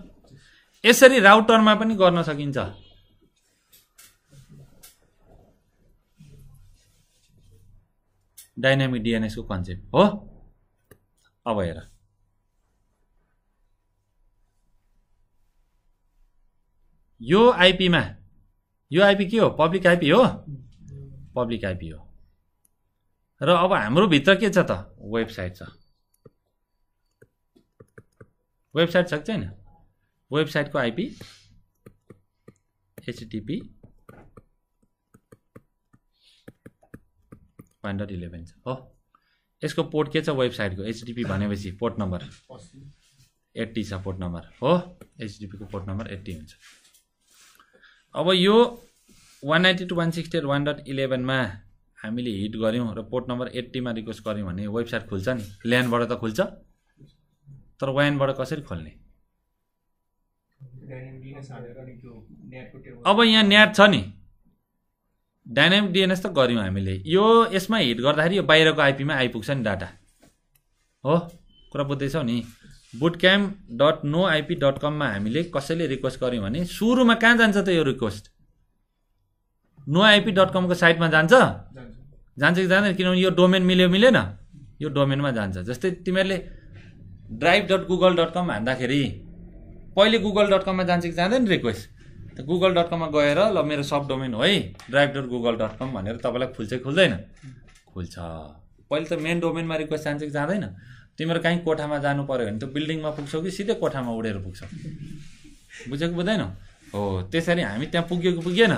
यसरी राउटरमा पनि गर्न सकिन्छ डाइनामिक डिएनएसको कन्सेप्ट हो अब हेर यो आइपीमा यो आइपी के हो पब्लिक आइपी हो पब्लिक आइपी हो र अब भित्र के छ त वेबसाइट छ वेबसाइट छ कि छैन वेबसाइटको आइपी एचटिपी डट इलेभेन छ हो यसको पोर्ट के छ वेबसाइटको एचडिपी भनेपछि पोर्ट नम्बर एट्टी छ पोर्ट नम्बर हो एचडिपीको पोर्ट नम्बर एट्टी हुन्छ अब यो one ninety two one sixty eight one dot इलेभेनमा हामीले हिट गऱ्यौँ र पोर्ट नम्बर एट्टीमा रिक्वेस्ट गऱ्यौँ भने वेबसाइट खुल्छ नि ल्यान्डबाट त खुल्छ तर वानबाट कसरी खोल्ने अब यहाँ न्याट छ नि डाइनामिक डिएनएस त गऱ्यौँ हामीले यो यसमा हिट गर्दाखेरि यो बाहिरको आइपीमा आइपुग्छ नि डाटा हो कुरा बुझ्दैछौ नि boot camp dot no IP dot कममा हामीले कसैले रिक्वेस्ट गऱ्यौँ भने सुरुमा कहाँ जान्छ त यो रिक्वेस्ट नो आइपी डट कमको साइटमा जान्छ जान्छ कि जाँदैन किनभने यो डोमेन मिल्यो मिलेन यो डोमेनमा जान्छ जस्तै तिमीहरूले drive dot Google dot com हान्दाखेरि पहिले गुगल डट कममा जान्छ कि जाँदैन रिक्वेस्ट त गुगल डट कममा गएर ल मेरो सब डोमेन हो है drive dot Google dot com भनेर तपाईँलाई खुल्छ खुल्दैन खुल्छ पहिले त मेन डोमेनमा रिक्वेस्ट जान्छ कि जाँदैन तिम्रो कहीँ कोठामा जानु पऱ्यो भने त बिल्डिङमा पुग्छौ कि सिधै कोठामा उडेर पुग्छौ कि बुझ्दैनौ हो त्यसरी हामी त्यहाँ पुग्यो कि पुगेन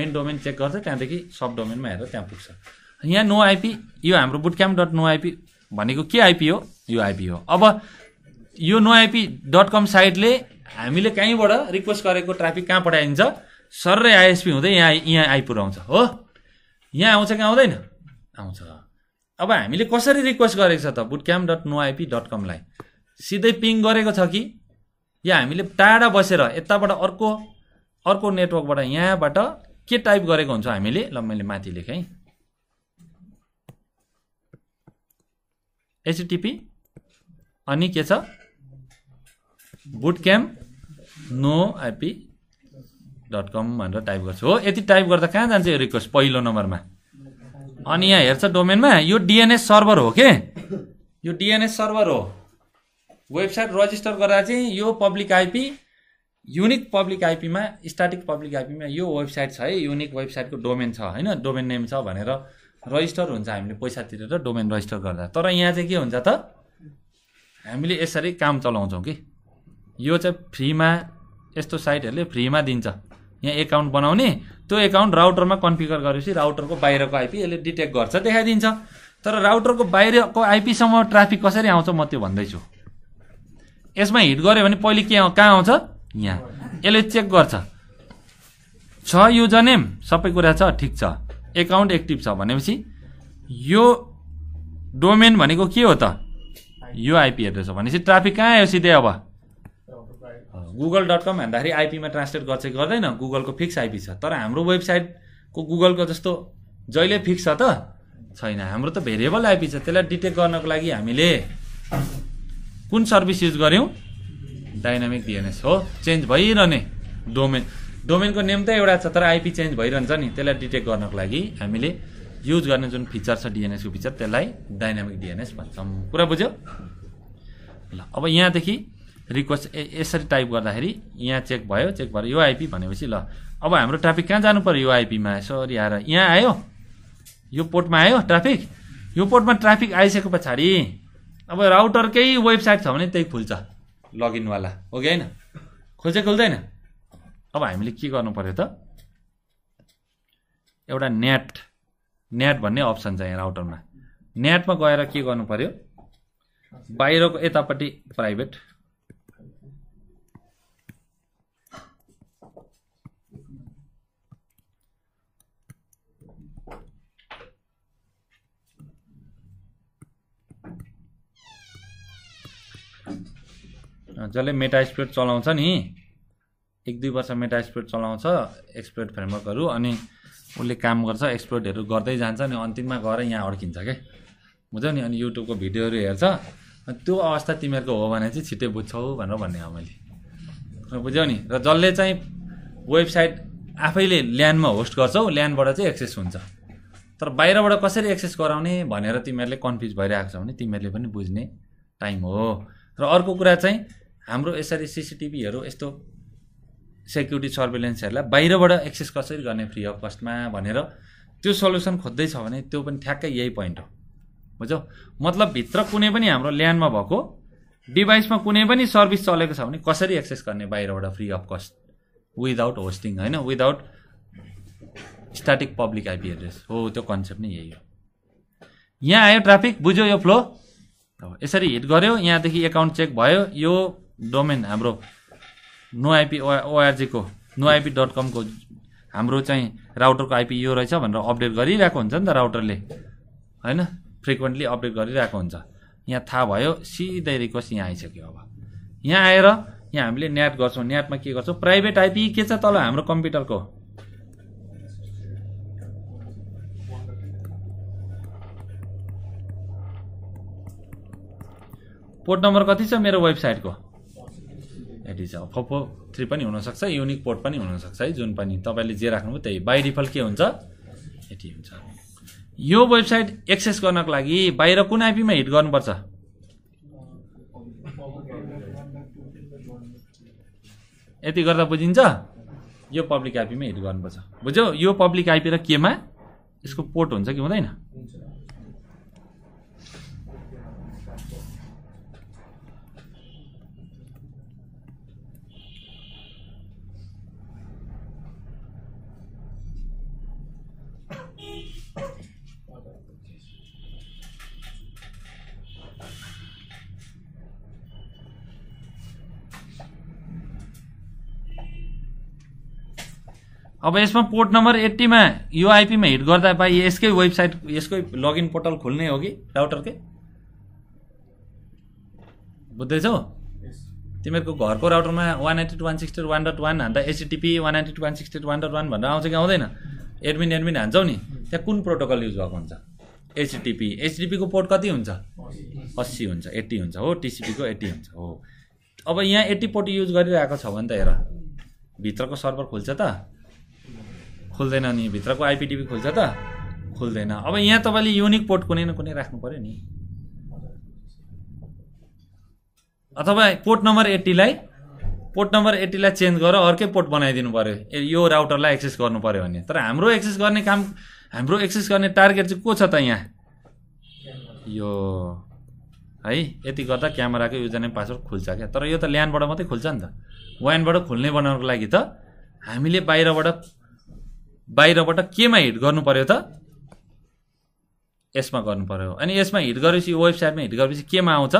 मेन डोमेन चेक गर्छ त्यहाँदेखि सब डोमेनमा हेरेर त्यहाँ पुग्छ यहाँ नो आइपी यो हाम्रो बुटक्याम्प डट नो आइपी भनेको के आइपी हो यो आइपी हो अब यो नोआइपी डट कम साइटले हामीले कहीँबाट रिक्वेस्ट गरेको ट्राफिक कहाँ पठाइन्छ सर आइएसपी हुँदै यहाँ यहाँ आइपुऱ्याउँछ हो यहाँ आउँछ कि आउँदैन आउँछ अब हामीले कसरी रिक्वेस्ट गरेको छ त boot camp dot no IP dot कमलाई सिधै पिङ गरेको छ कि या हामीले टाढा बसेर यताबाट अर्को अर्को नेटवर्कबाट यहाँबाट के टाइप गरेको हुन्छ हामीले ल मैले माथि लेखेँ एचटिपी अनि के छ boot camp no IP dot com भनेर टाइप गर्छु हो यति टाइप गर्दा कहाँ जान्छ यो रिक्वेस्ट पहिलो नम्बरमा अनि यहाँ हेर्छ डोमेनमा यो डिएनएस सर्भर हो के यो डिएनएस सर्भर हो वेबसाइट रजिस्टर गर्दा चाहिँ यो पब्लिक आइपी युनिक पब्लिक आइपीमा स्टार्टिक पब्लिक आइपीमा यो वेबसाइट छ है युनिक वेबसाइटको डोमेन छ होइन डोमेन नेम छ भनेर रजिस्टर हुन्छ हामीले पैसा तिरेर डोमेन रजिस्टर गर्दा तर यहाँ चाहिँ के हुन्छ त हामीले यसरी काम चलाउँछौँ कि यो चाहिँ फ्रीमा यस्तो साइटहरूले फ्रीमा दिन्छ यहाँ एकाउन्ट बनाउने त्यो एकाउन्ट राउटरमा कन्फिगर गरेपछि राउटरको बाहिरको आइपी यसले डिटेक्ट गर्छ देखाइदिन्छ तर राउटरको बाहिरको आइपीसम्म ट्राफिक कसरी आउँछ म त्यो भन्दैछु यसमा हिट गऱ्यो भने पहिले के कहाँ आउँछ यहाँ यसले चेक गर्छ छ युजर नेम सबै कुरा छ ठिक छ एकाउन्ट एक्टिभ छ भनेपछि यो डोमेन भनेको के हो त यो आइपी एड्रेस हो भनेपछि ट्राफिक कहाँ आयो सिधै अब गुगल डट कम भन्दाखेरि आइपीमा ट्रान्सलेट गर्छ कि गर्दैन गुगलको फिक्स आइपी छ तर हाम्रो वेबसाइटको गुगलको जस्तो जहिले फिक्स छ त छैन हाम्रो त भेरिएबल आइपी छ त्यसलाई डिटेक्ट गर्नको लागि हामीले कुन सर्भिस युज गऱ्यौँ डाइनामिक डिएनएस हो चेन्ज भइरहने डोमेन डोमेनको नेम त एउटा छ तर आइपी चेन्ज भइरहन्छ नि त्यसलाई डिटेक्ट गर्नको लागि हामीले युज गर्ने जुन फिचर छ डिएनएसको फिचर त्यसलाई डाइनामिक डिएनएस भन्छौँ कुरा बुझ्यो ल अब यहाँदेखि रिक्वेस्ट यसरी टाइप गर्दाखेरि यहाँ चेक भयो चेक भयो यो भनेपछि ल अब हाम्रो ट्राफिक कहाँ जानु पऱ्यो युआइपीमा यसो सरी आएर यहाँ आयो यो पोर्टमा आयो ट्राफिक यो पोर्टमा ट्राफिक आइसके पछाडि अब राउटरकै वेबसाइट छ भने त्यही खुल्छ लगइनवाला हो कि होइन खोल्छ खुल्दैन अब हामीले के गर्नु पऱ्यो त एउटा नेट नेट भन्ने अप्सन छ यहाँ राउटरमा नेटमा गएर के गर्नु पऱ्यो बाहिरको यतापट्टि प्राइभेट जसले मेटा स्प्रेड चलाउँछ नि एक दुई वर्ष मेटा स्प्रेड चलाउँछ एक्सप्लोइट फ्रेमवर्कहरू अनि उसले काम गर्छ एक्सप्लोइटहरू गर्दै जान्छ अनि अन्तिममा गएर यहाँ अड्किन्छ क्या बुझ्यौ नि अनि युट्युबको भिडियोहरू हेर्छ त्यो अवस्था तिमीहरूको हो भने चाहिँ छिट्टै बुझ्छौ भनेर भन्ने हो मैले बुझ्यौ नि र जसले चाहिँ वेबसाइट आफैले ल्यान्डमा होस्ट गर्छौ ल्यान्डबाट चाहिँ एक्सेस हुन्छ तर बाहिरबाट कसरी एक्सेस गराउने भनेर तिमीहरूले कन्फ्युज भइरहेको छ भने तिमीहरूले पनि बुझ्ने टाइम हो र अर्को कुरा चाहिँ हाम्रो यसरी सिसिटिभीहरू यस्तो सेक्युरिटी सर्भेलेन्सहरूलाई बाहिरबाट एक्सेस कसरी गर्ने फ्री अफ कस्टमा भनेर त्यो सल्युसन खोज्दैछ भने त्यो पनि ठ्याक्कै यही पोइन्ट हो बुझ्यौ मतलब भित्र कुनै पनि हाम्रो ल्यान्डमा भएको डिभाइसमा कुनै पनि सर्भिस चलेको छ भने कसरी एक्सेस गर्ने बाहिरबाट free of cost without hosting होइन without static public IP address हो त्यो कन्सेप्ट नै यही हो यहाँ आयो ट्राफिक बुझ्यो यो फ्लो यसरी हिट गऱ्यो यहाँदेखि एकाउन्ट चेक भयो यो डोमेन हाम्रो नो आइपी ओआरजीको नो आइपी डट कमको हाम्रो चाहिँ राउटरको आइपी यो रहेछ भनेर अपडेट गरिरहेको हुन्छ नि त राउटरले होइन फ्रिक्वेन्टली अपडेट गरिरहेको हुन्छ यहाँ थाहा भयो सिधै रिक्वेस्ट यहाँ आइसक्यो अब यहाँ आएर यहाँ हामीले नेट गर्छौँ नेटमा के गर्छौँ प्राइभेट आइपी के छ तल हाम्रो कम्प्युटरको पोर्ट नम्बर कति छ मेरो वेबसाइटको एडिज ओप्पो थ्री पनि हुनसक्छ युनिक पोर्ट पनि हुनसक्छ है जुन पनि तपाईँले जे राख्नुभयो त्यही बाई डिफल्ट के हुन्छ यति हुन्छ यो वेबसाइट एक्सेस गर्नको लागि बाहिर कुन आइपीमा हिट गर्नुपर्छ यति गर्दा बुझिन्छ यो पब्लिक आइपीमा हिट गर्नुपर्छ बुझ्यौ यो पब्लिक आइपी र केमा यसको पोर्ट हुन्छ कि हुँदैन अब यसमा पोर्ट नम्बर एट्टीमा यो आइपीमा हिट गर्दा भाइ यसकै वेबसाइट यसकै लगइन पोर्टल खोल्ने हो कि राउटरकै बुझ्दैछौ तिमीहरूको घरको राउटरमा one ninety one sixty one dot one हान्दा HTTP one ninety one sixty one dot one भनेर आउँछ कि आउँदैन एडमिन एडमिन हान्छौ नि त्यहाँ कुन प्रोटोकल युज भएको हुन्छ एचटिपी एचडिपीको पोर्ट कति हुन्छ अस्सी हुन्छ एट्टी हुन्छ हो टिसिपीको एट्टी हुन्छ हो अब यहाँ एट्टी पोर्ट युज गरिरहेको छ भने त हेर भित्रको सर्भर खुल्छ त खोल्दैन नि भित्रको आइपिटिभी खोल्छ त खोल्दैन अब यहाँ तपाईँले युनिक पोर्ट कुनै न कुनै राख्नु पऱ्यो नि अथवा पोर्ट नम्बर एट्टीलाई पोर्ट नम्बर एट्टीलाई चेन्ज गरेर अर्कै पोर्ट बनाइदिनु पऱ्यो यो राउटरलाई एक्सेस गर्नु पऱ्यो भने तर हाम्रो एक्सेस गर्ने काम हाम्रो एक्सेस गर्ने टार्गेट चाहिँ को छ त यहाँ यो है यति गर्दा क्यामेराको युजर पासवर्ड खुल्छ क्या तर यो त ल्यान्डबाट मात्रै खुल्छ नि त वानबाट खुल्ने बनाउनुको लागि त हामीले बाहिरबाट बाहिरबाट केमा हिट गर्नु पर्यो त यसमा गर्नु पर्यो अनि यसमा हिट गरेपछि वेबसाइटमा हिट गरेपछि केमा आउँछ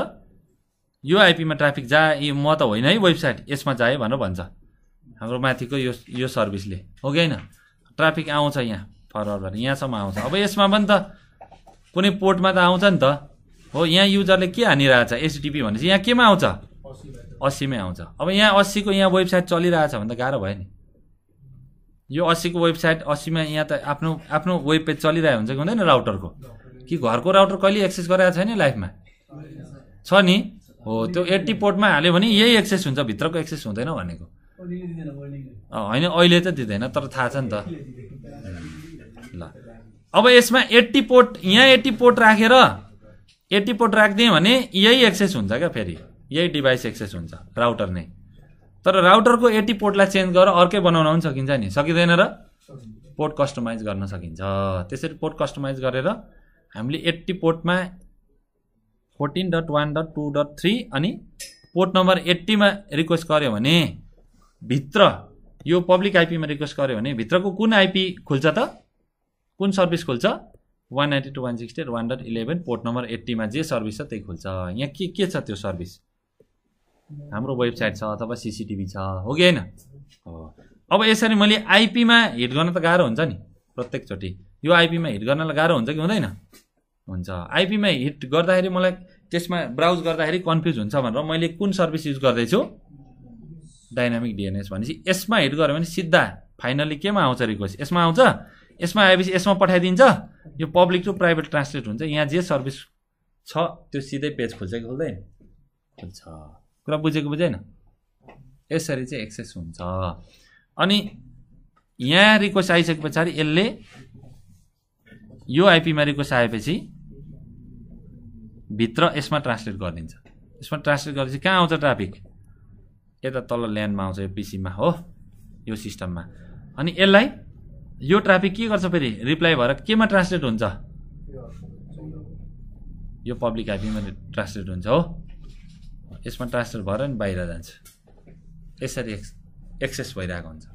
यो आइपीमा ट्राफिक जा म त होइन है वेबसाइट यसमा जाए भनेर भन्छ हाम्रो माथिको यो यो सर्भिसले हो कि होइन ट्राफिक आउँछ यहाँ फरवर्डबाट यहाँसम्म आउँछ अब यसमा पनि त कुनै पोर्टमा त आउँछ नि त हो यहाँ युजरले के हानिरहेछ एसडिपी भनेपछि यहाँ केमा आउँछ अस्सीमै आउँछ अब यहाँ अस्सीको यहाँ वेबसाइट चलिरहेछ भने त गाह्रो भयो नि यो असीको वेबसाइट अस्सीमा यहाँ त आफ्नो आफ्नो वेब पेज चलिरहेको हुन्छ कि हुँदैन राउटरको कि घरको राउटर कहिले एक्सेस गराएको छैन लाइफमा छ नि हो त्यो एट्टी पोर्टमा हाल्यो भने यही एक्सेस हुन्छ भित्रको एक्सेस हुँदैन भनेको होइन अहिले त दिँदैन तर थाहा छ नि त ल अब यसमा एट्टी पोर्ट यहाँ एट्टी पोर्ट राखेर एट्टी पोर्ट राखिदिएँ भने यही एक्सेस हुन्छ क्या फेरि यही डिभाइस एक्सेस हुन्छ राउटर नै तर राउटरको एटी पोर्टलाई चेन्ज गरेर अर्कै बनाउन पनि सकिन्छ नि सकिँदैन र पोर्ट कस्टमाइज गर्न सकिन्छ त्यसरी पोर्ट कस्टमाइज गरेर हामीले एट्टी पोर्टमा fourteen dot one dot two dot three अनि पोर्ट नम्बर एट्टीमा रिक्वेस्ट गऱ्यो भने भित्र यो पब्लिक आइपीमा रिक्वेस्ट गऱ्यो भने भित्रको कुन आइपी खुल्छ त कुन सर्भिस खुल्छ one ninety two one sixty one dot eleven port number एट्टीमा जे सर्भिस छ त्यही खुल्छ यहाँ के के छ त्यो सर्भिस हाम्रो वेबसाइट छ अथवा सिसिटिभी छ हो कि होइन अब यसरी मैले आइपीमा हिट गर्न त गाह्रो हुन्छ नि प्रत्येकचोटि यो आइपीमा हिट गर्नलाई गाह्रो हुन्छ कि हुँदैन हुन्छ आइपीमा हिट गर्दाखेरि मलाई त्यसमा ब्राउज गर्दाखेरि कन्फ्युज हुन्छ भनेर मैले कुन सर्भिस युज गर्दैछु डाइनामिक डिएनएस भनेपछि यसमा हिट गऱ्यो भने सिधा फाइनल्ली केमा आउँछ रिक्वेस्ट यसमा आउँछ यसमा आएपछि यसमा पठाइदिन्छ यो पब्लिक टु प्राइभेट ट्रान्सलेट हुन्छ यहाँ जे सर्भिस छ त्यो सिधै पेज खोल्छ कि खोल्दैन खोल्छ कुरा बुझेको बुझेन यसरी चाहिँ एक्सेस हुन्छ अनि यहाँ रिक्वेस्ट आइसके पछाडि यसले यो आइपीमा रिक्वेस्ट आएपछि भित्र यसमा ट्रान्सलेट गरिदिन्छ यसमा ट्रान्सलेट गरेपछि कहाँ आउँछ ट्राफिक यता तल ल्यान्डमा आउँछ यो पिसीमा हो यो सिस्टममा अनि यसलाई यो ट्राफिक के गर्छ फेरि रिप्लाई भएर केमा ट्रान्सलेट हुन्छ यो पब्लिक आइपीमा ट्रान्सलेट हुन्छ हो यसमा ट्रान्सफर भएर नि बाहिर जान्छ यसरी एक्स एक्सेस भइरहेको हुन्छ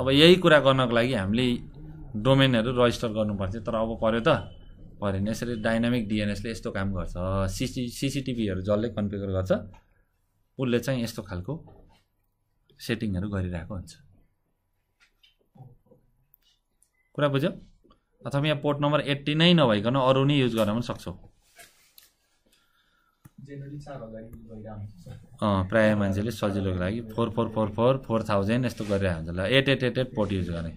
अब यही कुरा गर्नको लागि हामीले डोमेनहरू रजिस्टर गर्नुपर्छ तर अब पऱ्यो त पऱ्यो भने यसरी डाइनामिक डिएनएसले यस्तो काम गर्छ सिसी सिसिटिभीहरू जसले कन्फिगर गर्छ उसले चाहिँ यस्तो खालको सेटिङहरू गरिरहेको हुन्छ कुरा बुझ्यो अथवा यहाँ पोर्ट नम्बर एट्टी नै नभइकन अरू नै युज गर्न पनि सक्छौँ प्रायः मान्छेले सजिलोको लागि four four four four four thousand यस्तो गरिरहेको हुन्छ ल eight eight eight eight port use गर्ने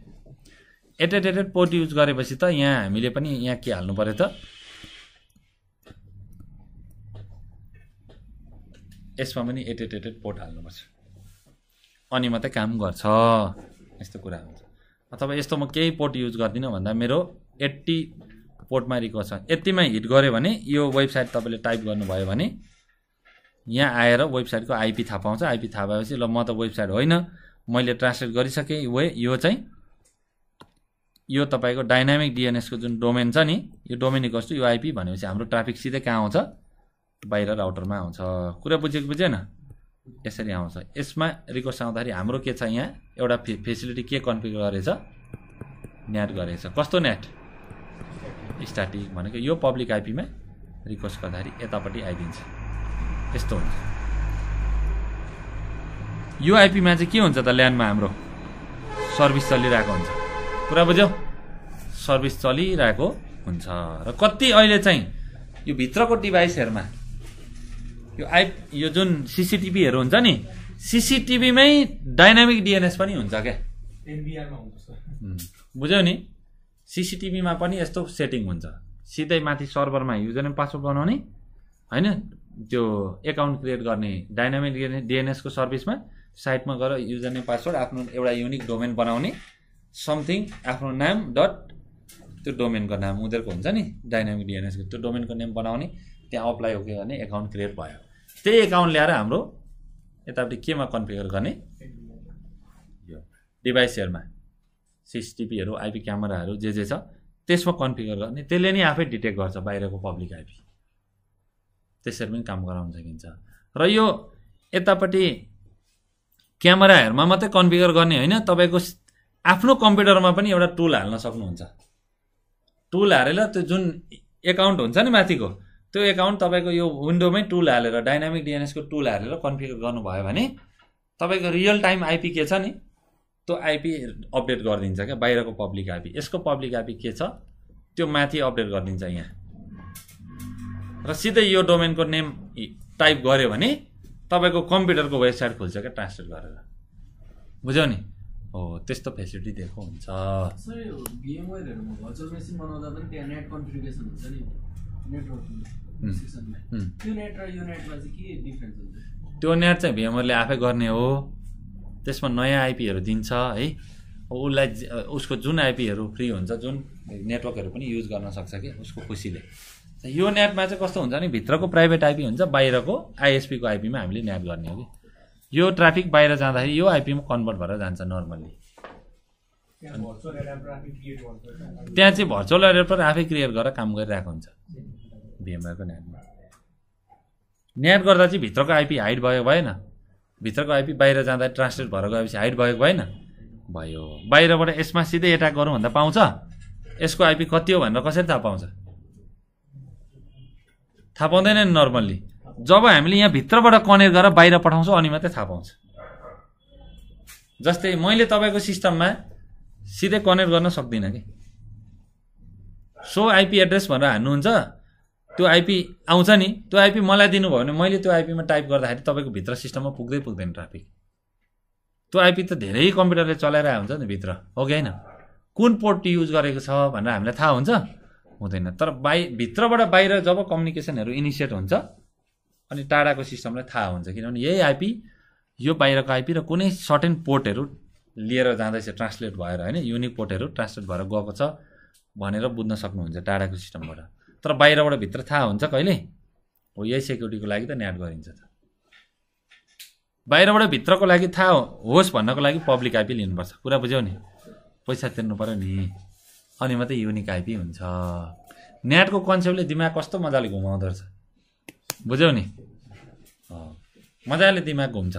eight eight eight eight port use गरेपछि त यहाँ हामीले पनि यहाँ के हाल्नु पऱ्यो त यसमा पनि eight eight eight eight port हाल्नुपर्छ अनि मात्रै काम गर्छ यस्तो कुरा हुन्छ अथवा यस्तो म केही पोर्ट युज गर्दिनँ भन्दा मेरो एट्टी पोर्टमा रिक्वेस्ट छ यतिमा हिट गऱ्यो भने यो वेबसाइट तपाईँले टाइप गर्नुभयो भने यहाँ आएर वेबसाइटको आइपी थाहा पाउँछ आइपी थाहा पाएपछि ल म त वेबसाइट होइन मैले ट्रान्सलेट गरिसकेँ वे यो चाहिँ यो तपाईँको डाइनामिक डिएनएसको जुन डोमेन छ नि यो डोमेन कस्तो यो आइपी भनेपछि हाम्रो ट्राफिक सिधै कहाँ आउँछ बाहिर राउटरमा आउँछ कुरा बुझेको बुझेन यसरी आउँछ यसमा रिक्वेस्ट आउँदाखेरि हाम्रो के छ यहाँ एउटा फे फेसिलिटी के कन्फिगर गरेछ नेट गरेछ कस्तो नेट स्टार्टिङ भनेको यो पब्लिक आइपीमा रिक्वेस्ट गर्दाखेरि यतापट्टि आइदिन्छ यस्तो हुन्छ यो आइपीमा चाहिँ के हुन्छ त ल्यान्डमा हाम्रो सर्भिस चलिरहेको हुन्छ पुरा बुझ्यौ सर्भिस चलिरहेको हुन्छ र कति अहिले चाहिँ यो भित्रको डिभाइसहरूमा यो आइ यो जुन सिसिटिभीहरू हुन्छ नि सिसिटिभीमै डाइनामिक डिएनएस पनि हुन्छ क्या बुझ्यौ नि सिसिटिभीमा पनि यस्तो सेटिङ हुन्छ सिधै माथि सर्भरमा युजर एन्ड पासवर्ड बनाउने होइन त्यो एकाउन्ट क्रिएट गर्ने डाइनामिक डिएनएसको सर्भिसमा साइटमा गएर युजर नेम पासवर्ड आफ्नो एउटा युनिक डोमेन बनाउने समथिङ आफ्नो नाम डट त्यो डोमेनको नाम उनीहरूको हुन्छ नि डाइनामिक डिएनएसको त्यो डोमेनको नेम बनाउने त्यहाँ अप्लाई ओके गर्ने एकाउन्ट क्रिएट भयो त्यही एकाउन्ट ल्याएर हाम्रो यतापट्टि केमा कन्फिगर गर्ने यो डिभाइसहरूमा सिसिटिभीहरू आइपी क्यामेराहरू जे जे छ त्यसमा कन्फिगर गर्ने त्यसले नै आफै डिटेक्ट गर्छ बाहिरको पब्लिक आइपी त्यसरी पनि काम गराउन सकिन्छ र यो यतापट्टि क्यामेराहरूमा मात्रै कन्फिगर गर्ने होइन तपाईँको आफ्नो कम्प्युटरमा पनि एउटा टुल हाल्न सक्नुहुन्छ टुल हालेर त्यो जुन एकाउन्ट हुन्छ नि माथिको त्यो एकाउन्ट तपाईँको यो विन्डोमै टुल हालेर डाइनामिक डिएनएसको टुल हालेर कन्फिगर गर्नुभयो भने तपाईँको रियल टाइम आइपी के छ नि त्यो आइपी अपडेट गरिदिन्छ क्या बाहिरको पब्लिक आइपी यसको पब्लिक आइपी के छ त्यो माथि अपडेट गरिदिन्छ यहाँ र सिधै यो डोमेनको नेम टाइप गऱ्यो भने तपाईँको कम्प्युटरको वेबसाइट खुल्छ क्या ट्रान्सलेट गरेर बुझ्यौ नि हो त्यस्तो फेसिलिटी दिएको हुन्छ त्यो नेट चाहिँ भिएमओले आफै गर्ने हो त्यसमा नयाँ आइपीहरू दिन्छ है उसलाई उसको जुन आइपीहरू फ्री हुन्छ जुन नेटवर्कहरू पनि युज गर्न सक्छ कि उसको खुसीले यो नेटमा चाहिँ कस्तो हुन्छ भने भित्रको प्राइभेट आइपी हुन्छ बाहिरको आइएसपीको आइपीमा हामीले न्याप गर्ने हो कि यो ट्राफिक बाहिर जाँदाखेरि यो आइपीमा कन्भर्ट भएर जान्छ नर्मल्ली त्यहाँ चाहिँ भर्चुअल एरियाबाट आफै क्रिएट गरेर काम गरिरहेको हुन्छ भिएमआईको नेटमा नेट गर्दा चाहिँ भित्रको आइपी हाइट भयो भएन भित्रको आइपी बाहिर जाँदा ट्रान्सलेट भएर गएपछि हाइट भएको भएन भयो बाहिरबाट यसमा सिधै एट्याक गरौँ भन्दा पाउँछ यसको आइपी कति हो भनेर कसरी थाहा पाउँछ थाहा पाउँदैन नि नर्मल्ली जब हामीले यहाँ भित्रबाट कनेक्ट गरेर बाहिर पठाउँछौँ अनि मात्रै थाहा पाउँछ जस्तै मैले तपाईँको सिस्टममा सिधै कनेक्ट गर्न सक्दिनँ कि सो आइपी एड्रेस भनेर हान्नुहुन्छ त्यो आइपी आउँछ नि त्यो आइपी मलाई दिनुभयो भने मैले त्यो आइपीमा टाइप गर्दाखेरि तपाईँको भित्र सिस्टममा पुग्दै पुग्दैन ट्राफिक त्यो आइपी त धेरै कम्प्युटरले चलाइरहेको हुन्छ नि भित्र हो कि होइन कुन पोर्ट युज गरेको छ भनेर हामीलाई थाहा हुन्छ हुँदैन तर बाहि भित्रबाट बाहिर जब कम्युनिकेसनहरू इनिसिएट हुन्छ अनि टाढाको सिस्टमलाई थाहा हुन्छ किनभने यही आइपी यो बाहिरको आइपी र कुनै सर्टेन पोर्टहरू लिएर जाँदैछ ट्रान्सलेट भएर होइन युनिक पोर्टहरू ट्रान्सलेट भएर गएको छ भनेर बुझ्न सक्नुहुन्छ टाढाको सिस्टमबाट तर बाहिरबाट भित्र थाहा हुन्छ कहिले हो यही सेक्युरिटीको लागि त न्याट गरिन्छ त बाहिरबाट भित्रको लागि थाहा होस् भन्नको लागि पब्लिक आइपी लिनुपर्छ कुरा बुझ्यौ नि पैसा तिर्नु पऱ्यो नि अनि मात्रै युनिक आइपी हुन्छ न्याटको कन्सेप्टले दिमाग कस्तो मजाले घुमाउँदो रहेछ बुझ्यौ नि मजाले दिमाग घुम्छ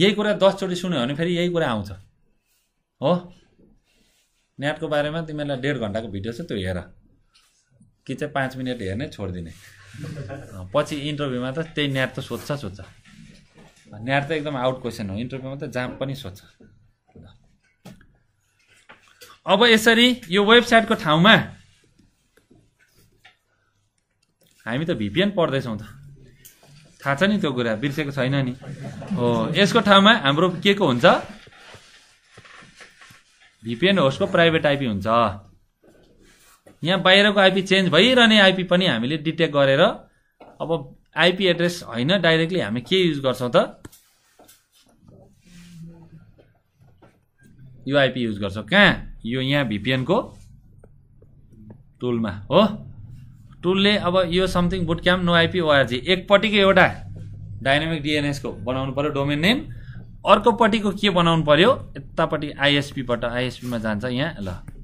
यही कुरा दसचोटि सुन्यो भने फेरि यही कुरा आउँछ हो नेटको बारेमा तिमीहरूलाई डेढ घन्टाको भिडियो छ त्यो हेर कि चाहिँ पाँच मिनट हेर्ने छोडिदिने पछि इन्टरभ्यूमा त त्यही न्याट त सोध्छ सोध्छ न्याट त एकदम आउट क्वेसन हो इन्टरभ्यूमा त जाम पनि सोध्छ अब यसरी यो वेबसाइटको ठाउँमा हामी त भिपिएन पढ्दैछौँ त थाहा छ नि त्यो कुरा बिर्सेको छैन नि हो यसको ठाउँमा हाम्रो के को हुन्छ भिपिएन होस्टको प्राइभेट आइपी हुन्छ यहाँ बाहिरको आइपी चेन्ज भइरहने आइपी पनि हामीले डिटेक्ट गरेर अब आइपी एड्रेस होइन डाइरेक्टली हामी के युज गर्छौँ त यो आइपी युज गर्छौँ कहाँ यो यहाँ भिपिएनको टुलमा हो टुलले अब यो something boot camp no IP ORG एकपट्टिको एउटा डाइनामिक डिएनएसको बनाउनु पऱ्यो डोमेन नेम अर्कोपट्टिको के बनाउनु पऱ्यो यतापट्टि आइएसपीबाट आइएसपीमा जान्छ यहाँ ल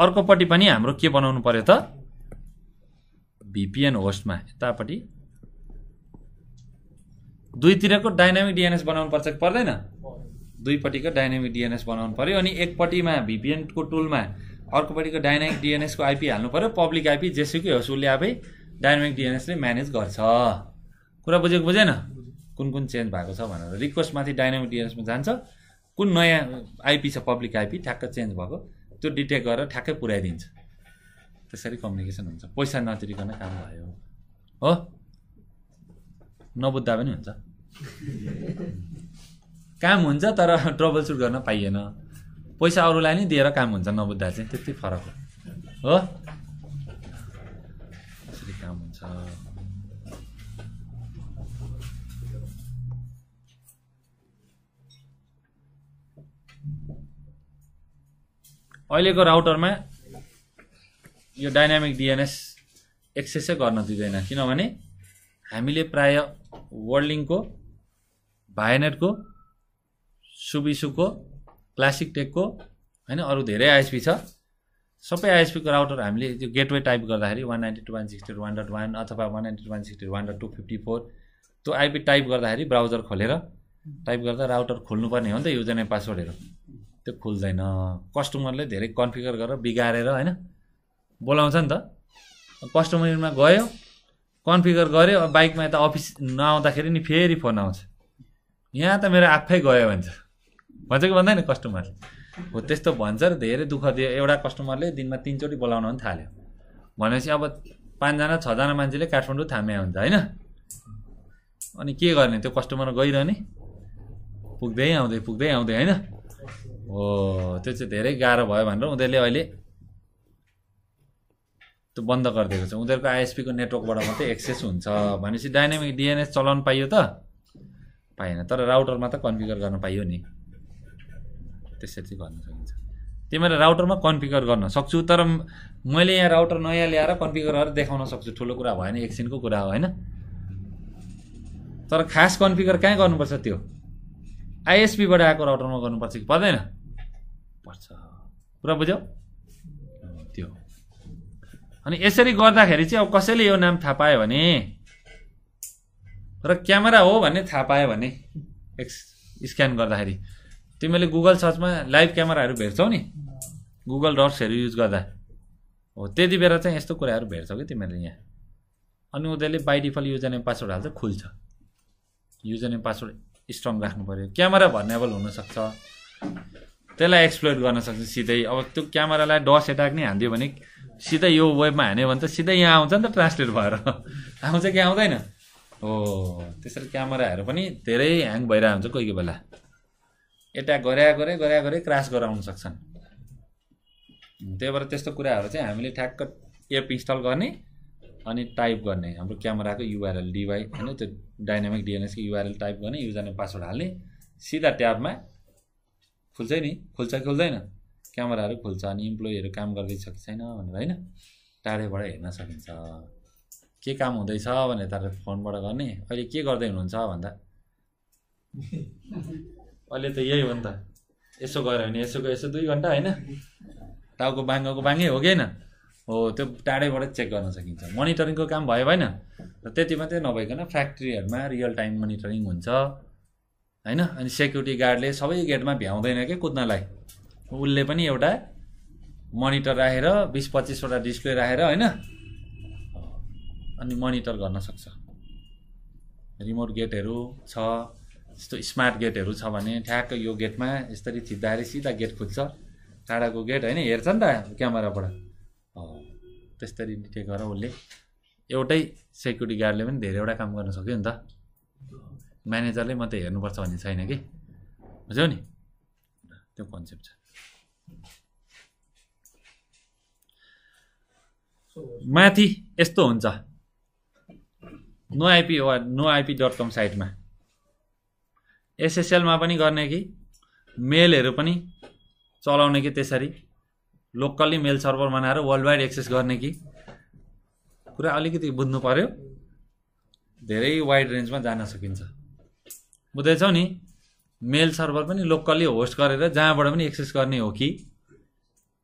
अर्कोपट्टि पनि हाम्रो के बनाउनु पर्यो त भिपिएन होस्टमा यतापट्टि दुईतिरको डाइनामिक डिएनएस बनाउनु पर्छ कि पर्दैन दुईपट्टिको डाइनामिक डिएनएस बनाउनु पर्यो अनि एकपट्टिमा भिपिएनको टुलमा अर्कोपट्टिको डाइनामिक डिएनएसको आइपी हाल्नु पर्यो पब्लिक आइपी जेसुकै होस् उसले आफै डाइनामिक डिएनएसले म्यानेज गर्छ कुरा बुझेको बुझेन कुन कुन चेन्ज भएको छ भनेर रिक्वेस्टमाथि डाइनामिक डिएनएसमा जान्छ कुन नयाँ आइपी छ पब्लिक आइपी ठ्याक्क चेन्ज भएको त्यो डिटेक्ट गरेर ठ्याक्कै पुऱ्याइदिन्छ त्यसरी कम्युनिकेसन हुन्छ पैसा नतिरिकन काम भयो हो नबुझ्दा पनि हुन्छ काम हुन्छ तर ट्रबल सुट गर्न पाइएन पैसा अरूलाई नै दिएर काम हुन्छ नबुझ्दा चाहिँ त्यति फरक हो अहिलेको राउटरमा यो डाइनामिक डिएनएस एक्सेसै गर्न दिँदैन किनभने हामीले प्राय वर्ल्डिङको भाइनेटको सुबिसुको क्लासिक टेकको होइन अरू धेरै आइएसपी छ सबै आइएसपीको राउटर हामीले त्यो गेटवे टाइप गर्दाखेरि one ninety two one sixty one dot one अथवा one ninety two one sixty one dot two fifty four त्यो आइपी टाइप गर्दाखेरि ब्राउजर खोलेर टाइप गर्दा राउटर खोल्नुपर्ने हो नि त युजर नेम पासवर्डहरू त्यो खुल्दैन कस्टमरले धेरै कन्फिगर गरेर बिगारेर होइन बोलाउँछ नि त कस्टमरमा गयो कन्फिगर गऱ्यो बाइकमा यता अफिस नआउँदाखेरि नि फेरि फोन आउँछ यहाँ त मेरो आफै गयो भन्छ भन्छ कि भन्दैन कस्टमरले हो त्यस्तो भन्छ र धेरै दुःख दियो एउटा कस्टमरले दिनमा तिनचोटि बोलाउन पनि थाल्यो भनेपछि अब पाँचजना छजना मान्छेले काठमाडौँ थामे हुन्छ होइन अनि के गर्ने त्यो कस्टमर गइरहने पुग्दै आउँदै पुग्दै आउँदै होइन हो त्यो चाहिँ धेरै गाह्रो भयो भनेर उनीहरूले अहिले त्यो बन्द गरिदिएको छ उनीहरूको आइएसपीको नेटवर्कबाट मात्रै एक्सेस हुन्छ भनेपछि डाइनामिक डिएनएस चलाउन पाइयो त पाएन तर राउटरमा त कन्फिगर गर्न पाइयो नि त्यसरी चाहिँ गर्न सकिन्छ त्यही भएर राउटरमा कन्फिगर गर्न सक्छु तर मैले यहाँ राउटर नयाँ ल्याएर कन्फिगर गरेर देखाउन सक्छु ठुलो कुरा भएन एकछिनको कुरा हो होइन तर खास कन्फिगर कहाँ गर्नुपर्छ त्यो आइएसपीबाट आएको राउटरमा गर्नुपर्छ कि पर्दैन पर्छ कुरा बुझ्यौ त्यो अनि यसरी गर्दाखेरि चाहिँ अब कसैले यो नाम थाहा पायो भने र क्यामेरा हो भन्ने थाहा पायो भने एक्स स्क्यान गर्दाखेरि तिमीले गुगल सर्चमा लाइभ क्यामेराहरू भेट्छौ नि गुगल डट्सहरू युज गर्दा हो त्यति बेला चाहिँ यस्तो कुराहरू भेट्छौ कि तिमीहरूले यहाँ अनि उनीहरूले बाइडिफल युजर एम पासवर्ड हाल्छ खुल्छ युजर नेम पासवर्ड स्ट्रङ राख्नु पऱ्यो क्यामेरा भन्नेबल हुनसक्छ त्यसलाई एक्सप्लोर गर्न सक्छ सिधै अब त्यो क्यामेरालाई डस एट्याक नै हानिदियो भने सिधै यो वेबमा हान्यो भने त सिधै यहाँ आउँछ नि त ट्रान्सलेट भएर आउँछ कि आउँदैन हो त्यसरी क्यामेराहरू पनि धेरै ह्याङ भइरहेको हुन्छ कोही कोही बेला एट्याक गरे गरे गरे गरे क्रास गराउन सक्छन् त्यही भएर त्यस्तो कुराहरू चाहिँ हामीले ठ्याक्क एप इन्स्टल गर्ने अनि टाइप गर्ने हाम्रो क्यामेराको युआरएल डिभाइ होइन त्यो डाइनामिक डिएनएसको युआरएल टाइप गर्ने युजरले पासवर्ड हाल्ने सिधा ट्याबमा खुल्छ नि खुल्छ खुल्दैन क्यामेराहरू खुल्छ अनि इम्प्लोइहरू काम गर्दैछ कि छैन भनेर होइन टाढैबाट हेर्न सकिन्छ के काम हुँदैछ भनेर तर फोनबाट गर्ने अहिले के गर्दै हुनुहुन्छ भन्दा अहिले त यही हो नि त यसो गऱ्यो भने यसोको यसो दुई घन्टा होइन टाउको बाङ्गाको बाङ्गै हो कि होइन हो त्यो टाढैबाट चेक गर्न सकिन्छ मोनिटरिङको काम भयो भएन र त्यति मात्रै नभइकन फ्याक्ट्रीहरूमा रियल टाइम मोनिटरिङ हुन्छ होइन अनि सेक्युरिटी गार्डले सबै गेटमा भ्याउँदैन क्या कुद्नलाई उसले पनि एउटा मनिटर राखेर बिस पच्चिसवटा डिस्प्ले राखेर होइन अनि मनिटर गर्न सक्छ रिमोट गेटहरू छ यस्तो स्मार्ट गेटहरू छ भने ठ्याक्क यो गेटमा यसरी थिच्दाखेरि सिधा गेट खुज्छ टाढाको गेट होइन हेर्छ नि त क्यामेराबाट त्यस्तरी निकै गरेर उसले एउटै सेक्युरिटी गार्डले पनि धेरैवटा काम गर्न सक्यो नि त म्यानेजरले मात्रै हेर्नुपर्छ भन्ने छैन कि बुझ्यौ नि त्यो कन्सेप्ट छ माथि यस्तो हुन्छ नो आइपी वा नो आइपी डट कम साइटमा एसएसएलमा पनि गर्ने कि मेलहरू पनि चलाउने कि त्यसरी लोकल्ली मेल सर्भर बनाएर वर्ल्ड वाइड एक्सेस गर्ने कि कुरा अलिकति बुझ्नु पऱ्यो धेरै वाइड रेन्जमा जान सकिन्छ बुझ्दैछौ नि मेल सर्भर पनि लोकल्ली होस्ट गरेर जहाँबाट पनि एक्सेस गर्ने हो कि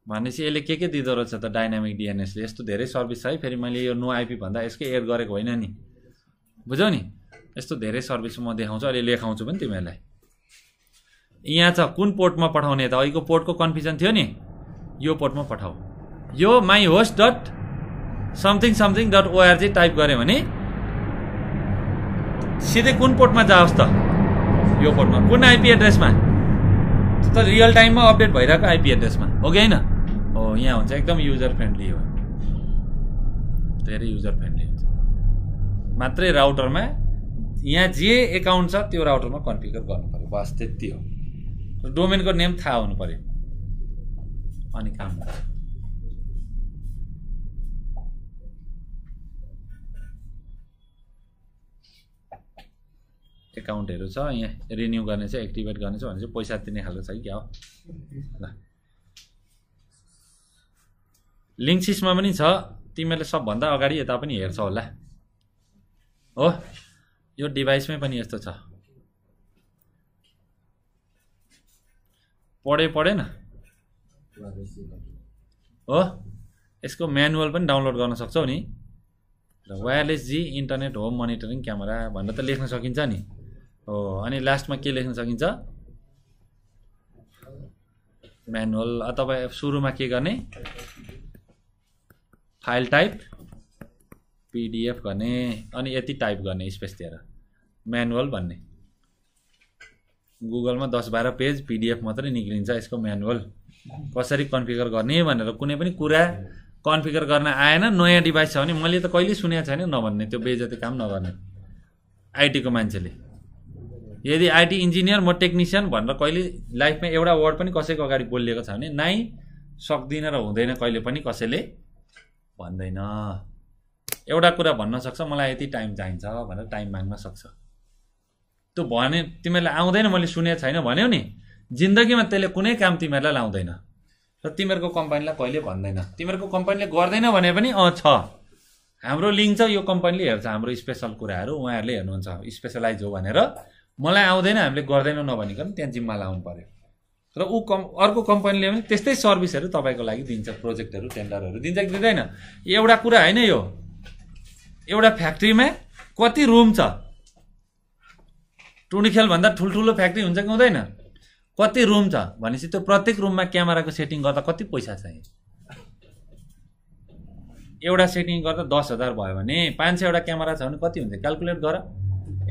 भनेपछि यसले के के दिँदो रहेछ त डाइनामिक डिएनएसले यस्तो धेरै सर्भिस छ है फेरि मैले यो नो आइपी भन्दा यसकै एड गरेको होइन नि बुझौ नि यस्तो धेरै सर्भिस म देखाउँछु अहिले लेखाउँछु पनि तिमीहरूलाई यहाँ छ कुन पोर्टमा पठाउने त अहिलेको पोर्टको कन्फ्युजन थियो नि यो पोर्टमा पठाऊ यो my host dot something something dot ORG type गऱ्यो भने सिधै कुन पोर्टमा जाओस् त यो फोनमा कुन आइपी एड्रेसमा त रियल टाइममा अपडेट भइरहेको आइपी एड्रेसमा हो कि होइन हो यहाँ हुन्छ एकदम युजर फ्रेन्डली हो धेरै युजर फ्रेन्डली हुन्छ मात्रै राउटरमा यहाँ जे एकाउन्ट छ त्यो राउटरमा कन्फिगर गर्नु पऱ्यो बस त्यति हो डोमेनको नेम थाहा हुनु पऱ्यो अनि काम हुन्छ एकाउन्टहरू छ यहाँ रिन्यू गर्ने छ एक्टिभेट गर्ने छ भने चाहिँ पैसा तिर्ने खालको छ कि क्या हो ल लिङ्कसिसमा पनि छ तिमीहरूले सबभन्दा अगाडि यता पनि हेर्छौ होला हो यो डिभाइसमै पनि यस्तो छ पढे पढेन हो यसको म्यानुअल पनि डाउनलोड गर्न सक्छौ नि र wireless G internet home monitoring camera भनेर त लेख्न सकिन्छ नि हो अनि लास्टमा के लेख्न सकिन्छ म्यानुअल तपाईँ सुरुमा के गर्ने फाइल टाइप पिडिएफ गर्ने अनि यति टाइप गर्ने स्पेस दिएर म्यानुअल भन्ने गुगलमा दस बाह्र पेज पिडिएफ मात्रै निक्लिन्छ यसको म्यानुअल कसरी कन्फिगर गर्ने भनेर कुनै पनि कुरा कन्फिगर गर्न आएन नयाँ डिभाइस छ भने मैले त कहिले सुनेको छैन नभन्ने त्यो बेजती काम नगर्ने आइटीको मान्छेले यदि आइटी इन्जिनियर म टेक्निसियन भनेर कहिले लाइफमा एउटा वर्ड पनि कसैको अगाडि बोलिएको छ भने नाइ सक्दिनँ र हुँदैन कहिले पनि कसैले भन्दैन एउटा कुरा भन्न सक्छ मलाई यति टाइम चाहिन्छ भनेर टाइम माग्न सक्छ त्यो भने तिमीहरूलाई आउँदैन मैले सुनेको छैन भन्यो नि जिन्दगीमा त्यसले कुनै काम तिमीहरूलाई लाउँदैन र तिमीहरूको कम्पनीलाई कहिले भन्दैन तिमीहरूको कम्पनीले गर्दैन भने पनि अँ छ हाम्रो लिङ्क छ यो कम्पनीले हेर्छ हाम्रो स्पेसल कुराहरू उहाँहरूले हेर्नुहुन्छ स्पेसलाइज हो भनेर मलाई आउँदैन हामीले गर्दैनौँ नभनिकन त्यहाँ जिम्मा लाउनु पऱ्यो र ऊ कम् अर्को कम्पनीले पनि त्यस्तै सर्भिसहरू तपाईँको लागि दिन्छ प्रोजेक्टहरू टेन्डरहरू दिन्छ कि दिँदैन एउटा कुरा होइन यो एउटा फ्याक्ट्रीमा कति रुम छ टुँडीखेलभन्दा ठुल्ठुलो फ्याक्ट्री हुन्छ कि हुँदैन कति रुम छ भनेपछि त्यो प्रत्येक रुममा क्यामेराको सेटिङ गर्दा कति पैसा चाहियो एउटा सेटिङ गर्दा दस हजार भयो भने पाँच सयवटा क्यामेरा छ भने कति हुन्छ क्यालकुलेट गर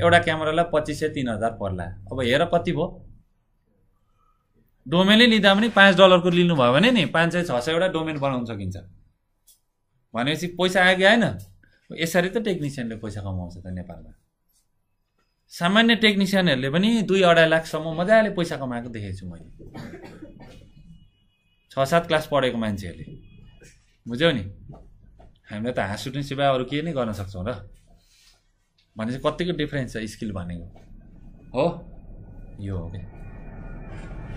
एउटा क्यामेरालाई पच्चिस सय तिन हजार पर्ला अब हेर कति भयो डोमेनै लिँदा पनि पाँच डलरको लिनुभयो भने नि पाँच सय छ सयवटा डोमेन बनाउन सकिन्छ भनेपछि पैसा आयो कि आएन यसरी त टेक्निसियनले पैसा कमाउँछ त नेपालमा सामान्य टेक्निसियनहरूले पनि दुई अढाई लाखसम्म मजाले पैसा कमाएको देखेको छु मैले छ सात क्लास पढेको मान्छेहरूले बुझ्यौ नि हामीलाई त हाँस उठ्ने सेवा अरू के नै गर्न सक्छौँ र भने चाहिँ कतिको डिफ्रेन्स छ स्किल भनेको हो यो हो कि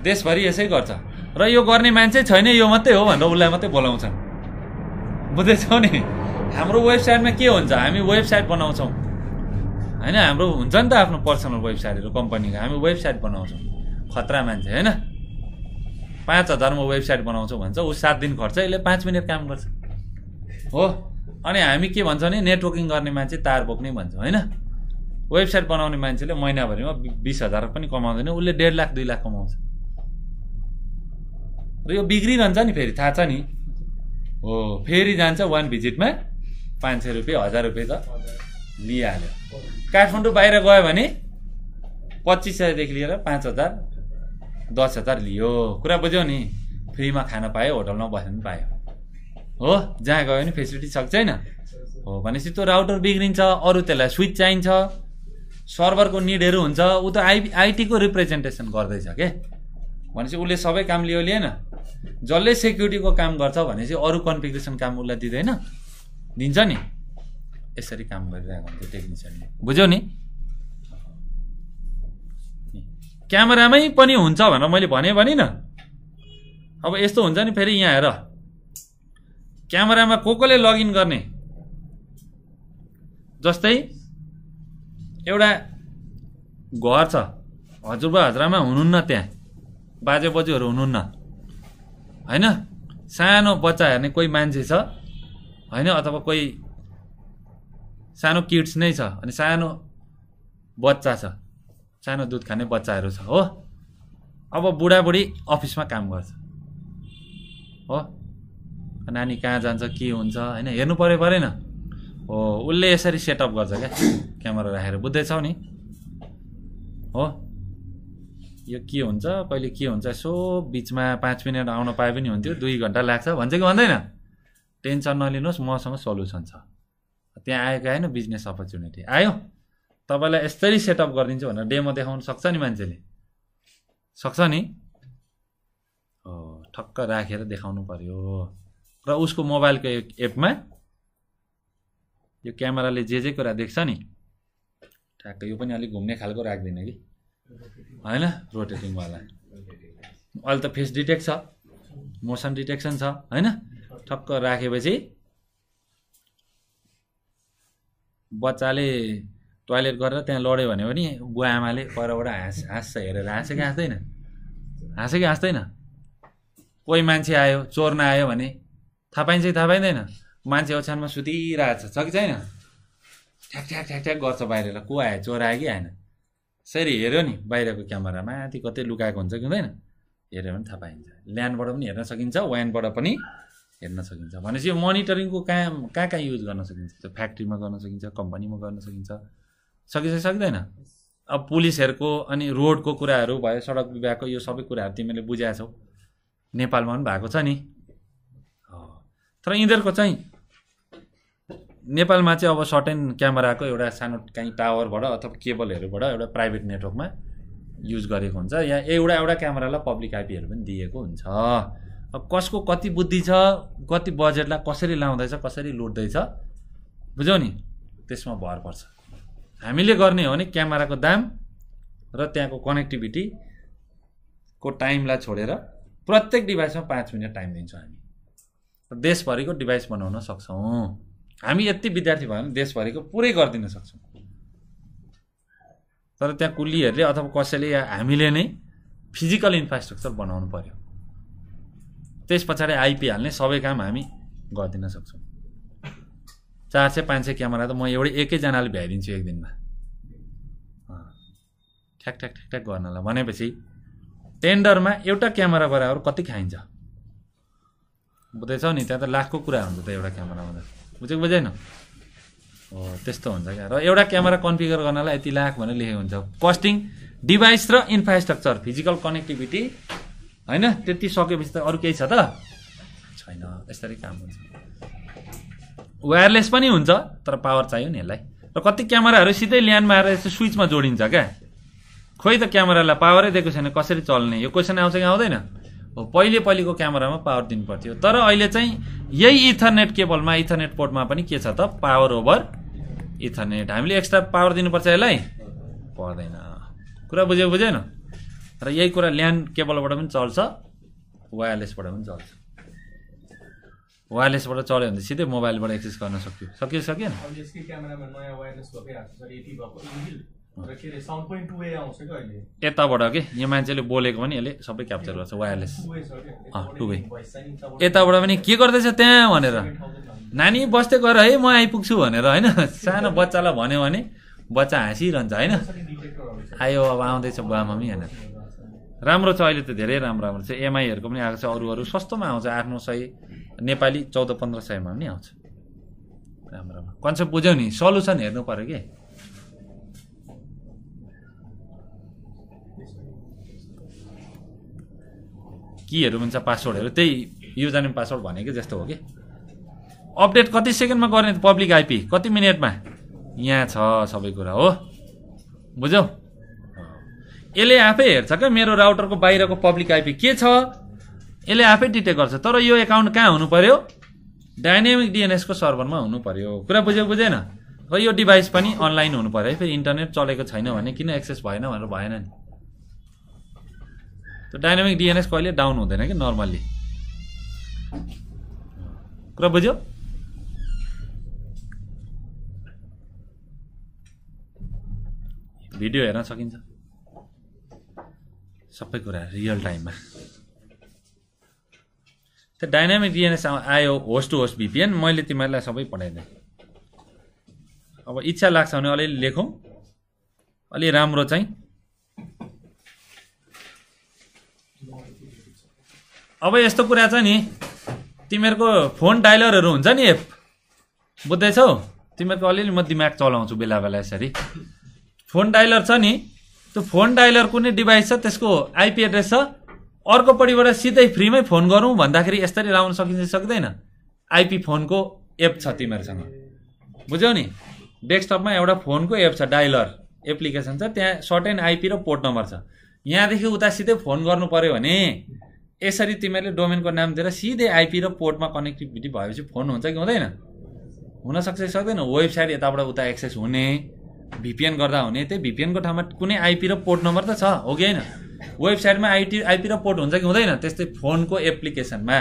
देशभरि यसै गर्छ र यो गर्ने मान्छे छैन यो मात्रै हो भनेर उसलाई मात्रै बोलाउँछन् बुझ्दैछौ नि हाम्रो वेबसाइटमा के हुन्छ हामी वेबसाइट बनाउँछौँ होइन हाम्रो हुन्छ नि त आफ्नो पर्सनल वेबसाइटहरू कम्पनीको हामी वेबसाइट बनाउँछौँ खतरा मान्छे होइन पाँच हजारमा वेबसाइट बनाउँछौँ भन्छ ऊ सात दिन खर्च यसले पाँच मिनट काम गर्छ हो अनि हामी के भन्छौँ भने नेटवर्किङ गर्ने मान्छे तार बोक्ने भन्छौँ होइन वेबसाइट बनाउने मान्छेले महिनाभरिमा बिस हजार पनि कमाउँदैन उसले डेढ लाख दुई लाख कमाउँछ र यो बिग्रिरहन्छ नि फेरि थाहा छ नि हो फेरि जान्छ वान भिजिटमा पाँच सय रुपियाँ हजार रुपियाँ त लिइहाल्यो काठमाडौँ बाहिर गयो भने पच्चिस सयदेखि लिएर पाँच हजार दस हजार लियो कुरा बुझ्यौ नि फ्रीमा खान पायो होटलमा बस्न पनि पायो हो जहाँ गयो भने फेसिलिटी होइन हो भनेपछि त्यो राउटर बिग्रिन्छ अरू त्यसलाई स्विच चाहिन्छ सर्भरको निडहरू हुन्छ ऊ त आइ आइटीको रिप्रेजेन्टेसन गर्दैछ के भनेपछि उसले सबै काम लियो लिएन जसले सेक्युरिटीको काम गर्छ भनेपछि अरू कन्फिग्रेसन काम उसलाई दिँदैन दिन्छ नि यसरी काम गरिरहेको हुन्छ टेक्निसियनले बुझ्यौ नि क्यामेरामै पनि हुन्छ भनेर मैले भने भनिनँ अब यस्तो हुन्छ नि फेरि यहाँ हेर क्यामेरामा को कोले लगइन गर्ने जस्तै एउटा घर छ हजुरबा हजुरआमा हुनुहुन्न त्यहाँ बाजे बोजूहरू हुनुहुन्न होइन सानो बच्चा हेर्ने कोही मान्छे छ होइन अथवा कोही सानो किड्स नै छ अनि सानो बच्चा छ सानो दुध खाने बच्चाहरू छ हो अब बुढाबुढी अफिसमा काम गर्छ हो नानी कहाँ जान्छ के हुन्छ होइन हेर्नु पऱ्यो परेन हो उसले यसरी सेटअप गर्छ क्या क्यामेरा राखेर बुझ्दैछौ नि हो यो के हुन्छ कहिले के हुन्छ यसो बिचमा पाँच मिनट आउन पाए पनि हुन्थ्यो दुई घन्टा लाग्छ भन्छ कि भन्दैन टेन्सन नलिनुहोस् मसँग सल्युसन छ त्यहाँ आएको आएन बिजनेस अपर्च्युनिटी आयो तपाईँलाई यसरी सेटअप गरिदिन्छु भनेर डेमो देखाउनु सक्छ नि मान्छेले सक्छ नि हो ठक्क राखेर देखाउनु पऱ्यो र उसको मोबाइलको एपमा यो क्यामेराले जे जे कुरा देख्छ नि ठ्याक्क यो पनि अलिक घुम्ने खालको राख्दिनँ कि होइन रोटेटिङवाला अहिले त फेस डिटेक्ट छ मोसन डिटेक्सन छ होइन ठक्क राखेपछि बच्चाले टोयलेट गरेर त्यहाँ लड्यो भने पनि बुवा आमाले परबाट हाँस हाँस्छ हेरेर कि हाँस्दैन कि हाँस्दैन कोही मान्छे आयो चोर्न आयो भने थाहा पाइन्छ कि थाहा पाइँदैन मान्छे ओछ्यानमा सुतिरहेको छ कि छैन ठ्याक ठ्याक ठ्याक ठ्याक गर्छ बाहिर को आयो चोर आयो कि आएन यसरी हेऱ्यो नि बाहिरको क्यामेरा माथि कतै लुकाएको हुन्छ कि हुँदैन हेऱ्यो भने थाहा पाइन्छ ल्यान्डबाट पनि हेर्न सकिन्छ वानबाट पनि हेर्न सकिन्छ भनेपछि यो मोनिटरिङको काम कहाँ कहाँ युज गर्न सकिन्छ त्यो फ्याक्ट्रीमा गर्न सकिन्छ कम्पनीमा गर्न सकिन्छ सकिन्छ सक्दैन अब पुलिसहरूको अनि रोडको कुराहरू भयो सडक विभागको यो सबै कुराहरू तिमीले बुझाएको छौ नेपालमा पनि भएको छ नि तर यिनीहरूको चाहिँ नेपालमा चाहिँ अब सर्टेन क्यामेराको एउटा सानो काहीँ टावरबाट अथवा केबलहरूबाट एउटा प्राइभेट नेटवर्कमा युज गरेको हुन्छ या एउटा एउटा क्यामेरालाई पब्लिक आइपीहरू पनि दिएको हुन्छ अब कसको कति बुद्धि छ कति बजेटलाई कसरी लाउँदैछ कसरी लुट्दैछ बुझ्यौ नि त्यसमा भर पर्छ हामीले गर्ने हो भने क्यामेराको दाम र त्यहाँको कनेक्टिभिटीको टाइमलाई छोडेर प्रत्येक डिभाइसमा पाँच मिनट टाइम दिन्छौँ हामी देशभरिको डिभाइस बनाउन सक्छौँ हामी यति विद्यार्थी भयो भने देशभरिको पुरै गरिदिन सक्छौँ तर त्यहाँ कुलीहरूले अथवा कसैले या हामीले नै फिजिकल इन्फ्रास्ट्रक्चर बनाउनु पर्यो त्यस पछाडि आइपी हाल्ने सबै काम हामी गरिदिन सक्छौँ चार सय पाँच सय क्यामेरा त म एउटै एकैजनाले भ्याइदिन्छु एक दिनमा ठ्याक ठ्याक ठ्याक ठ्याक गर्नलाई भनेपछि टेन्डरमा एउटा क्यामेरा बराबर कति खाइन्छ बुझ्दैछ नि त्यहाँ त लाखको कुरा हुन्छ त एउटा क्यामेरामा त बुझेको बुझेन हो त्यस्तो हुन्छ क्या र एउटा क्यामेरा कन्फिगर गर्नलाई यति लाख भनेर लेखेको हुन्छ कस्टिङ डिभाइस र इन्फ्रास्ट्रक्चर फिजिकल कनेक्टिभिटी होइन त्यति सकेपछि त अरू केही छ त छैन यसरी काम हुन्छ वायरलेस पनि हुन्छ तर पावर चाहियो नि यसलाई र कति क्यामेराहरू सिधै ल्यान्डमा आएर यस्तो स्विचमा जोडिन्छ क्या खोइ त क्यामेरालाई पावरै दिएको छैन कसरी चल्ने यो क्वेसन आउँछ कि आउँदैन पहिले पहिलेको क्यामेरामा पावर दिनुपर्थ्यो तर अहिले चाहिँ यही इथरनेट केबलमा इथरनेट पोर्टमा पनि के छ त पावर ओभर इथरनेट हामीले एक्स्ट्रा पावर दिनुपर्छ यसलाई पर्दैन कुरा बुझ्यो बुझेन र यही कुरा ल्यान्ड केबलबाट पनि चल्छ वायरलेसबाट पनि चल्छ वायरलेसबाट चल्यो भने सिधै मोबाइलबाट एक्सेस गर्न सक्यो सकियो सकिएन यताबाट के यो मान्छेले बोलेको पनि यसले सबै क्याप्चर गर्छ वायरलेस टु वे यताबाट पनि के गर्दैछ त्यहाँ भनेर नानी बस्दै गएर है म आइपुग्छु भनेर होइन सानो बच्चालाई भन्यो भने बच्चा हाँसिरहन्छ होइन आयो अब आउँदैछ बुवामा मम्मी होइन राम्रो छ अहिले त धेरै राम्रो राम्रो छ एमआईहरूको पनि आएको छ अरू अरू सस्तोमा आउँछ आठ सय नेपाली चौध पन्ध्र सयमा पनि आउँछ राम्रो राम्रो कन्सेप्ट बुझ्यौ नि सल्युसन हेर्नु पऱ्यो कि कीहरू हुन्छ पासवर्डहरू त्यही युजर नेम पासवर्ड भनेकै जस्तो हो कि अपडेट कति सेकेन्डमा गर्ने पब्लिक आइपी कति मिनटमा यहाँ छ सबै कुरा हो बुझ्यौ यसले आफै हेर्छ क्या मेरो राउटरको बाहिरको पब्लिक आइपी के छ यसले आफै डिटेक्ट गर्छ तर यो एकाउन्ट कहाँ हुनु पर्यो डाइनेमिक डिएनएसको सर्भरमा हुनु पर्यो कुरा बुझ्यो बुझेन र यो डिभाइस पनि अनलाइन हुनु पर्यो फेरि इन्टरनेट चलेको छैन भने किन एक्सेस भएन भनेर भएन नि त्यो डाइनामिक डिएनएस कहिले डाउन हुँदैन कि नर्मल्ली कुरा बुझ्यो भिडियो हेर्न सकिन्छ सबै कुरा रियल टाइममा त्यो डाइनामिक डिएनएस आयो होस्ट टु होस्ट भिपिएन मैले तिमीहरूलाई सबै पठाइदिएँ अब इच्छा लाग्छ भने अलिअलि लेखौँ अलि राम्रो चाहिँ अब यस्तो कुरा छ नि तिमीहरूको फोन डायलरहरू हुन्छ नि एप बुझ्दैछौ तिमीहरूको अलिअलि म दिमाग चलाउँछु बेला बेला यसरी फोन डायलर छ नि त्यो फोन डाइलर कुनै डिभाइस छ त्यसको आइपी एड्रेस छ अर्कोपट्टिबाट सिधै फ्रीमै फोन गरौँ भन्दाखेरि यसरी लाउन सकिन्छ सक्दैन आइपी फोनको एप छ तिमीहरूसँग बुझ्यौ नि डेस्कटपमा एउटा फोनको एप छ डायलर एप्लिकेसन छ त्यहाँ सर्टेन आइपी र पोर्ट नम्बर छ यहाँदेखि उता सिधै फोन गर्नु पऱ्यो भने यसरी तिमीहरूले डोमेनको नाम दिएर सिधै आइपी र पोर्टमा कनेक्टिभिटी भएपछि फोन हुन्छ कि हुँदैन हुनसक्छ कि सक्दैन वेबसाइट यताबाट उता एक्सेस हुने भिपिएन गर्दा हुने त्यही भिपिएनको ठाउँमा कुनै आइपी र पोर्ट नम्बर त छ हो कि होइन वेबसाइटमा आइटी आइपी र पोर्ट हुन्छ कि हुँदैन त्यस्तै फोनको एप्लिकेसनमा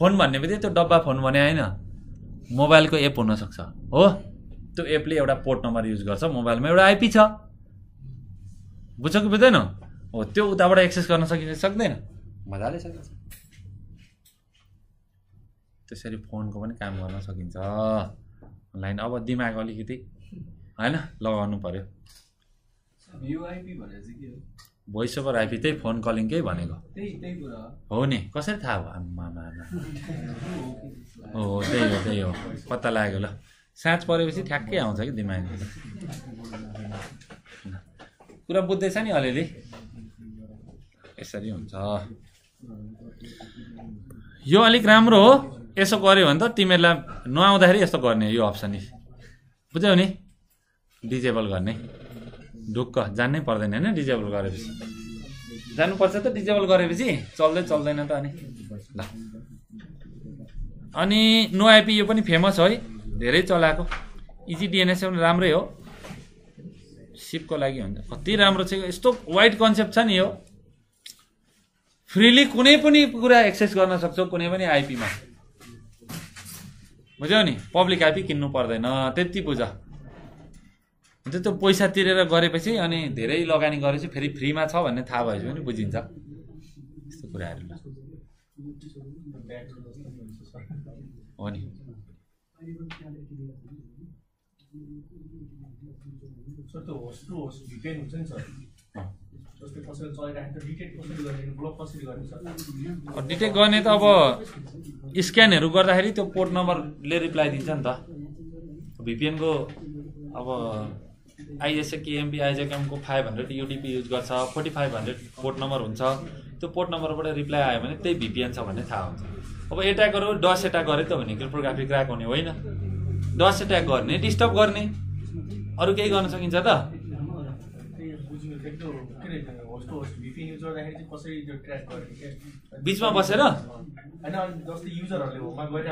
फोन भन्ने बित्तिकै त्यो डब्बा फोन भने होइन मोबाइलको एप हुनसक्छ हो त्यो एपले एउटा पोर्ट नम्बर युज गर्छ मोबाइलमा एउटा आइपी छ बुझ्छ कि बुझ्दैन हो त्यो उताबाट एक्सेस गर्न सकिन्छ सक्दैन मजाले छ त्यसरी फोनको पनि काम गर्न सकिन्छ लाइन अब दिमाग अलिकति होइन लगाउनु पऱ्यो भोइस ओभर आइपी त्यही फोन कलिङकै भनेको हो नि कसरी थाहा भयो आमामा हो त्यही हो त्यही हो पत्ता लाग्यो ल साँच परेपछि ठ्याक्कै आउँछ कि दिमाग कुरा बुझ्दैछ नि अलिअलि यसरी हुन्छ यो अलिक राम्रो हो यसो गऱ्यो भने त तिमीहरूलाई नआउँदाखेरि यस्तो गर्ने यो अप्सन बुझ्यौ नि डिजेबल गर्ने ढुक्क जान्नै पर्दैन होइन डिजेबल गरेपछि जानुपर्छ त डिजेबल गरेपछि चल्दै चल्दैन त अनि ल अनि नो आइपी यो पनि फेमस हो है धेरै चलाएको इजी डिएनएस पनि राम्रै हो सिपको लागि हुन्छ कति राम्रो छ यस्तो वाइड कन्सेप्ट छ नि यो फ्रिली कुनै पनि कुरा एक्सेस गर्न सक्छौ कुनै पनि आइपीमा बुझ्यौ नि पब्लिक आइपी किन्नु पर्दैन त्यति बुझ त्यो पैसा तिरेर गरेपछि अनि धेरै लगानी गरेपछि फेरि फ्रीमा छ भन्ने थाहा भएपछि पनि बुझिन्छ यस्तो कुराहरू हो नि सर टु डिटेक्ट गर्ने त अब स्क्यानहरू गर्दाखेरि त्यो पोर्ट नम्बरले रिप्लाई दिन्छ नि त भिपिएनको अब आइएसएकेएमपी आइजेकेएमको फाइभ हन्ड्रेड युडिपी युज गर्छ forty five hundred port number हुन्छ त्यो पोर्ट नम्बरबाट रिप्लाई आयो भने त्यही भिपिएन छ भन्ने थाहा हुन्छ अब एट्याकहरू डस एट्याक गरे त भने क्रिप्टोग्राफी क्र्याक हुने होइन डस एट्याक गर्ने डिस्टर्ब गर्ने अरू केही गर्न सकिन्छ त बिचमा बसेर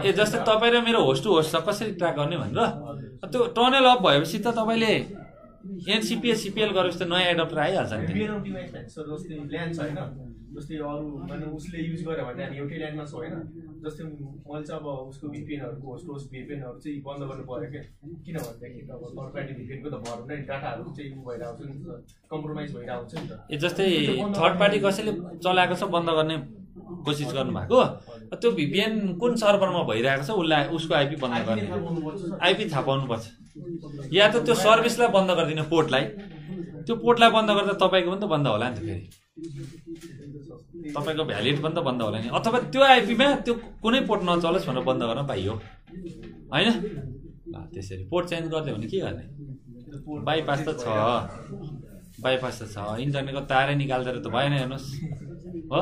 ए जस्तै तपाईँ र मेरो होस्ट टु होस्ट छ कसरी ट्र्याक गर्ने भनेर त्यो टनल अप भएपछि त तपाईँले एनसिपिएस सिपिएल गरेपछि त नयाँ एडप्टर आइहाल्छ जस्तै अरू मानव उसले युज गर्यो भने हामी एउटै ल्यान्डमा छ होइन जस्तै मैले चाहिँ अब उसको भिपिएनहरूको होस्ट होस् भिपिएनहरू चाहिँ बन्द गर्नु पऱ्यो क्या किनभनेदेखि अब थर्ड पार्टी भिपिएनको त भर हुँदैन डाटाहरू चाहिँ भइरहेको छ नि त कम्प्रोमाइज भइरहेको छ नि त जस्तै थर्ड पार्टी कसैले चलाएको छ बन्द गर्ने कोसिस गर्नुभएको त्यो भिपिएन कुन सर्भरमा भइरहेको छ उसलाई उसको आइपी बन्द गर्ने आइपी थाहा पाउनुपर्छ या त त्यो सर्भिसलाई बन्द गरिदिनु पोर्टलाई त्यो पोर्टलाई बन्द गर्दा तपाईँको पनि त बन्द होला नि त फेरि तपाईँको भ्यालिड पनि त बन्द होला नि अथवा त्यो आइपीमा त्यो कुनै पोर्ट नचलोस् भनेर बन्द गर्न पाइयो होइन त्यसरी पोर्ट चेन्ज गरिदियो भने के गर्ने बाइपास त छ बाइपास त छ इन्टरनेटको तारै निकालिदिएर त भएन हेर्नुहोस् हो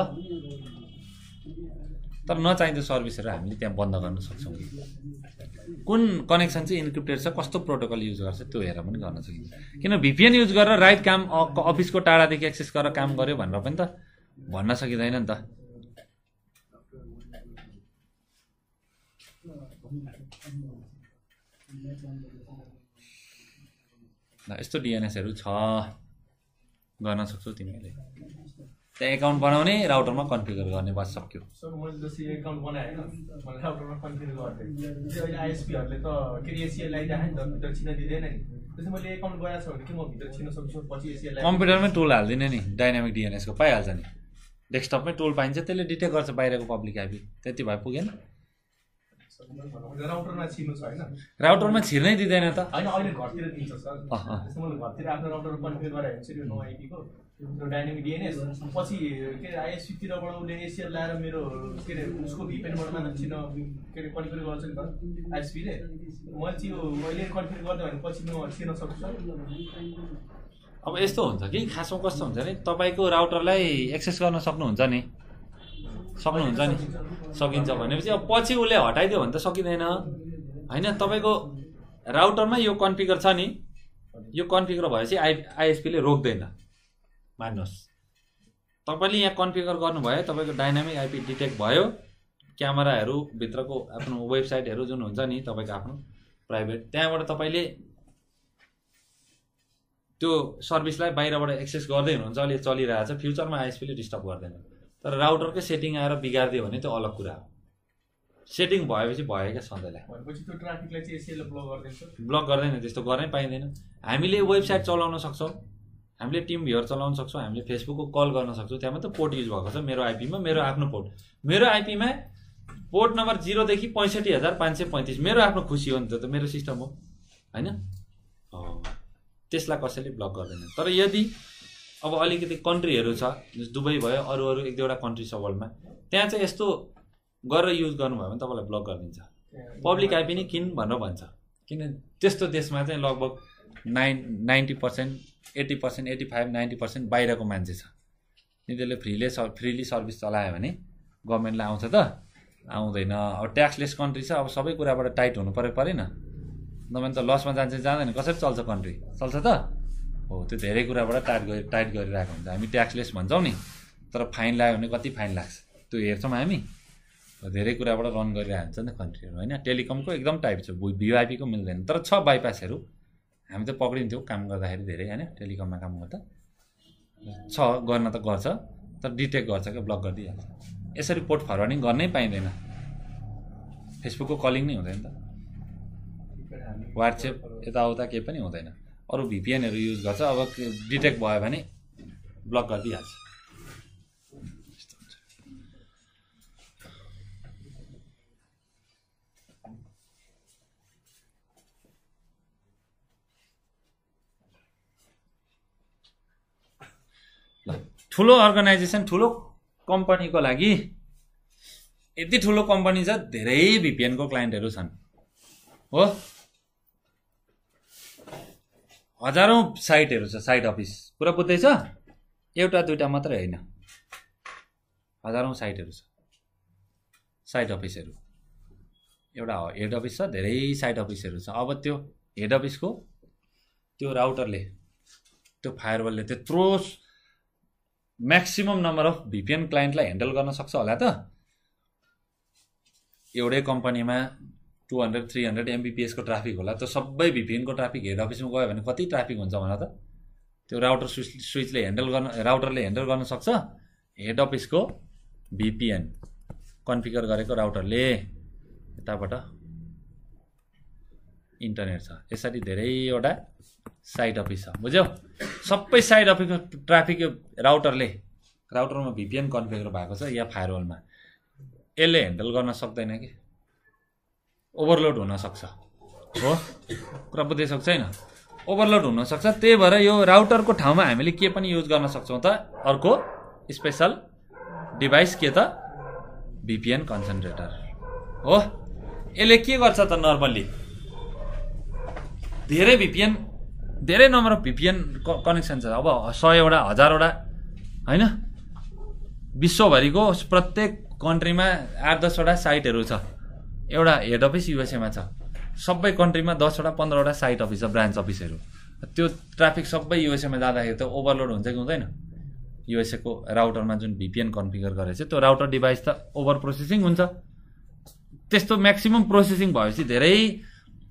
तर नचाहिँदो सर्भिसहरू हामीले त्यहाँ बन्द गर्न सक्छौँ कुन कनेक्सन चाहिँ इन्क्रिप्टेड छ कस्तो प्रोटोकल युज गर्छ त्यो हेरेर पनि गर्न सकिन्छ किन भिपिएन युज गरेर राइट काम अफिसको टाढादेखि एक्सेस गरेर काम गऱ्यो भनेर पनि त भन्न सकिँदैन नि त यस्तो डिएनएसहरू छ गर्न सक्छौ तिमीहरूले त्यहाँ एकाउन्ट बनाउने राउटरमा कन्फिगर गर्ने बस सक्यो कम्प्युटरमै टोल हालिदिने नि डाइनामिक डिएनएसको पाइहाल्छ नि डेस्कटपमै टोल पाइन्छ त्यसले डिटेक्ट गर्छ बाहिरको पब्लिक आइपी त्यति भए पुगेन राउटरमा छिर्नै दिँदैन त होइन अहिले घरतिर दिन्छ सर घरतिर आफ्नो राउटर कन्फिगर गरायो भने चाहिँ नो आइपीको डाइनेमिक डिएनएस पछि के अरे आइएससीतिरबाट उसले एसियर ल्याएर मेरो के अरे उसको भिपेनबाट मान्छे न के अरे कन्फिगर गर्छ नि त आइएसपीले मैले चाहिँ यो मैले कन्फिगर गरिदियो भने पछि म छिर्न सक्छु अब यस्तो हुन्छ कि खासमा कस्तो हुन्छ भने तपाईँको राउटरलाई एक्सेस गर्न सक्नुहुन्छ नि सक्नुहुन्छ नि सकिन्छ भनेपछि अब पछि उसले हटाइदियो भने त सकिँदैन होइन तपाईँको राउटरमा यो कन्फिगर छ नि यो कन्फिगर भएपछि आइ आइएसपीले रोक्दैन मान्नुहोस् तपाईँले यहाँ कन्फिगर गर्नुभयो तपाईँको डाइनामिक आइपी डिटेक्ट भयो क्यामेराहरू भित्रको आफ्नो वेबसाइटहरू जुन हुन्छ नि तपाईँको आफ्नो प्राइभेट त्यहाँबाट तपाईँले त्यो सर्भिसलाई बाहिरबाट एक्सेस गर्दै हुनुहुन्छ अहिले चलिरहेछ फ्युचरमा आइएसपीले डिस्टर्ब गर्दैन तर राउटरकै सेटिङ आएर बिगारिदियो भने त्यो अलग कुरा हो सेटिङ भएपछि भयो क्या सधैँलाई ब्लक गर्दैन त्यस्तो गर्नै पाइँदैन हामीले वेबसाइट चलाउन सक्छौँ हामीले टिम भ्युर चलाउन सक्छौँ हामीले फेसबुकको कल गर्न सक्छौँ त्यहाँ मात्रै पोर्ट युज भएको छ मेरो आइपीमा मेरो आफ्नो पोर्ट मेरो आइपीमा पोर्ट नम्बर जिरोदेखि पैँसठी हजार पाँच सय पैँतिस मेरो आफ्नो खुसी हो नि त मेरो सिस्टम हो होइन त्यसलाई कसैले ब्लक गर्दैन तर यदि अब अलिकति कन्ट्रीहरू छ दुबई भयो अरू अरू एक दुईवटा कन्ट्री छ वर्ल्डमा त्यहाँ चाहिँ यस्तो गरेर युज गर्नुभयो भने तपाईँलाई ब्लक गरिदिन्छ पब्लिक आइपी नै किन भनेर भन्छ किन त्यस्तो देशमा चाहिँ लगभग nine ninety percent eighty percent eighty five ninety percent बाहिरको मान्छे छ तिनीहरूले फ्रीले सर् फ्रिली सर्भिस चलायो भने गभर्मेन्टलाई आउँछ त आउँदैन अब ट्याक्सलेस कन्ट्री छ अब सबै कुराबाट टाइट हुनु परे परेन नभए त लसमा जान्छ जाँदैन कसरी चल्छ कन्ट्री चल्छ त हो त्यो धेरै कुराबाट टाइट गरि टाइट गरिरहेको हुन्छ हामी ट्याक्सलेस भन्छौँ नि तर फाइन लाग्यो भने कति फाइन लाग्छ त्यो हेर्छौँ हामी धेरै कुराबाट रन गरिरहेको हुन्छ नि कन्ट्रीहरू होइन टेलिकमको एकदम टाइप छ भिआइपीको मिल्दैन तर छ बाइपासहरू हामी त पक्रिन्थ्यौँ काम गर्दाखेरि धेरै होइन टेलिकममा काम गर्दा छ गर्न त गर्छ तर डिटेक्ट गर्छ क्या ब्लक गरिदिइहाल्छ यसरी पोर्ट फरवर्डिङ गर्नै पाइँदैन फेसबुकको कलिङ नै हुँदैन त वाट्सएप यताउता केही पनि हुँदैन अरू भिपिएनहरू युज गर्छ अब डिटेक्ट भयो भने ब्लक गरिदिइहाल्छ ठुलो अर्गनाइजेसन ठुलो कम्पनीको लागि यति ठुलो कम्पनी छ धेरै भिपिएनको क्लाइन्टहरू छन् हो हजारौँ साइटहरू छ साइट अफिस पुरा बुझ्दैछ एउटा दुइटा मात्रै होइन हजारौँ साइटहरू छ साइट अफिसहरू एउटा हेड अफिस छ धेरै साइट अफिसहरू छ अब त्यो हेड अफिसको त्यो राउटरले त्यो फायरवलले त्यत्रो म्याक्सिमम् नम्बर अफ भिपिएन क्लाइन्टलाई ह्यान्डल गर्न सक्छ होला त एउटै कम्पनीमा टु हन्ड्रेड थ्री हन्ड्रेड एमबिपिएसको ट्राफिक होला त्यो सबै भिपिएनको ट्राफिक हेड अफिसमा गयो भने कति ट्राफिक हुन्छ भन त त्यो राउटर स्विच स्विचले ह्यान्डल गर्न राउटरले ह्यान्डल गर्न सक्छ हेड अफिसको भिपिएन कन्फिगर गरेको राउटरले यताबाट इन्टरनेट छ यसरी धेरैवटा साइड अफिस छ बुझ्यौ सबै साइड अफिसको ट्राफिक राउटरले राउटरमा भिपिएन कन्फिगर भएको छ या फायरवलमा यसले ह्यान्डल गर्न सक्दैन कि ओभरलोड हुनसक्छ हो कुरा बुझिसक्छ होइन ओभरलोड हुनसक्छ त्यही भएर यो राउटरको ठाउँमा हामीले के पनि युज गर्न सक्छौँ त अर्को स्पेसल डिभाइस के त भिपिएन कन्सन्ट्रेटर हो यसले के गर्छ त नर्मल्ली धेरै भिपिएन धेरै नम्बर अफ भिपिएन कनेक्सन छ अब सयवटा हजारवटा होइन विश्वभरिको प्रत्येक कन्ट्रीमा आठ दसवटा साइटहरू छ एउटा हेड अफिस युएसएमा छ सबै कन्ट्रीमा दसवटा पन्ध्रवटा साइट अफिस छ ब्रान्च अफिसहरू त्यो ट्राफिक सबै युएसएमा जाँदाखेरि त ओभरलोड हुन्छ कि हुँदैन युएसएको राउटरमा जुन भिपिएन कन्फिगर गरेर चाहिँ त्यो राउटर डिभाइस त ओभर प्रोसेसिङ हुन्छ त्यस्तो म्याक्सिमम् प्रोसेसिङ भएपछि धेरै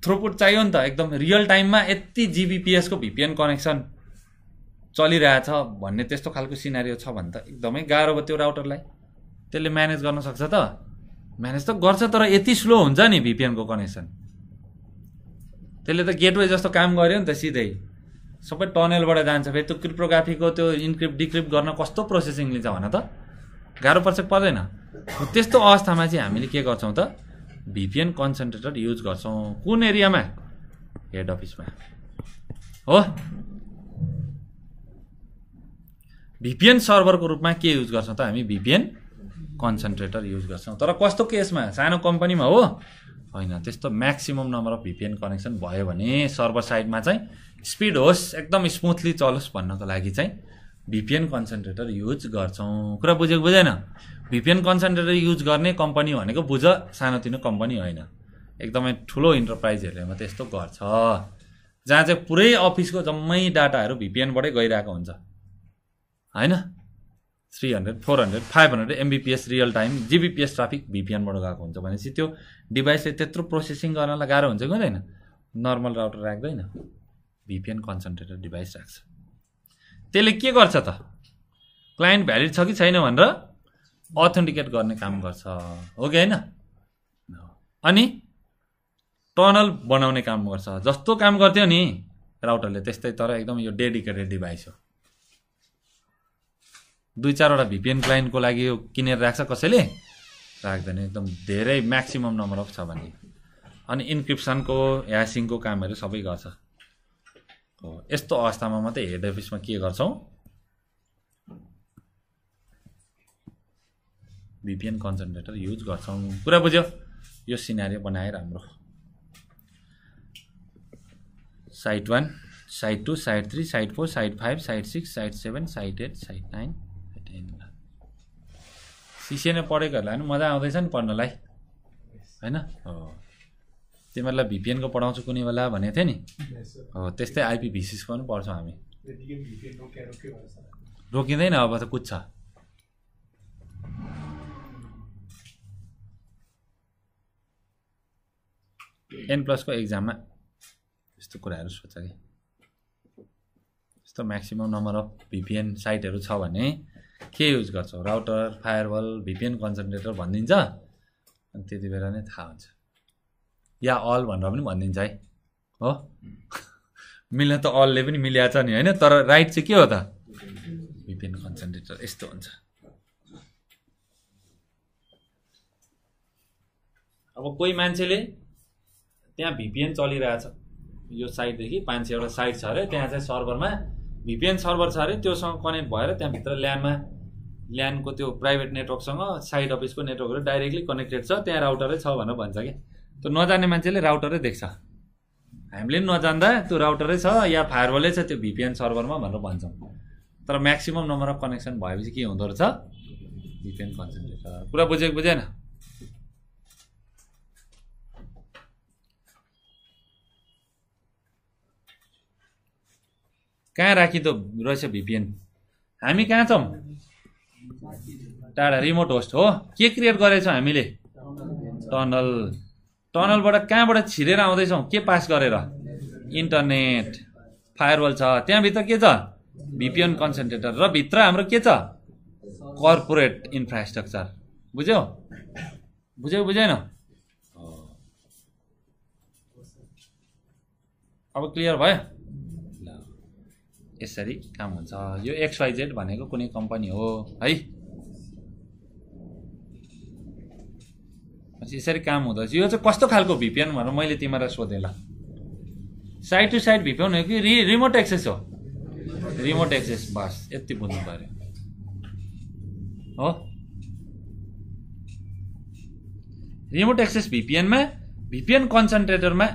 थ्रोपुट चाहियो नि त एकदम रियल टाइममा यति जिबिपिएसको भिपिएन कनेक्सन चलिरहेछ भन्ने त्यस्तो खालको सिनारी छ भने त एकदमै गाह्रो भयो त्यो राउटरलाई त्यसले म्यानेज गर्न सक्छ त म्यानेज त गर्छ तर यति स्लो हुन्छ नि भिपिएनको कनेक्सन त्यसले त गेटवे जस्तो काम गऱ्यो नि त सिधै सबै टनेलबाट जान्छ फेरि त्यो क्रिप्टोग्राफीको त्यो इन्क्रिप्ट डिक्रिप्ट गर्न कस्तो प्रोसेसिङ लिन्छ भन त गाह्रो पर्छ पर्दैन त्यस्तो अवस्थामा चाहिँ हामीले के गर्छौँ त भिपिएन कन्सन्ट्रेटर युज गर्छौँ कुन एरियामा हेड अफिसमा हो भिपिएन सर्भरको रूपमा के युज गर्छौँ त हामी भिपिएन कन्सन्ट्रेटर युज गर्छौँ तर कस्तो केसमा सानो कम्पनीमा हो होइन त्यस्तो maximum number of VPN connection भयो भने सर्भर साइडमा चाहिँ स्पिड होस् एकदम स्मुथली चलोस् भन्नको लागि चाहिँ भिपिएन कन्सन्ट्रेटर युज गर्छौँ कुरा बुझेको बुझेन भिपिएन कन्सन्ट्रेटर युज गर्ने कम्पनी भनेको बुझ सानोतिनो कम्पनी होइन एकदमै ठुलो इन्टरप्राइजहरूले मात्रै यस्तो गर्छ जहाँ चाहिँ पुरै अफिसको जम्मै डाटाहरू भिपिएनबाटै गइरहेको हुन्छ होइन three hundred four hundred five hundred Mbps real time Gbps traffic भिपिएनबाट गएको हुन्छ भनेपछि त्यो डिभाइसले त्यत्रो प्रोसेसिङ गर्नलाई गाह्रो हुन्छ कि हुँदैन नर्मल राउटर राख्दैन भिपिएन कन्सन्ट्रेटेड डिभाइस राख्छ त्यसले के गर्छ त क्लाइन्ट भ्यालिड छ कि छैन भनेर अथेन्टिकेट गर्ने काम गर्छ हो कि होइन अनि टनल बनाउने काम गर्छ जस्तो काम गर्थ्यो नि राउटरले त्यस्तै तर एकदम यो डेडिकेटेड डिभाइस हो दुई चारवटा भिपिएन क्लाइन्टको लागि यो किनेर राख्छ कसैले राख्दैन एकदम धेरै म्याक्सिमम् नम्बर अफ छ भने अनि इन्क्रिप्सनको ह्यासिङको कामहरू सबै गर्छ हो यस्तो अवस्थामा मात्रै हेड अफिसमा के गर्छौँ भिपिएन कन्सन्ट्रेटर युज गर्छौँ कुरा बुझ्यो यो सिनारी बनाए राम्रो site one site two site three site four site five site six site seven site eight site nine नै पढेकोहरूलाई पनि मजा आउँदैछ नि पढ्नलाई होइन हो तिमीहरूलाई भिपिएनको पढाउँछु कुनै बेला भनेको थिएँ नि हो त्यस्तै आइपिभिसिसको पनि पढ्छौँ हामी रोकिँदैन अब त कुद्छ एन प्लसको एक्जाममा यस्तो कुराहरू सोच्छ कि यस्तो म्याक्सिमम् नम्बर अफ भिपिएन साइटहरू छ भने के युज गर्छौँ राउटर फायरवल भिपिएन कन्सन्ट्रेटर भनिदिन्छ अनि त्यति बेला नै थाहा हुन्छ या अल भनेर पनि भनिदिन्छ है हो मिल्न त अलले पनि छ नि होइन तर राइट चाहिँ के हो त भिपिएन कन्सन्ट्रेटर यस्तो हुन्छ अब कोही मान्छेले त्यहाँ भिपिएन चलिरहेछ यो साइडदेखि पाँच सयवटा साइड छ अरे त्यहाँ चाहिँ सर्भरमा भिपिएन सर्भर छ अरे त्योसँग कनेक्ट भएर त्यहाँभित्र ल्यानमा ल्यानको त्यो प्राइभेट नेटवर्कसँग साइड अफिसको नेटवर्कहरू डाइरेक्टली कनेक्टेड छ त्यहाँ राउटरै छ भनेर भन्छ क्या त्यो नजाने मान्छेले राउटरै देख्छ हामीले पनि नजान्दा त्यो राउटरै छ या फायरवलै छ त्यो भिपिएन सर्भरमा भनेर भन्छौँ तर म्याक्सिमम् नम्बर अफ कनेक्सन भएपछि के हुँदो रहेछ भिपिएन कन्सन्ट्रेट कुरा बुझेको बुझेन कहाँ राखिदो रहेछ भिपिएन हामी कहाँ छौँ टाढा रिमोट होस्ट हो के क्रिएट गरेछौँ हामीले टनल टनलबाट कहाँबाट छिरेर आउँदैछौँ के पास गरेर इन्टरनेट फायरवल छ त्यहाँभित्र के छ भिपिएन कन्सन्ट्रेटर र भित्र हाम्रो के छ कर्पोरेट इन्फ्रास्ट्रक्चर बुझ्यौ बुझ्यौ बुझेन अब क्लियर भयो यसरी काम हुन्छ यो एक्सवाइजेड भनेको कुनै कम्पनी हो है यसरी काम हुँदैछ यो चाहिँ कस्तो खालको भिपिएन भनेर मैले तिमीलाई सोधेँ ल साइड टु साइड भिपिएन हो कि रि रिमोट एक्सेस हो रिमोट एक्सेस बस यति बुझ्नु पऱ्यो हो रिमोट एक्सेस भिपिएनमा भिपिएन कन्सन्ट्रेटरमा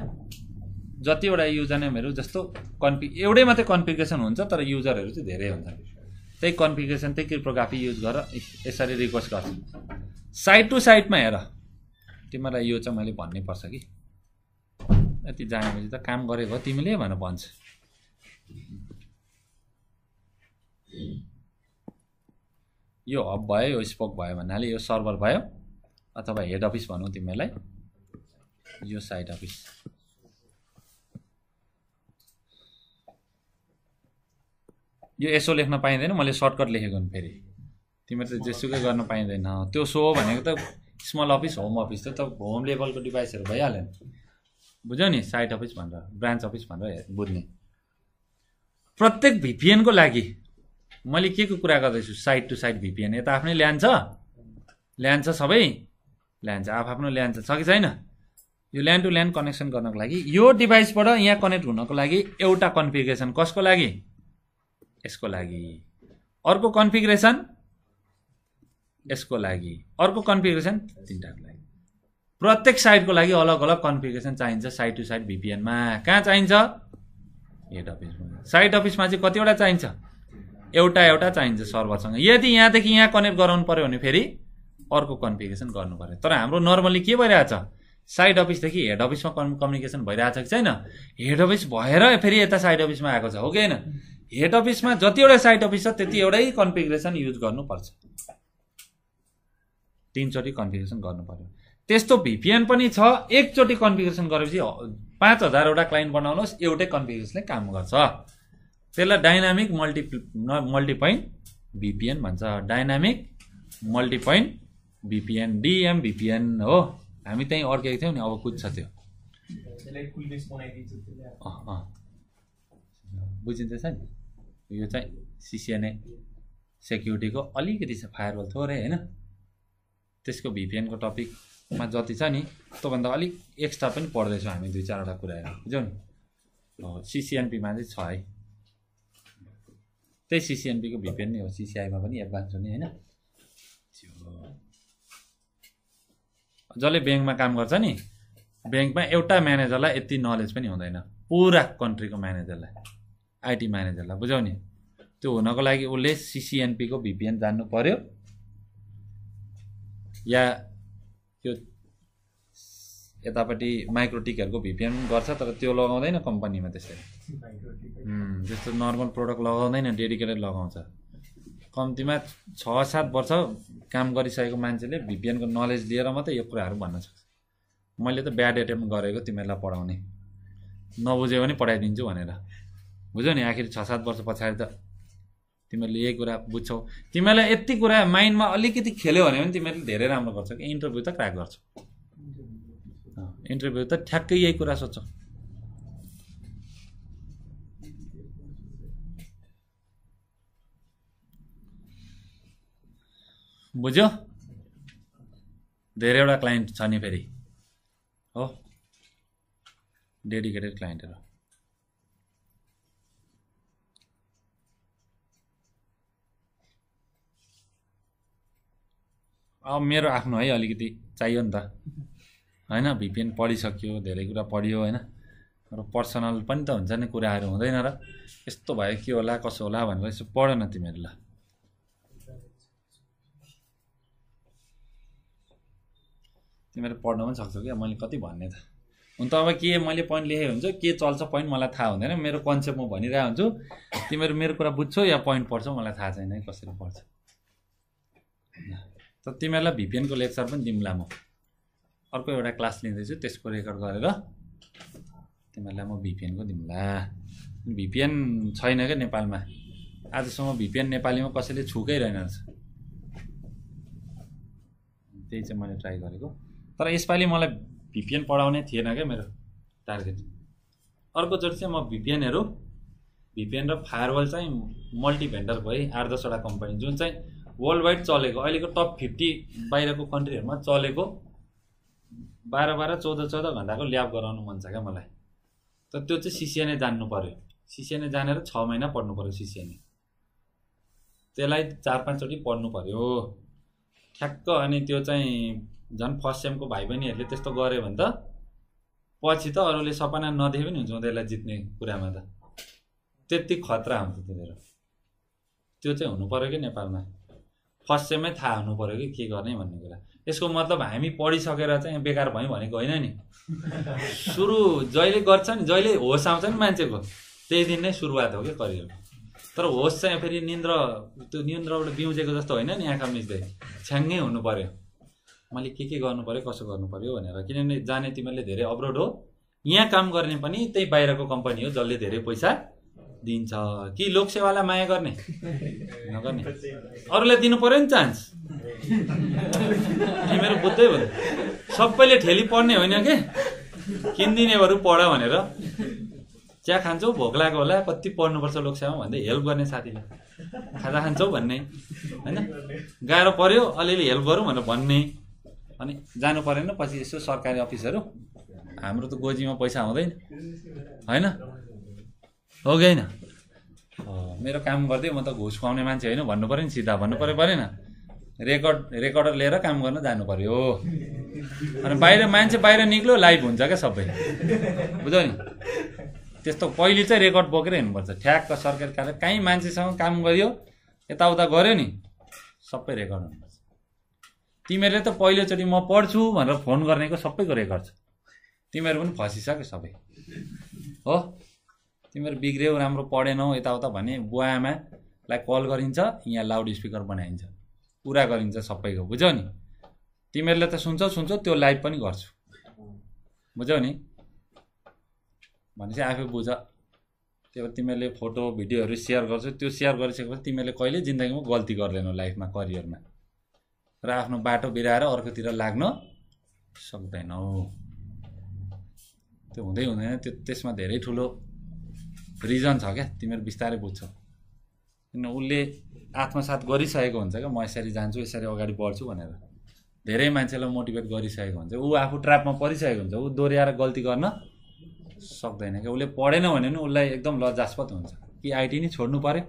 जतिवटा युजरनेमहरू जस्तो कन्फि एउटै मात्रै कन्फिगेसन हुन्छ तर युजरहरू चाहिँ धेरै हुन्छ त्यही कन्फिगेसन त्यही क्रिप्टोग्राफी युज गरेर यसरी रिक्वेस्ट गर्छ साइड टु साइडमा हेर तिमीलाई यो चाहिँ मैले भन्नैपर्छ कि यति जानेपछि त काम गरेको हो तिमीले भनेर भन्छ यो हब भयो यो स्पोक भयो भन्नाले यो सर्भर भयो अथवा हेड अफिस भनौँ तिमीलाई यो साइड अफिस यो यसो लेख्न पाइँदैन मैले सर्टकट लेखेको नि फेरि तिम्रो त जेसुकै गर्न पाइँदैन त्यो सो भनेको त स्मल अफिस होम अफिस त होम लेभलको डिभाइसहरू भइहाल्यो नि बुझ्यौ नि साइट अफिस भनेर ब्रान्च अफिस भनेर बुझ्ने प्रत्येक भिपिएनको लागि मैले के को कुरा गर्दैछु साइड टु साइड भिपिएन यता आफ्नै ल्यान्छ ल्यान्छ सबै ल्यान्छ आफ्नो ल्यान्छ छ कि छैन यो ल्यान्ड टु ल्यान्ड कनेक्सन गर्नको लागि यो डिभाइसबाट यहाँ कनेक्ट हुनको लागि एउटा कन्फिगरेसन कसको लागि यसको लागि अर्को कन्फिग्रेसन यसको लागि अर्को कन्फिग्रेसन तिनवटाको लागि प्रत्येक साइडको लागि अलग अलग कन्फिग्रेसन चाहिन्छ साइड टु साइड भिपिएनमा कहाँ चाहिन्छ हेड अफिसमा साइड अफिसमा चाहिँ कतिवटा चाहिन्छ एउटा एउटा चाहिन्छ सर्भरसँग यदि यहाँदेखि यहाँ कनेक्ट गराउनु पऱ्यो भने फेरि अर्को कन्फिग्रेसन गर्नु पऱ्यो तर हाम्रो नर्मली के भइरहेछ साइड अफिसदेखि हेड अफिसमा कम्युनिकेसन भइरहेछ कि छैन हेड अफिस भएर फेरि यता साइड अफिसमा आएको छ हो कि होइन हेड अफिसमा जतिवटा साइड अफिस छ त्यति एउटै कन्फिगरेसन युज गर्नुपर्छ तिनचोटि कन्फिगुरेसन गर्नु पऱ्यो त्यस्तो भिपिएन पनि छ एकचोटि कन्फिगुरेसन गरेपछि पाँच हजारवटा क्लाइन्ट बनाउनुहोस् एउटै कन्फिगुरेसनले काम गर्छ त्यसलाई डाइनामिक मल्टि मल्टिपोइन्ट भिपिएन भन्छ dynamic multipoint VPN DM VPN हो हामी त्यहीँ अर्केको थियौँ नि अब छ त्यो बुझिँदैछ नि यो चाहिँ सिसिएनए सेक्युरिटीको अलिकति छ फायरवल थोरै होइन त्यसको भिपिएनको टपिकमा जति छ नि त्योभन्दा अलिक एक्स्ट्रा पनि पढ्दैछौँ हामी दुई चारवटा कुराहरू बुझ्यौ नि सिसिएनपीमा चाहिँ छ है त्यही सिसिएनपीको भिपिएन नै हो सिसिआईमा पनि एडभान्स हुने होइन जसले ब्याङ्कमा काम गर्छ नि ब्याङ्कमा एउटा म्यानेजरलाई यति नलेज पनि हुँदैन पुरा कन्ट्रीको म्यानेजरलाई आइटी म्यानेजरलाई बुझाउने त्यो हुनको लागि उसले सिसिएनपीको भिपिएन जान्नु पर्यो या त्यो यतापट्टि माइक्रोटिकहरूको भिपिएन गर्छ तर त्यो लगाउँदैन कम्पनीमा त्यसरी जस्तो नर्मल प्रोडक्ट लगाउँदैन डेडिकेटेड लगाउँछ कम्तीमा छ सात वर्ष काम गरिसकेको मान्छेले भिपिएनको नलेज लिएर मात्रै यो कुराहरू भन्न सक्छ मैले त ब्याड एटेम्प गरेको तिमीहरूलाई पढाउने नबुझ्यो भने पढाइदिन्छु भनेर बुझ्यौ नि आखिर छ सात वर्ष पछाडि त तिमीहरूले यही कुरा बुझ्छौ तिमीहरूलाई यति कुरा माइन्डमा अलिकति खेल्यो भने पनि तिमीहरूले धेरै राम्रो गर्छौ कि इन्टरभ्यू त क्राक गर्छौ इन्टरभ्यू त ठ्याक्कै यही कुरा सोध्छौ बुझ्यो धेरैवटा क्लाइन्ट छ नि फेरि हो डेडिकेटेड क्लाइन्टहरू अब मेरो आफ्नो है अलिकति चाहियो नि त होइन भिपिएन पढिसक्यो धेरै कुरा पढियो होइन र पर्सनल पनि त हुन्छ नि कुराहरू हुँदैन र यस्तो भयो के होला कसो होला भनेर यसो पढ न तिमीहरू ल तिमीहरू पढ्न पनि सक्छौ क्या मैले कति भन्ने त हुन त अब के मैले पोइन्ट लेखेको हुन्छ के चल्छ पोइन्ट मलाई थाहा हुँदैन मेरो कन्सेप्ट म भनिरहेको हुन्छु तिमीहरू मेरो कुरा बुझ्छौ या पोइन्ट पढ्छौ मलाई थाहा छैन कसरी पढ्छ त तिमीहरूलाई भिपिएनको लेक्चर पनि दिउँला म अर्को एउटा क्लास लिँदैछु त्यसको रेकर्ड गरेर तिमीहरूलाई म भिपिएनको दिउँला भिपिएन छैन क्या नेपालमा आजसम्म भिपिएन नेपालीमा कसैले छुकै रहेन रहेछ त्यही चाहिँ मैले ट्राई गरेको तर यसपालि मलाई भिपिएन पढाउने थिएन क्या मेरो टार्गेट अर्कोचोटि चाहिँ म भिपिएनहरू भिपिएन र फायरवल चाहिँ मल्टिभेन्डर भए आठ दसवटा कम्पनी जुन चाहिँ वर्ल्ड वाइड चलेको अहिलेको टप फिफ्टी बाहिरको कन्ट्रीहरूमा चलेको बाह्र बाह्र चौध चौध घन्टाको ल्याब गराउनु मन छ क्या मलाई तर त्यो चाहिँ सिसिएनए जान्नु पऱ्यो सिसिएनए जानेर छ महिना पढ्नु पऱ्यो सिसिएनए त्यसलाई चार पाँचचोटि पढ्नु पऱ्यो ठ्याक्क अनि त्यो चाहिँ झन् फर्स्ट सेमको भाइ बहिनीहरूले त्यस्तो गऱ्यो भने त पछि त अरूले सपना नदिए पनि हुन्छ उनीहरूलाई जित्ने कुरामा त त्यति खतरा हुन्छ तिनीहरू त्यो चाहिँ हुनु पऱ्यो कि नेपालमा फर्स्ट सेममै थाहा हुनु पऱ्यो कि के गर्ने भन्ने कुरा यसको मतलब हामी पढिसकेर चाहिँ बेकार भयौँ भनेको होइन नि सुरु जहिले गर्छ नि जहिले होस आउँछ नि मान्छेको त्यही दिन नै सुरुवात हो कि करियर तर होस चाहिँ फेरि निन्द्र त्यो निन्द्रबाट बिउजेको जस्तो होइन नि आँखा मिच्दै छ्याङ्गै हुनु पऱ्यो मैले के के गर्नु पऱ्यो कसो गर्नु पऱ्यो भनेर किनभने जाने तिमीहरूले धेरै अब्रोड हो यहाँ काम गर्ने पनि त्यही बाहिरको कम्पनी हो जसले धेरै पैसा दिन्छ कि लोकसेवालाई माया गर्ने नगर्ने अरूलाई दिनु पर्यो नि चान्स मेरो बुद्धै भयो सबैले ठेली पढ्ने होइन के किनिदिनेहरू पढ भनेर चिया खान्छौ भोक लाग्यो होला कति पढ्नुपर्छ लोकसेवामा भन्दै हेल्प गर्ने साथीलाई खाजा खान्छौ भन्ने होइन गाह्रो पऱ्यो अलिअलि हेल्प गरौँ भनेर भन्ने अनि जानु परेन पछि यसो सरकारी अफिसहरू हाम्रो त गोजीमा पैसा हुँदैन होइन हो कि होइन मेरो काम गर्दै म त घुस खुवाउने मान्छे होइन भन्नु पऱ्यो नि सिधा भन्नु पऱ्यो परेन रेकर्ड रेकर्डर लिएर काम गर्न जानु पऱ्यो अनि बाहिर मान्छे बाहिर निक्ल्यो लाइभ हुन्छ क्या सबै बुझ्यो नि त्यस्तो पहिले चाहिँ रेकर्ड बोकेर हिँड्नुपर्छ ठ्याक्क सरकारी कार्य काहीँ मान्छेसँग काम गऱ्यो यताउता गऱ्यो नि सबै रेकर्ड हुनुपर्छ तिमीहरूले त पहिलोचोटि म पढ्छु भनेर फोन गर्नेको सबैको रेकर्ड छ तिमीहरू पनि फसिसक्यो सबै हो तिमीहरू बिग्रेऊ राम्रो पढेनौ यताउता भने बुवाआमालाई कल गरिन्छ यहाँ लाउड स्पिकर बनाइन्छ कुरा गरिन्छ सबैको बुझ्यौ नि तिमीहरूले त सुन्छौ सुन्छौ त्यो लाइभ पनि गर्छु बुझ्यौ नि भनेपछि आफै बुझ त्यो तिमीहरूले फोटो भिडियोहरू सेयर गर्छौ त्यो सेयर गरिसकेपछि तिमीहरूले कहिले जिन्दगीमा गल्ती गर्दैनौ लाइफमा करियरमा र आफ्नो बाटो बिराएर अर्कोतिर लाग्न सक्दैनौ त्यो हुँदै हुँदैन त्यो त्यसमा धेरै ठुलो रिजन छ क्या तिमीहरू बिस्तारै बुझ्छौ किन उसले आत्मसात गरिसकेको हुन्छ क्या म यसरी जान्छु यसरी अगाडि बढ्छु भनेर धेरै मान्छेलाई मोटिभेट गरिसकेको हुन्छ ऊ आफू ट्रापमा परिसकेको हुन्छ ऊ दोहोऱ्याएर गल्ती गर्न सक्दैन क्या उसले पढेन भने पनि उसलाई एकदम लज्जास्पद हुन्छ कि आइटी नै छोड्नु पऱ्यो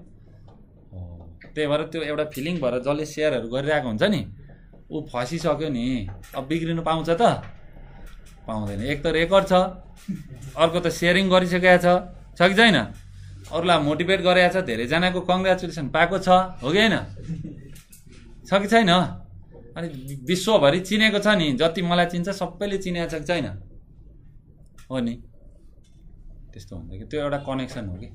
त्यही भएर त्यो एउटा फिलिङ भएर जसले सेयरहरू गरिरहेको हुन्छ नि ऊ फसिसक्यो नि अब बिग्रिनु पाउँछ त पाउँदैन एक त रेकर्ड छ अर्को त सेयरिङ गरिसकेको छ छ कि छैन अरूलाई मोटिभेट गरेको छ धेरैजनाको कङ्ग्रेचुलेसन पाएको छ हो कि होइन छ कि छैन अनि विश्वभरि चिनेको छ नि जति मलाई चिन्छ सबैले चिनेको छ कि छैन हो नि त्यस्तो हुन्छ कि त्यो एउटा कनेक्सन हो कि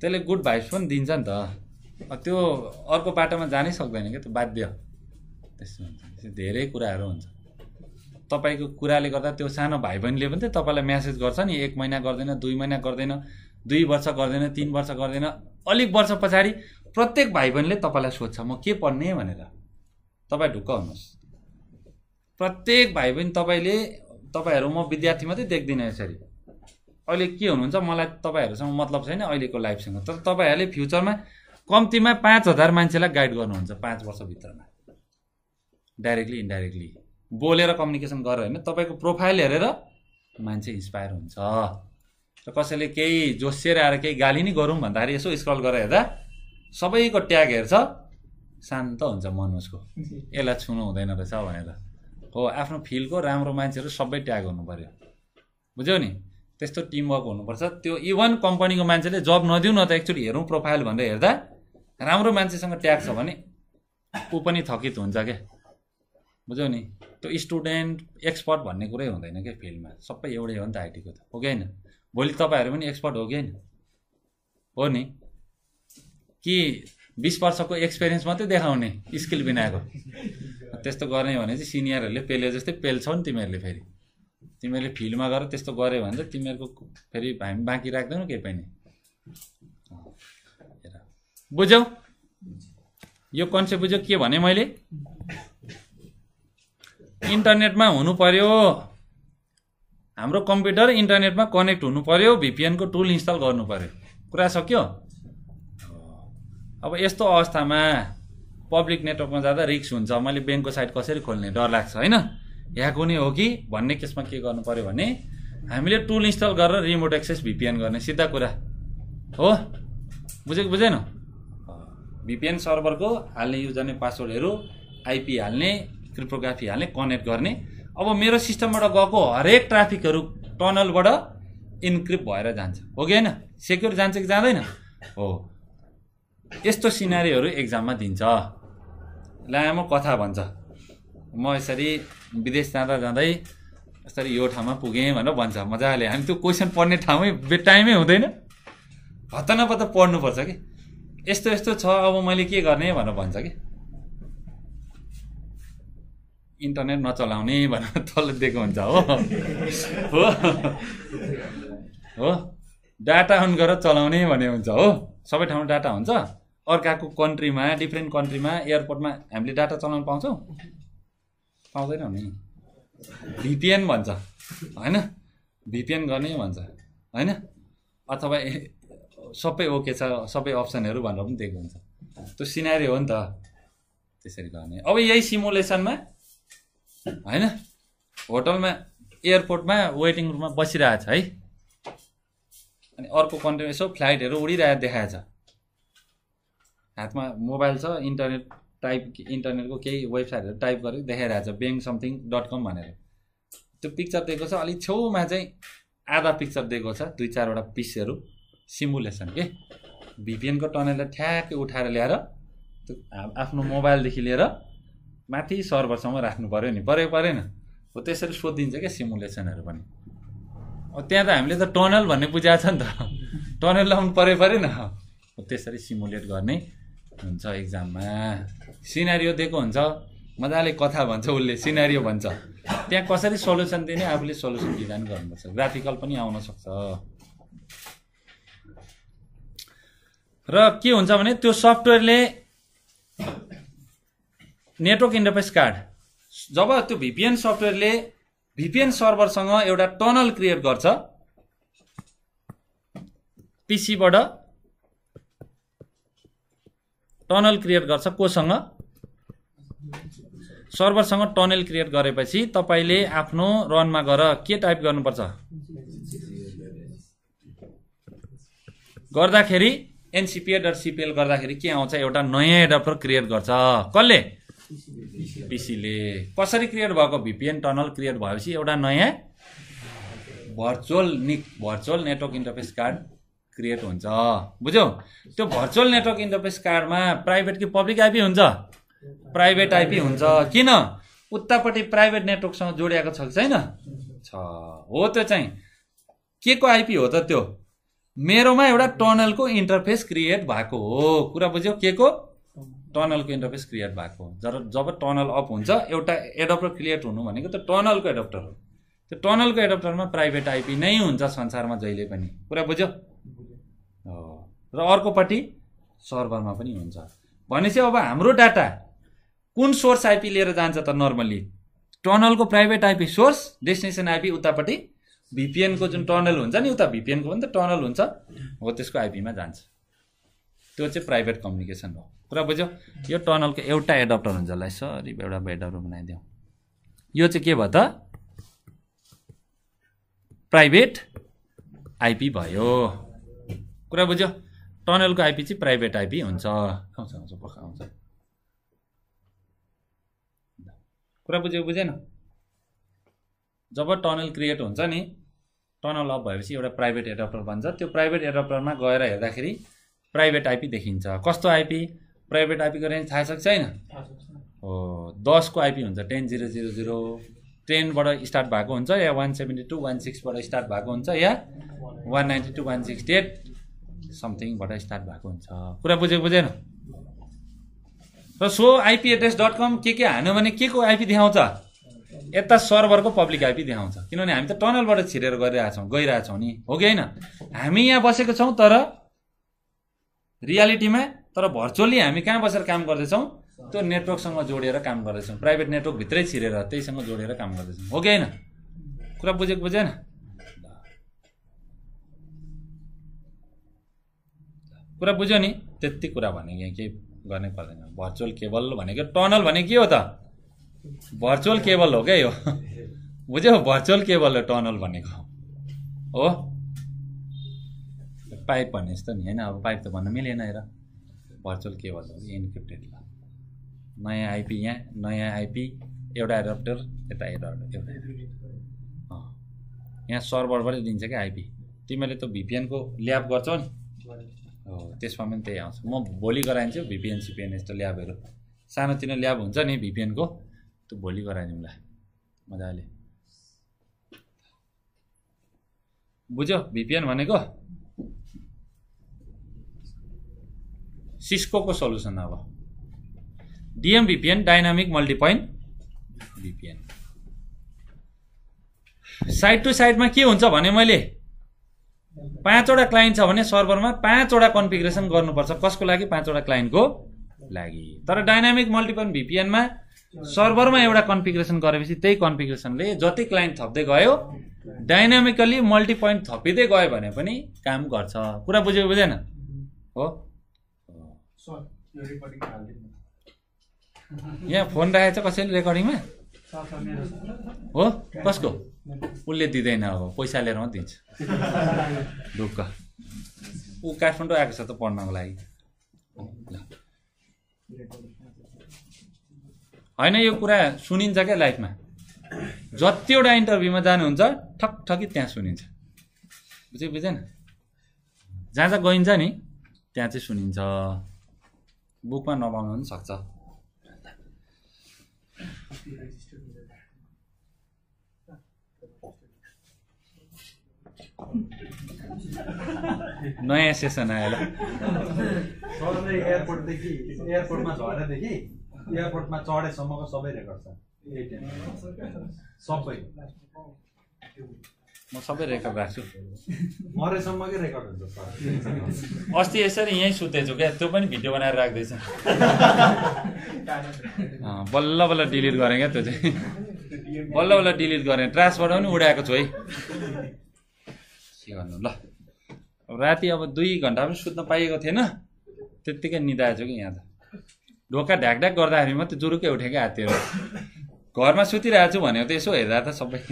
त्यसले गुड भाइब्स पनि दिन्छ नि त त्यो अर्को बाटोमा जानै सक्दैन क्या त्यो बाध्य त्यस्तो हुन्छ धेरै कुराहरू हुन्छ तपाईँको कुराले गर्दा त्यो सानो भाइ बहिनीले पनि त तपाईँलाई म्यासेज गर्छ नि एक महिना गर्दैन दुई महिना गर्दैन दुई वर्ष गर्दैन तिन वर्ष गर्दैन अलिक वर्ष पछाडि प्रत्येक भाइ बहिनीले तपाईँलाई सोध्छ म के पढ्ने भनेर तपाईँ ढुक्क हुनुहोस् प्रत्येक भाइ बहिनी तपाईँले तपाईँहरू म विद्यार्थी मात्रै देख्दिनँ यसरी अहिले के हुनुहुन्छ मलाई तपाईँहरूसँग मतलब छैन अहिलेको लाइफसँग तर तपाईँहरूले फ्युचरमा कम्तीमा पाँच हजार मान्छेलाई गाइड गर्नुहुन्छ पाँच वर्षभित्रमा डाइरेक्टली इन्डाइरेक्टली बोलेर कम्युनिकेसन गर होइन तपाईँको प्रोफाइल हेरेर मान्छे इन्सपायर हुन्छ र कसैले केही जोसिएर आएर केही गाली नै गरौँ भन्दाखेरि यसो स्क्रल गरेर हेर्दा सबैको ट्याग हेर्छ शान्त हुन्छ मन उसको यसलाई छुनु हुँदैन रहेछ भनेर हो आफ्नो फिल्डको राम्रो मान्छेहरू सबै ट्याग हुनु पऱ्यो बुझ्यौ नि त्यस्तो टिमवर्क हुनुपर्छ त्यो इभन कम्पनीको मान्छेले जब नदिउँ न त एक्चुली हेरौँ प्रोफाइल भनेर हेर्दा राम्रो मान्छेसँग ट्याग छ भने ऊ पनि थकित हुन्छ क्या बुझ्यौ नि त्यो स्टुडेन्ट एक्सपर्ट भन्ने कुरै हुँदैन क्या फिल्डमा सबै एउटै हो नि त आइटीको त हो कि होइन भोलि तपाईँहरू पनि एक्सपर्ट हो कि होइन हो नि कि बिस वर्षको एक्सपिरियन्स मात्रै देखाउने स्किल बिनाको त्यस्तो गर्ने भने चाहिँ सिनियरहरूले पेले जस्तै पेल्छौ नि तिमीहरूले फेरि तिमीहरूले फिल्डमा गएर त्यस्तो गऱ्यो भने चाहिँ तिमीहरूको फेरि हामी बाँकी राख्दैनौ केही पनि बुझ्यौ यो कन्सेप्ट बुझ्यौ के भने मैले इन्टरनेटमा हुनु पर्यो हाम्रो कम्प्युटर इन्टरनेटमा कनेक्ट हुनु पर्यो भिपिएनको टुल इन्स्टल गर्नु पर्यो कुरा सक्यो अब यस्तो अवस्थामा पब्लिक नेटवर्कमा जाँदा रिक्स हुन्छ मैले ब्याङ्कको साइट कसरी खोल्ने डर लाग्छ होइन यहाँ कुनै हो कि भन्ने केसमा के गर्नु पऱ्यो भने हामीले टुल इन्स्टल गरेर रिमोट एक्सेस भिपिएन गर्ने सिधा कुरा हो बुझेको बुझेन भिपिएन सर्भरको हाल्ने युजर पासवर्डहरू आइपी हाल्ने क्रिप्टोग्राफी हाल्ने कनेक्ट गर्ने अब मेरो सिस्टमबाट गएको हरेक ट्राफिकहरू टनलबाट इन्क्रिप्ट भएर जान्छ हो कि होइन सेक्युर जान्छ कि जाँदैन हो यस्तो सिनारीहरू एक्जाममा दिन्छ लामो कथा भन्छ म यसरी विदेश जाँदा जाँदै यसरी यो ठाउँमा पुगेँ भनेर भन्छ मजाले हामी त्यो क्वेसन पढ्ने ठाउँमै बे टाइमै हुँदैन हतनपत पढ्नुपर्छ कि यस्तो यस्तो छ अब मैले के गर्ने भनेर भन्छ कि इन्टरनेट नचलाउने भनेर तल दिएको हुन्छ हो हो डाटा अन गरेर चलाउने भन्ने हुन्छ हो सबै ठाउँमा डाटा हुन्छ अर्काको कन्ट्रीमा डिफ्रेन्ट कन्ट्रीमा एयरपोर्टमा हामीले डाटा चलाउनु पाउँछौँ पाउँदैनौँ नि भिपिएन भन्छ होइन भिपिएन गर्ने भन्छ होइन अथवा सबै ओके छ सबै अप्सनहरू भनेर पनि दिएको हुन्छ त्यो सिनारी हो नि त त्यसरी गर्ने अब यही सिमुलेसनमा होइन होटलमा एयरपोर्टमा वेटिङ रुममा बसिरहेछ है अनि अर्को कन्ट्रीमा यसो फ्लाइटहरू उडिरहेको देखाएछ हातमा मोबाइल छ इन्टरनेट टाइप इन्टरनेटको केही वेबसाइटहरू टाइप गरेर देखाइरहेछ ब्याङ्क समथिङ डट कम भनेर त्यो पिक्चर दिएको छ अलिक छेउमा चाहिँ आधा पिक्चर दिएको छ दुई चारवटा पिसहरू सिमुलेसन के भिपिएनको टनेललाई ठ्याक्कै उठाएर ल्याएर त्यो आफ्नो मोबाइलदेखि लिएर माथि सर्भरसम्म राख्नु पऱ्यो नि पऱ्यो परेन हो त्यसरी सोधिदिन्छ क्या सिमुलेसनहरू पनि त्यहाँ त हामीले त टनल भन्ने बुझाएको छ नि त टनल लाउनु पऱ्यो परेन त्यसरी सिमुलेट गर्ने हुन्छ इक्जाममा सिनारियो दिएको हुन्छ मजाले कथा भन्छ उसले सिनारियो भन्छ त्यहाँ कसरी सल्युसन दिने आफूले सल्युसन डिजाइन गर्नुपर्छ ग्राफिकल पनि आउन सक्छ र के हुन्छ भने त्यो सफ्टवेयरले नेटवर्क इन्टरफेस कार्ड जब त्यो भिपिएन सफ्टवेयरले भिपिएन सर्भरसँग एउटा टनल क्रिएट गर्छ पिसीबाट टनल क्रिएट गर्छ कोसँग सर्भरसँग टनल क्रिएट गरेपछि तपाईँले आफ्नो रनमा गएर के टाइप गर्नुपर्छ गर्दाखेरि एनसिपिए डट सिपिएल गर्दाखेरि के आउँछ एउटा नयाँ एडप्टर क्रिएट गर्छ कसले पिसीले कसरी क्रिएट भएको भिपिएन टनल क्रिएट भएपछि एउटा नयाँ virtual NIC virtual network interface card create हुन्छ बुझ्यौ त्यो भर्चुअल नेटवर्क इन्टरफेस कार्डमा प्राइभेट कि पब्लिक आइपी हुन्छ प्राइभेट आइपी हुन्छ किन उतापट्टि प्राइभेट नेटवर्कसँग जोडिएको छ कि छैन छ हो त्यो चाहिँ के को आइपी हो त त्यो मेरोमा एउटा टनलको इन्टरफेस क्रिएट भएको हो कुरा बुझ्यौ के को टनलको इन्टरफेस क्रिएट भएको हो जब जब टनल अप हुन्छ एउटा एडप्टर क्रिएट हुनु भनेको त टनलको एडप्टर हो त्यो टनलको एडप्टरमा प्राइभेट आइपी नै हुन्छ संसारमा जहिले पनि कुरा बुझ्यो र अर्कोपट्टि सर्भरमा पनि हुन्छ भनेपछि अब हाम्रो डाटा कुन सोर्स आइपी लिएर जान्छ त नर्मली टनलको private IP source destination IP उतापट्टि भिपिएनको जुन टनल हुन्छ नि उता भिपिएनको पनि त टनल हुन्छ हो त्यसको आइपीमा जान्छ त्यो चाहिँ प्राइभेट कम्युनिकेसन हो कुरा बुझ्यो यो टनलको एउटा एडप्टर हुन्छ यसलाई सरी एउटा बेडहरू बनाइदिउँ यो चाहिँ के भयो त प्राइभेट आइपी भयो कुरा बुझ्यो टनलको आइपी चाहिँ प्राइभेट आइपी हुन्छ आउँछ आउँछ पक्का आउँछ कुरा बुझ्यो बुझेन जब टनल क्रिएट हुन्छ नि टनल अप भएपछि एउटा प्राइभेट एडप्टर बन्छ त्यो प्राइभेट एडप्टरमा गएर हेर्दाखेरि प्राइभेट आइपी देखिन्छ कस्तो आइपी प्राइभेट आइपीको रेन्ज थाहा सक्छ छैन हो दसको आइपी हुन्छ टेन जिरो जिरो जिरो टेनबाट स्टार्ट भएको हुन्छ या वान सेभेन्टी टू वान सिक्सबाट स्टार्ट भएको हुन्छ या one ninety two one sixty eight समथिङबाट स्टार्ट भएको हुन्छ कुरा बुझेको बुझेन र सो आइपी एड्रेस डट कम के के हान्यो भने के को आइपी देखाउँछ यता सर्भरको पब्लिक आइपी देखाउँछ किनभने हामी त टनलबाट छिरेर गरिरहेछौँ गइरहेछौँ नि हो कि होइन हामी यहाँ बसेको छौँ तर रियालिटीमा तर भर्चुअली हामी कहाँ बसेर काम गर्दैछौँ त्यो नेटवर्कसँग जोडेर काम गर्दैछौँ प्राइभेट नेटवर्कभित्रै छिरेर त्यहीसँग जोडेर काम गर्दैछौँ हो कि होइन कुरा बुझेको बुझेन कुरा बुझ्यो नि त्यति कुरा भने यहाँ केही गर्नै पर्दैन भर्चुअल केबल भनेको टनल भने के हो त भर्चुअल केबल हो क्या यो बुझ्यो भर्चुअल केबल हो टनल भनेको हो पाइप भने जस्तो नि होइन अब पाइप त भन्न मिलेन र भर्चुअल केबल हो इन्क्रिप्टेड ल नयाँ आइपी यहाँ नयाँ आइपी एउटा एडप्टर यता एडप्टर एउटा यहाँ सर्भरबाटै दिन्छ क्या आइपी तिमीले त्यो भिपिएनको ल्याब गर्छौ नि हो त्यसमा पनि त्यही आउँछ म भोलि गराइदिन्छु भिपिएन सिपिएन यस्तो ल्याबहरू सानोतिनो ल्याब हुन्छ नि भिपिएनको त्यो भोलि गराइदिउँला मजाले बुझ्यो भिपिएन भनेको सिस्कोको सल्युसन अब DM VPN dynamic multipoint VPN side to साइडमा के हुन्छ भने मैले पाँचवटा क्लाइन्ट छ भने सर्भरमा पाँचवटा कन्फिगरेसन गर्नुपर्छ कसको लागि पाँचवटा क्लाइन्टको लागि तर डाइनामिक मल्टिपल भिपिएनमा सर्भरमा एउटा कन्फिगरेसन गरेपछि त्यही कन्फिग्रेसनले जति क्लाइन्ट थप्दै गयो डाइनामिकली मल्टिपोइन्ट थपिँदै गयो भने पनि काम गर्छ कुरा बुझेको बुझेन हो यहाँ फोन राखेको छ कसैले रेकर्डिङमा हो कसको उसले दिँदैन अब पैसा लिएर मात्रै दिन्छ ढुक्क ऊ काठमाडौँ आएको छ त पढ्नको लागि होइन यो कुरा सुनिन्छ क्या लाइफमा जतिवटा इन्टरभ्यूमा जानुहुन्छ ठक ठकी त्यहाँ सुनिन्छ बुझ्यो बुझेन जहाँ जहाँ गइन्छ नि त्यहाँ चाहिँ सुनिन्छ बुकमा नपाउनु पनि सक्छ नयाँ सेसन आएर एयरपोर्टदेखि एयरपोर्टमा झरेदेखि एयरपोर्टमा चढेसम्मको सबै रेकर्ड छ सबै म सबै रेकर्ड राख्छु मरेसम्मकै रेकर्ड हुन्छ अस्ति यसरी यहीँ सुतेछु क्या त्यो पनि भिडियो बनाएर राख्दैछ बल्ल बल्ल डिलिट गरेँ क्या त्यो चाहिँ बल्ल बल्ल डिलिट गरेँ ट्रासबाट पनि उडाएको छु है के गर्नु ल राति अब दुई घन्टा पनि सुत्न पाइएको थिएन त्यत्तिकै निदाएछु कि यहाँ त ढोका ढ्याकढ्याक गर्दाखेरि मात्रै जुरुकै क्या हातहरू घरमा सुतिरहेको छु भनेको त यसो हेर्दा त सबै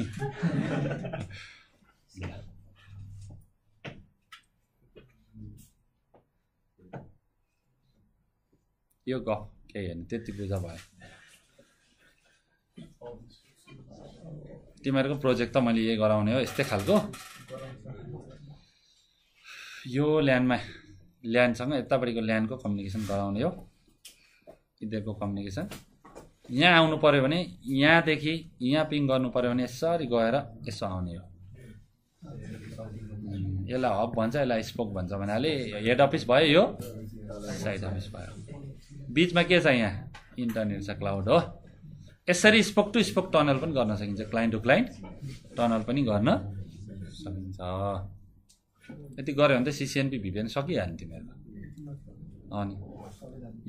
यो ग केही होइन त्यति बुझा भयो तिमीहरूको प्रोजेक्ट त मैले यही गराउने हो यस्तै खालको यो ल्यान्डमा ल्यान्डसँग यतापट्टिको ल्यान्डको कम्युनिकेसन गराउने हो यिनीहरूको कम्युनिकेसन यहाँ आउनु पऱ्यो भने यहाँदेखि यहाँ पिङ गर्नु पऱ्यो भने यसरी गएर यसो आउने हो यसलाई हब भन्छ यसलाई स्पोक भन्छ भन्नाले हेड अफिस भयो यो साइड अफिस भयो बिचमा के छ यहाँ इन्टरनेट छ क्लाउड हो यसरी स्पोक टु स्पोक टनल पनि गर्न सकिन्छ क्लाइन्ट टु क्लाइन्ट टनल पनि गर्न सकिन्छ यति गऱ्यो भने त सिसिएनपी भिपिएन सकिहाल्ने तिमीहरू अनि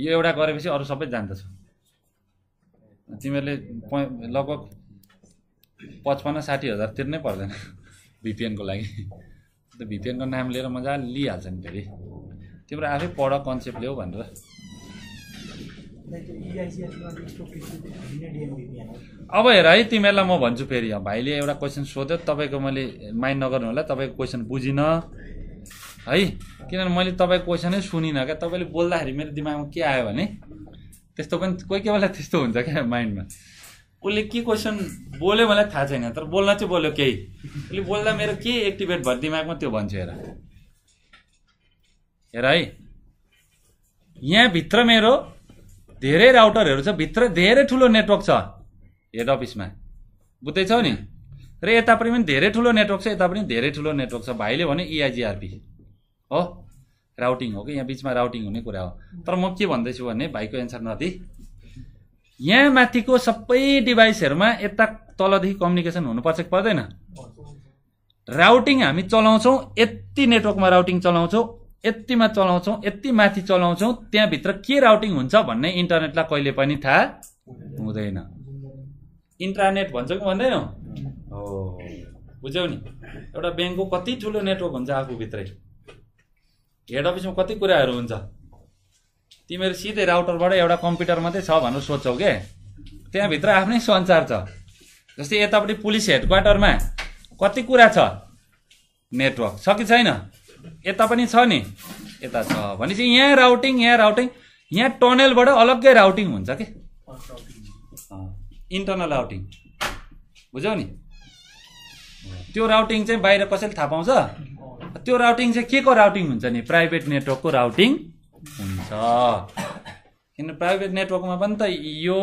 यो एउटा गरेपछि अरू सबै जान्दछ तिमीहरूले लगभग पचपन्न साठी हजार तिर्नै पर्दैन भिपिएनको लागि त्यो भिपिएनको नाम लिएर मजाले लिइहाल्छ नि फेरि तिम्रो आफै पढ कन्सेप्ट ल्याऊ भनेर अब हेर है तिमीहरूलाई म भन्छु फेरि भाइले एउटा क्वेसन सोध्यो तपाईँको मैले माइन्ड नगर्नु होला तपाईँको क्वेसन बुझिनँ है किनभने मैले तपाईँको क्वेसनै सुनिनँ क्या तपाईँले बोल्दाखेरि मेरो दिमागमा के आयो भने त्यस्तो पनि कोही कोही बेला त्यस्तो हुन्छ क्या माइन्डमा उसले के क्वेसन बोल्यो मलाई थाहा छैन तर बोल्न चाहिँ बोल्यो केही उसले बोल्दा मेरो के एक्टिभेट भयो दिमागमा त्यो भन्छु हेर हेर है यहाँभित्र मेरो धेरै राउटरहरू छ भित्र धेरै ठुलो नेटवर्क छ हेड अफिसमा बुझ्दैछौ नि र यता पनि धेरै ठुलो नेटवर्क छ यता पनि धेरै ठुलो नेटवर्क छ भाइले भने इआइजिआरपी e हो राउटिङ हो कि यहाँ बिचमा राउटिङ हुने कुरा हो तर म के भन्दैछु भने भाइको एन्सर नदी यहाँ माथिको सबै डिभाइसहरूमा यता तलदेखि कम्युनिकेसन हुनुपर्छ कि पर्दैन राउटिङ हामी चलाउँछौँ यति नेटवर्कमा राउटिङ चलाउँछौँ यतिमा चलाउँछौँ यति माथि चलाउँछौँ त्यहाँभित्र के राउटिङ हुन्छ भन्ने इन्टरनेटलाई कहिले पनि थाहा हुँदैन इन्टरनेट भन्छ कि भन्दैनौ हो बुझ्यौ नि एउटा ब्याङ्कको कति ठुलो नेटवर्क हुन्छ आफूभित्रै हेड अफिसमा कति कुराहरू हुन्छ तिमीहरू सिधै राउटरबाट एउटा कम्प्युटर मात्रै छ भनेर सोध्छौ के त्यहाँभित्र आफ्नै सञ्चार छ जस्तै यतापट्टि पुलिस हेड हेडक्वार्टरमा कति कुरा छ नेटवर्क छ कि छैन यता पनि छ नि यता छ भनेपछि यहाँ राउटिङ यहाँ राउटिङ यहाँ टनेलबाट अलग्गै राउटिङ हुन्छ कि इन्टरनल राउटिङ बुझ्यौ नि त्यो राउटिङ चाहिँ बाहिर कसैले थाहा पाउँछ त्यो राउटिङ चाहिँ के को राउटिङ हुन्छ नि प्राइभेट नेटवर्कको राउटिङ हुन्छ किन प्राइभेट नेटवर्कमा पनि त यो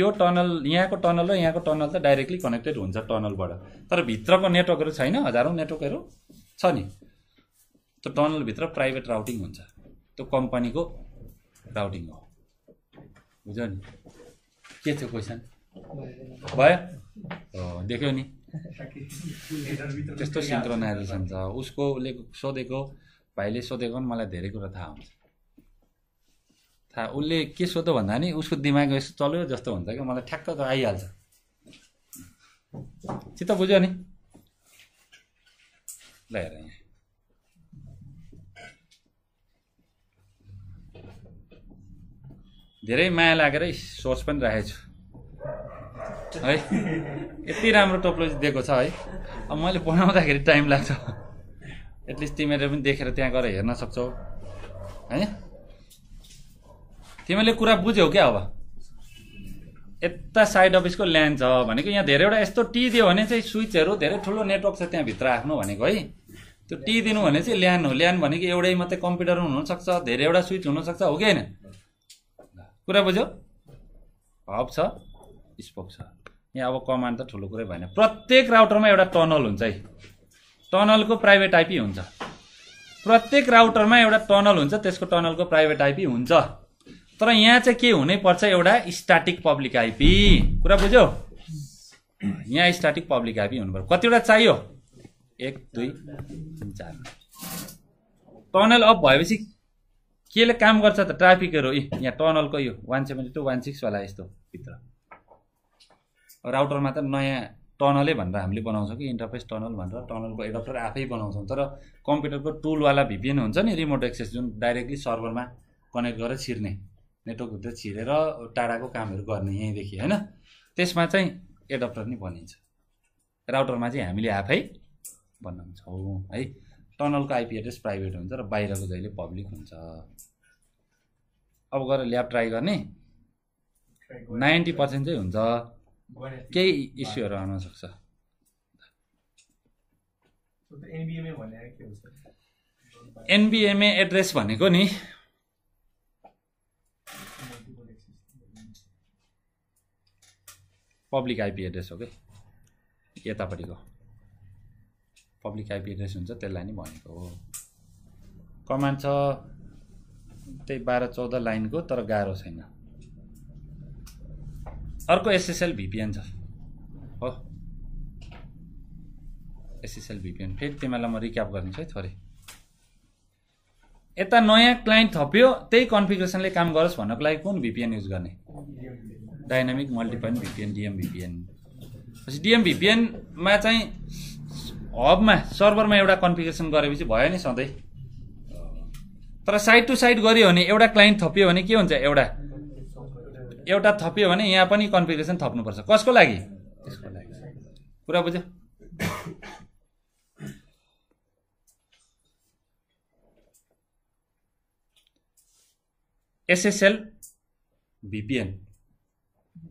यो टनल यहाँको टनल र यहाँको टनल त डाइरेक्टली कनेक्टेड हुन्छ टनलबाट तर भित्रको नेटवर्कहरू छैन हजारौँ नेटवर्कहरू छ नि त्यो टनलभित्र प्राइभेट राउटिङ हुन्छ त्यो कम्पनीको राउटिङ हो बुझ्यो नि के थियो क्वेसन भयो देख्यो नि त्यस्तो सिन्क्रोनाइजेसन छ उसको उसले सोधेको भाइले सोधेको पनि मलाई धेरै कुरा थाहा हुन्छ थाहा उसले के सोध्यो भन्दा नि उसको दिमाग यसो चल्यो जस्तो हुन्छ कि मलाई ठ्याक्क त आइहाल्छ चित्त बुझ्यो नि ल हेर धेरै माया लागेरै सोच पनि राखेको छु है यति राम्रो टोप्लोजी दिएको छ है अब मैले बनाउँदाखेरि टाइम लाग्छ एटलिस्ट तिमीहरूले पनि देखेर त्यहाँ गएर हेर्न सक्छौ है तिमीहरूले कुरा बुझ्यौ क्या अब यता साइड अफिसको ल्यान्ड छ भनेको यहाँ धेरैवटा यस्तो टी दियो भने चाहिँ स्विचहरू धेरै ठुलो नेटवर्क छ त्यहाँभित्र आफ्नो भनेको है त्यो टी दिनु भने चाहिँ ल्यान्ड हो ल्यान्ड भनेको एउटै मात्रै कम्प्युटर हुनुसक्छ धेरैवटा स्विच हुनसक्छ हो कि होइन कुरा बुझ्यो हब छ स्पोक छ यहाँ अब कमान त ठुलो कुरै भएन प्रत्येक राउटरमा एउटा टनल हुन्छ है टनलको प्राइभेट आइपी हुन्छ प्रत्येक राउटरमा एउटा टनल हुन्छ त्यसको टनलको प्राइभेट आइपी हुन्छ तर यहाँ चाहिँ के हुनैपर्छ एउटा स्ट्याटिक पब्लिक आइपी कुरा बुझ्यो यहाँ स्ट्याटिक पब्लिक आइपी हुनु पर्यो कतिवटा चाहियो एक दुई तिन चार टनल अप भएपछि केले काम गर्छ त ट्राफिकहरू ए यहाँ टनलको यो वान सेभेन्टी टू वान सिक्सवाला यस्तो भित्र राउटरमा त नयाँ टनलै भनेर हामीले बनाउँछौँ कि इन्टरफेस टनल भनेर टनलको एडप्टर आफै बनाउँछौँ तर कम्प्युटरको टुलवाला भिपिएन हुन्छ नि रिमोट एक्सेस जुन डाइरेक्टली सर्भरमा कनेक्ट गरेर छिर्ने नेटवर्कभित्र छिरेर टाढाको कामहरू गर्ने यहीँदेखि होइन त्यसमा चाहिँ एडप्टर नै बनिन्छ राउटरमा चाहिँ हामीले आफै बनाउँछौँ है टनलको आइपी एड्रेस प्राइभेट हुन्छ र बाहिरको जहिले पब्लिक हुन्छ अब गएर ल्याब ट्राई गर्ने नाइन्टी पर्सेन्ट चाहिँ हुन्छ केही इस्युहरू आउन सक्छ एनबिएमए एड्रेस भनेको नि पब्लिक आइपी एड्रेस हो कि यतापट्टिको पब्लिक आइपी एड्रेस हुन्छ त्यसलाई नि भनेको हो कमान्ड छ त्यही बाह्र चौध लाइनको तर गाह्रो छैन अर्को एसएसएल भिपिएन छ हो एसएसएल भिपिएन फेरि तिमीलाई म रिक्याप गरिदिन्छु है थोरै यता नयाँ क्लाइन्ट थप्यो त्यही कन्फिगुरेसनले काम गरोस् भन्नको लागि कुन भिपिएन युज गर्ने dynamic multiple VPN DM VPN पछि डिएम भिपिएनमा चाहिँ हबमा सर्भरमा एउटा कन्फिगुरेसन गरेपछि भयो नि सधैँ तर साइड टु साइड गऱ्यो भने एउटा क्लाइन्ट थपियो भने के हुन्छ एउटा एउटा थपियो भने यहाँ पनि कन्फिग्रेसन थप्नुपर्छ कसको लागि त्यसको लागि पुरा बुझ्यो एसएसएल भिपिएन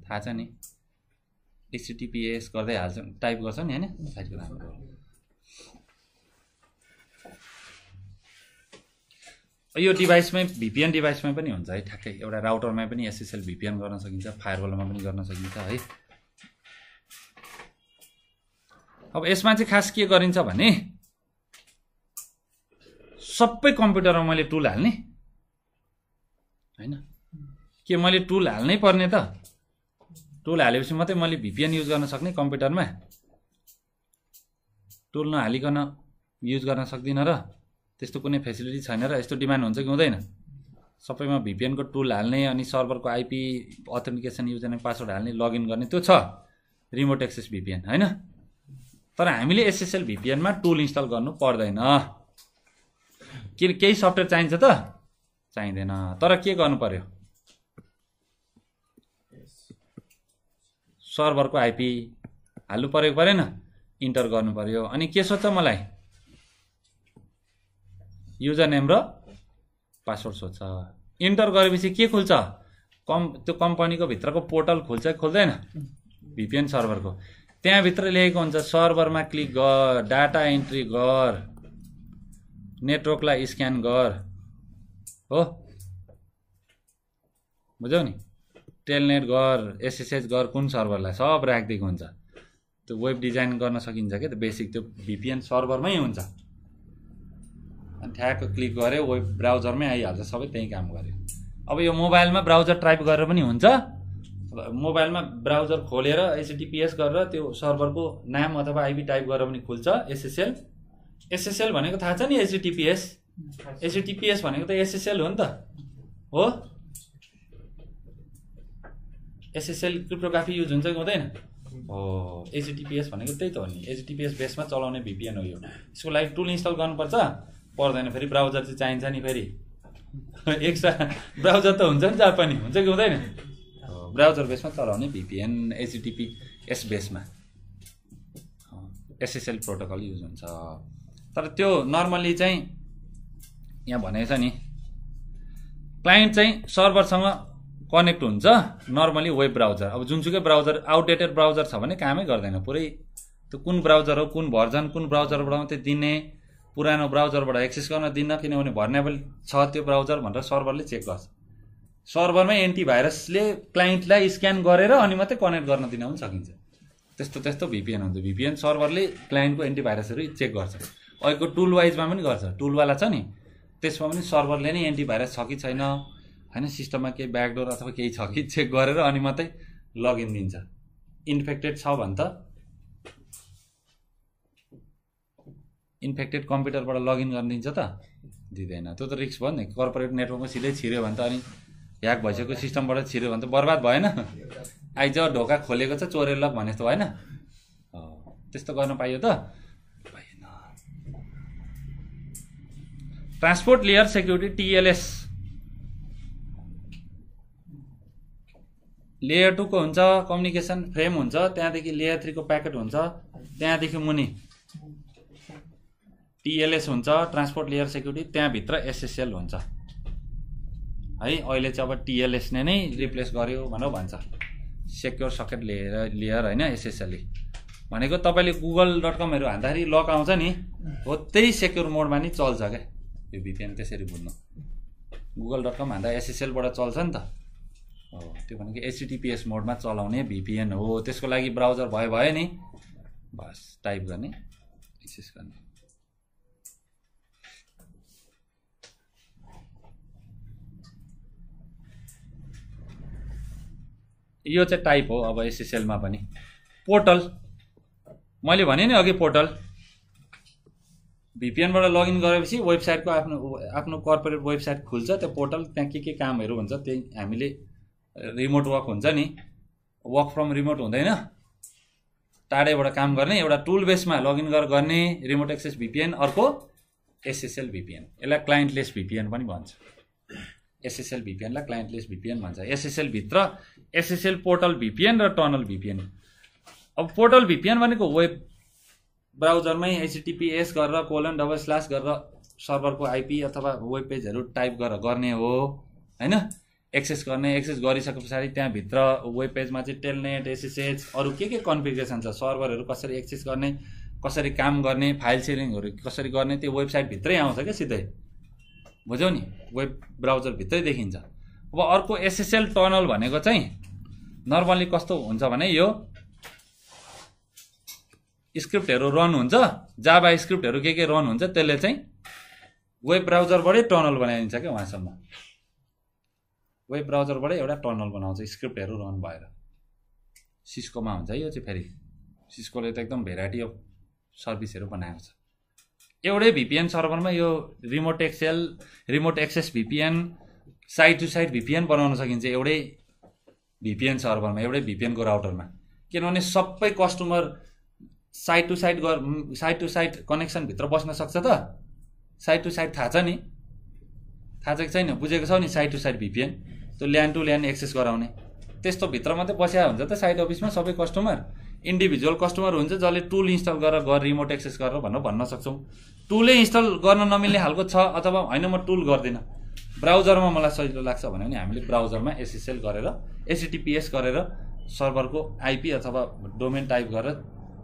थाहा छ नि एचटिपिएस गर्दै हाल्छ टाइप गर्छ नि होइन यो डिभाइसमै भिपिएन डिभाइसमै पनि हुन्छ है ठ्याक्कै एउटा राउटरमै पनि एसएसएल भिपिएन गर्न सकिन्छ फायरवलमा पनि गर्न सकिन्छ है अब यसमा चाहिँ खास के गरिन्छ भने सबै कम्प्युटरमा मैले टुल हाल्ने होइन के मैले टुल हाल्नै पर्ने त टुल हालेपछि मात्रै मैले भिपिएन युज गर्न सक्ने कम्प्युटरमा टुल नहालिकन युज गर्न सक्दिनँ र त्यस्तो कुनै फेसिलिटी छैन र यस्तो डिमान्ड हुन्छ कि हुँदैन सबैमा भिपिएनको टुल हाल्ने अनि सर्भरको आइपी अथेन्टिकेसन युज गर्ने पासवर्ड हाल्ने लगइन गर्ने त्यो छ रिमोट एक्सेस भिपिएन होइन तर हामीले एसएसएल भिपिएनमा टुल इन्स्टल गर्नु पर्दैन के केही सफ्टवेयर चाहिन्छ त चाहिँदैन तर के गर्नु पर्यो सर्भरको आइपी हाल्नु परेको परेन इन्टर गर्नु पर्यो अनि के सोध्छ मलाई युजर नेम र पासवर्ड सोध्छ इन्टर गरेपछि के खुल्छ कम् त्यो कम्पनीको भित्रको पोर्टल खुल्छ कि खुल्दैन भिपिएन सर्भरको त्यहाँभित्र लेखेको हुन्छ सर्भरमा क्लिक गर डाटा इन्ट्री गर नेटवर्कलाई स्क्यान गर हो बुझ्यौ नि टेलनेट गर एसएसएच गर कुन सर्भरलाई सब राखिदिएको हुन्छ त्यो वेब डिजाइन गर्न सकिन्छ क्या त बेसिक त्यो भिपिएन सर्भरमै हुन्छ अनि ठ्याक्क क्लिक गऱ्यो वेब ब्राउजरमै आइहाल्छ सबै त्यहीँ काम गऱ्यो अब यो मोबाइलमा ब्राउजर टाइप गरेर पनि हुन्छ मोबाइलमा ब्राउजर खोलेर एचडिपिएस गरेर त्यो सर्भरको नाम अथवा आइपी टाइप गरेर पनि खुल्छ एसएसएल एसएसएल भनेको थाहा छ नि एचडिपिएस एचडिपिएस भनेको त एसएसएल हो नि त हो एसएसएल क्रिप्टोग्राफी युज हुन्छ कि हुँदैन हो एचडिपिएस भनेको त्यही त हो नि एचडिपिएस बेसमा चलाउने भिपिएन हो यो यसको लागि टुल इन्स्टल गर्नुपर्छ पर्दैन फेरि ब्राउजर चाहिँ चाहिन्छ नि फेरि एक्स्ट्रा ब्राउजर त हुन्छ नि जापानी हुन्छ कि हुँदैन ब्राउजर बेसमा चलाउने भिपिएन एचडिटिपी एस बेसमा एसएसएल प्रोटोकल युज हुन्छ तर त्यो नर्मल्ली चाहिँ यहाँ भनेको छ नि क्लाइन्ट चाहिँ सर्भरसँग कनेक्ट हुन्छ नर्मली वेब ब्राउजर अब जुनसुकै ब्राउजर आउटडेटेड ब्राउजर छ भने कामै गर्दैन पुरै त्यो कुन ब्राउजर हो कुन भर्जन कुन ब्राउजरबाट मात्रै दिने पुरानो ब्राउजरबाट एक्सेस गर्न दिन्न किनभने भर्नेबल छ त्यो ब्राउजर भनेर सर्भरले चेक गर्छ सर्भरमै एन्टिभाइरसले क्लाइन्टलाई स्क्यान गरेर अनि मात्रै कनेक्ट गर्न दिन पनि सकिन्छ त्यस्तो त्यस्तो भिपिएन हुन्छ भिपिएन सर्भरले क्लाइन्टको एन्टिभाइरसहरू चेक गर्छ अहिलेको टुल वाइजमा पनि गर्छ टुलवाला छ नि त्यसमा पनि सर्भरले नै एन्टिभाइरस छ कि छैन होइन सिस्टममा केही ब्याकडोर अथवा केही छ कि चेक गरेर अनि मात्रै लगइन दिन्छ इन्फेक्टेड छ भने त इन्फेक्टेड कम्प्युटरबाट लगइन गर्न दिन्छ त दिँदैन त्यो त रिक्स भयो नि कर्पोरेट नेटवर्कमा सिधै छिर्यो भने त अनि ह्याक भइसकेको सिस्टमबाट छिर्यो भने त बर्बाद भएन आइज ढोका खोलेको छ चोरेर भने जस्तो भएन त्यस्तो गर्न पाइयो त भएन transport layer security TLS layer टूको हुन्छ कम्युनिकेसन फ्रेम हुन्छ त्यहाँदेखि लेयर थ्रीको प्याकेट हुन्छ त्यहाँदेखि मुनि टिएलएस हुन्छ ट्रान्सपोर्ट लेयर सेक्युरिटी त्यहाँभित्र एसएसएल हुन्छ है अहिले चाहिँ अब टिएलएसले नै रिप्लेस गर्यो भनेर भन्छ सेक्योर सकेट लेयर लेयर होइन एसएसएलले भनेको तपाईँले गुगल डट कमहरू हान्दाखेरि लक आउँछ नि हो त्यही सेक्योर मोडमा नि चल्छ क्या यो भिपिएन त्यसरी बुझ्नु गुगल डट कम हान्दा एसएसएलबाट चल्छ नि त हो त्यो भनेको एचटिपिएस मोडमा चलाउने भिपिएन हो त्यसको लागि ब्राउजर भयो भयो नि बस टाइप गर्ने एक्सेस गर्ने यो चाहिँ टाइप हो अब एसएसएलमा पनि पोर्टल मैले भने नि अघि पोर्टल भिपिएनबाट लगइन गरेपछि वेबसाइटको आफ्नो आफ्नो कर्पोरेट वेबसाइट खुल्छ त्यो पोर्टल त्यहाँ के के कामहरू हुन्छ त्यही हामीले रिमोट वर्क हुन्छ नि वर्क फ्रम रिमोट हुँदैन टाढैबाट काम गर्ने एउटा टुल बेसमा लगइन गरेर गर्ने रिमोट एक्सेस भिपिएन अर्को एसएसएल भिपिएन यसलाई क्लाइन्टलेस भिपिएन पनि भन्छ एसएसएल भिपिएनलाई क्लाइन्टलेस भिपिएन भन्छ एसएसएलभित्र एसएसएल पोर्टल भिपिएन र टनल भिपिएन अब पोर्टल भिपिएन भनेको वेब ब्राउजरमै एचटिपिएस गरेर कोलन डबल स्ल्यास गरेर सर्भरको आइपी अथवा वेब पेजहरू टाइप गरेर गर्ने हो होइन एक्सेस गर्ने एक्सेस गरिसके पछाडि त्यहाँभित्र वेब पेजमा चाहिँ टेलनेट एसएसएच अरू के के कन्फिग्रेसन छ सर्भरहरू कसरी एक्सेस गर्ने कसरी काम गर्ने फाइल सेयरिङहरू कसरी गर्ने त्यो वेबसाइटभित्रै आउँछ क्या सिधै बुझ्यौ नि वेब ब्राउजरभित्रै देखिन्छ अब अर्को एसएसएल टनल भनेको चाहिँ नर्मल्ली कस्तो हुन्छ भने यो स्क्रिप्टहरू रन हुन्छ जाबा स्क्रिप्टहरू के के रन हुन्छ त्यसले चाहिँ वेब ब्राउजरबाटै टनल बनाइदिन्छ क्या उहाँसम्म वेब ब्राउजरबाटै एउटा टनल बनाउँछ स्क्रिप्टहरू रन भएर सिस्कोमा हुन्छ यो चाहिँ फेरि सिस्कोले त एकदम भेराइटी अफ सर्भिसहरू बनाएको छ एउटै भिपिएन सर्भरमा यो remote excel remote access VPN side to side VPN बनाउन सकिन्छ एउटै भिपिएन सर्भरमा एउटै भिपिएनको राउटरमा किनभने सबै कस्टमर साइड टु साइड गर साइड टु साइड कनेक्सनभित्र बस्न सक्छ त साइड टु साइड थाहा छ नि थाहा छ कि छैन बुझेको छौ नि साइड टु साइड भिपिएन त्यो ल्यान्ड टु ल्यान्ड एक्सेस गराउने त्यस्तो भित्र मात्रै बसिया हुन्छ त साइड अफिसमा सबै कस्टमर इन्डिभिजुअल कस्टमर हुन्छ जसले टुल इन्स्टल गरेर गर रिमोट एक्सेस गरेर भनेर भन्न सक्छौँ टुलै इन्स्टल गर्न नमिल्ने खालको छ अथवा होइन म टुल गर्दिनँ ब्राउजरमा मलाई सजिलो लाग्छ भने भने हामीले ब्राउजरमा एसएसएल गरेर एसएटिपिएस गरेर सर्भरको आइपी अथवा डोमेन टाइप गरेर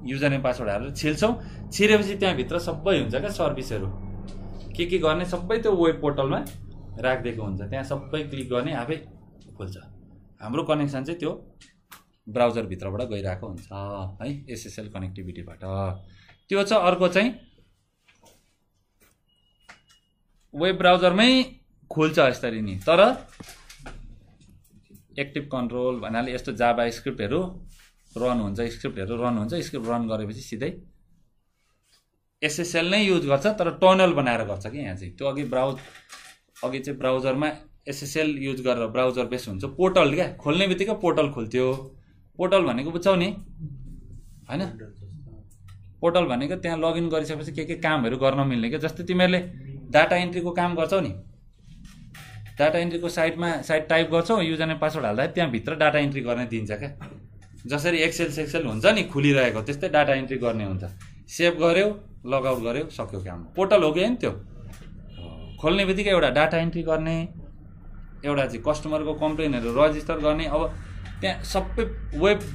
युजर नेम पासवर्ड हालेर छिल्छौँ छिरेपछि त्यहाँभित्र सबै हुन्छ क्या सर्भिसहरू के के गर्ने सबै त्यो वेब पोर्टलमा राखिदिएको हुन्छ त्यहाँ सबै क्लिक गर्ने आफै खुल्छ हाम्रो कनेक्सन चाहिँ त्यो ब्राउजरभित्रबाट गइरहेको हुन्छ है एसएसएल कनेक्टिभिटीबाट त्यो छ अर्को चाहिँ वेब ब्राउजरमै खोल्छ यसरी नि तर एक्टिभ कन्ट्रोल भन्नाले यस्तो जाबा स्क्रिप्टहरू रन हुन्छ स्क्रिप्टहरू रन हुन्छ स्क्रिप्ट रन गरेपछि सिधै एसएसएल नै युज गर्छ तर टनल बनाएर गर्छ कि यहाँ चाहिँ त्यो अघि ब्राउज अघि चाहिँ ब्राउजरमा एसएसएल युज गरेर ब्राउजर बेस हुन्छ पोर्टल क्या खोल्ने बित्तिकै पोर्टल खोल्थ्यो पोर्टल भनेको बुझ्छौ नि होइन पोर्टल भनेको त्यहाँ लगइन गरिसकेपछि के के कामहरू गर्न मिल्ने क्या जस्तै तिमीहरूले डाटा इन्ट्रीको काम गर्छौ नि डाटा इन्ट्रीको साइटमा साइट टाइप गर्छौँ युजर एन्ड पासवर्ड हाल्दा त्यहाँभित्र डाटा इन्ट्री गर्ने दिन्छ क्या जसरी एक्सेल सेक्सेल हुन्छ नि खुलिरहेको त्यस्तै डाटा इन्ट्री गर्ने हुन्छ सेभ गऱ्यो लगआउट गऱ्यो सक्यो काम पोर्टल हो कि होइन त्यो खोल्ने बित्तिकै एउटा डाटा इन्ट्री गर्ने एउटा चाहिँ कस्टमरको कम्प्लेनहरू रजिस्टर गर्ने अब त्यहाँ सबै वेब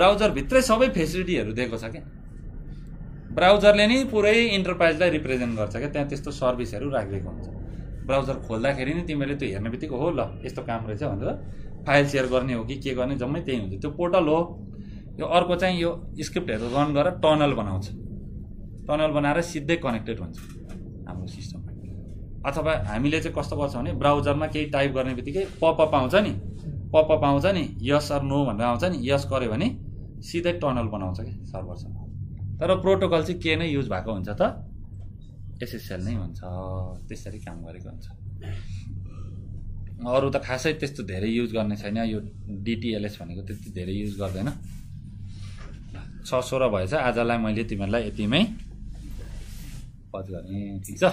ब्राउजरभित्रै सबै फेसिलिटीहरू दिएको छ क्या ब्राउजरले नै पुरै इन्टरप्राइजलाई रिप्रेजेन्ट गर्छ क्या त्यहाँ त्यस्तो सर्भिसहरू राखिदिएको हुन्छ ब्राउजर खोल्दाखेरि नि तिमीहरूले त्यो हेर्ने बित्तिकै हो ल यस्तो काम रहेछ भनेर फाइल सेयर गर्ने हो कि के गर्ने जम्मै त्यही हुन्छ त्यो पोर्टल हो यो अर्को चाहिँ यो स्क्रिप्टहरू रन गरेर टनल बनाउँछ टनल बनाएर सिधै कनेक्टेड हुन्छ हाम्रो सिस्टममा अथवा हामीले चाहिँ कस्तो गर्छौँ भने ब्राउजरमा केही टाइप गर्ने बित्तिकै पपअप आउँछ नि पपअप आउँछ नि यस अर नो भनेर आउँछ नि यस गऱ्यो भने सिधै टनल बनाउँछ कि सर्भरसँग तर प्रोटोकल चाहिँ के नै युज भएको हुन्छ त एसएसएल नै हुन्छ त्यसरी काम गरेको हुन्छ अरू त खासै त्यस्तो धेरै युज गर्ने छैन यो डिटिएलएस भनेको त्यति धेरै युज गर्दैन छ सोह्र भएछ आजलाई मैले तिमीहरूलाई यतिमै पज गरेँ ठिक छ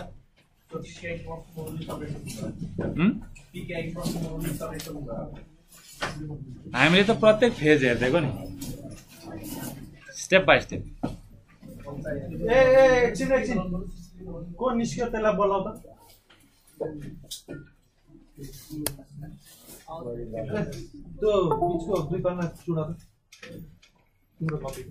हामीले त प्रत्येक फेज हेरिदिएको नि स्टेप बाई स्टेप को निस्क्यो त्यसलाई बोलाउ त त्यो बिचको दुई पाना चुडा त तिम्रो कपी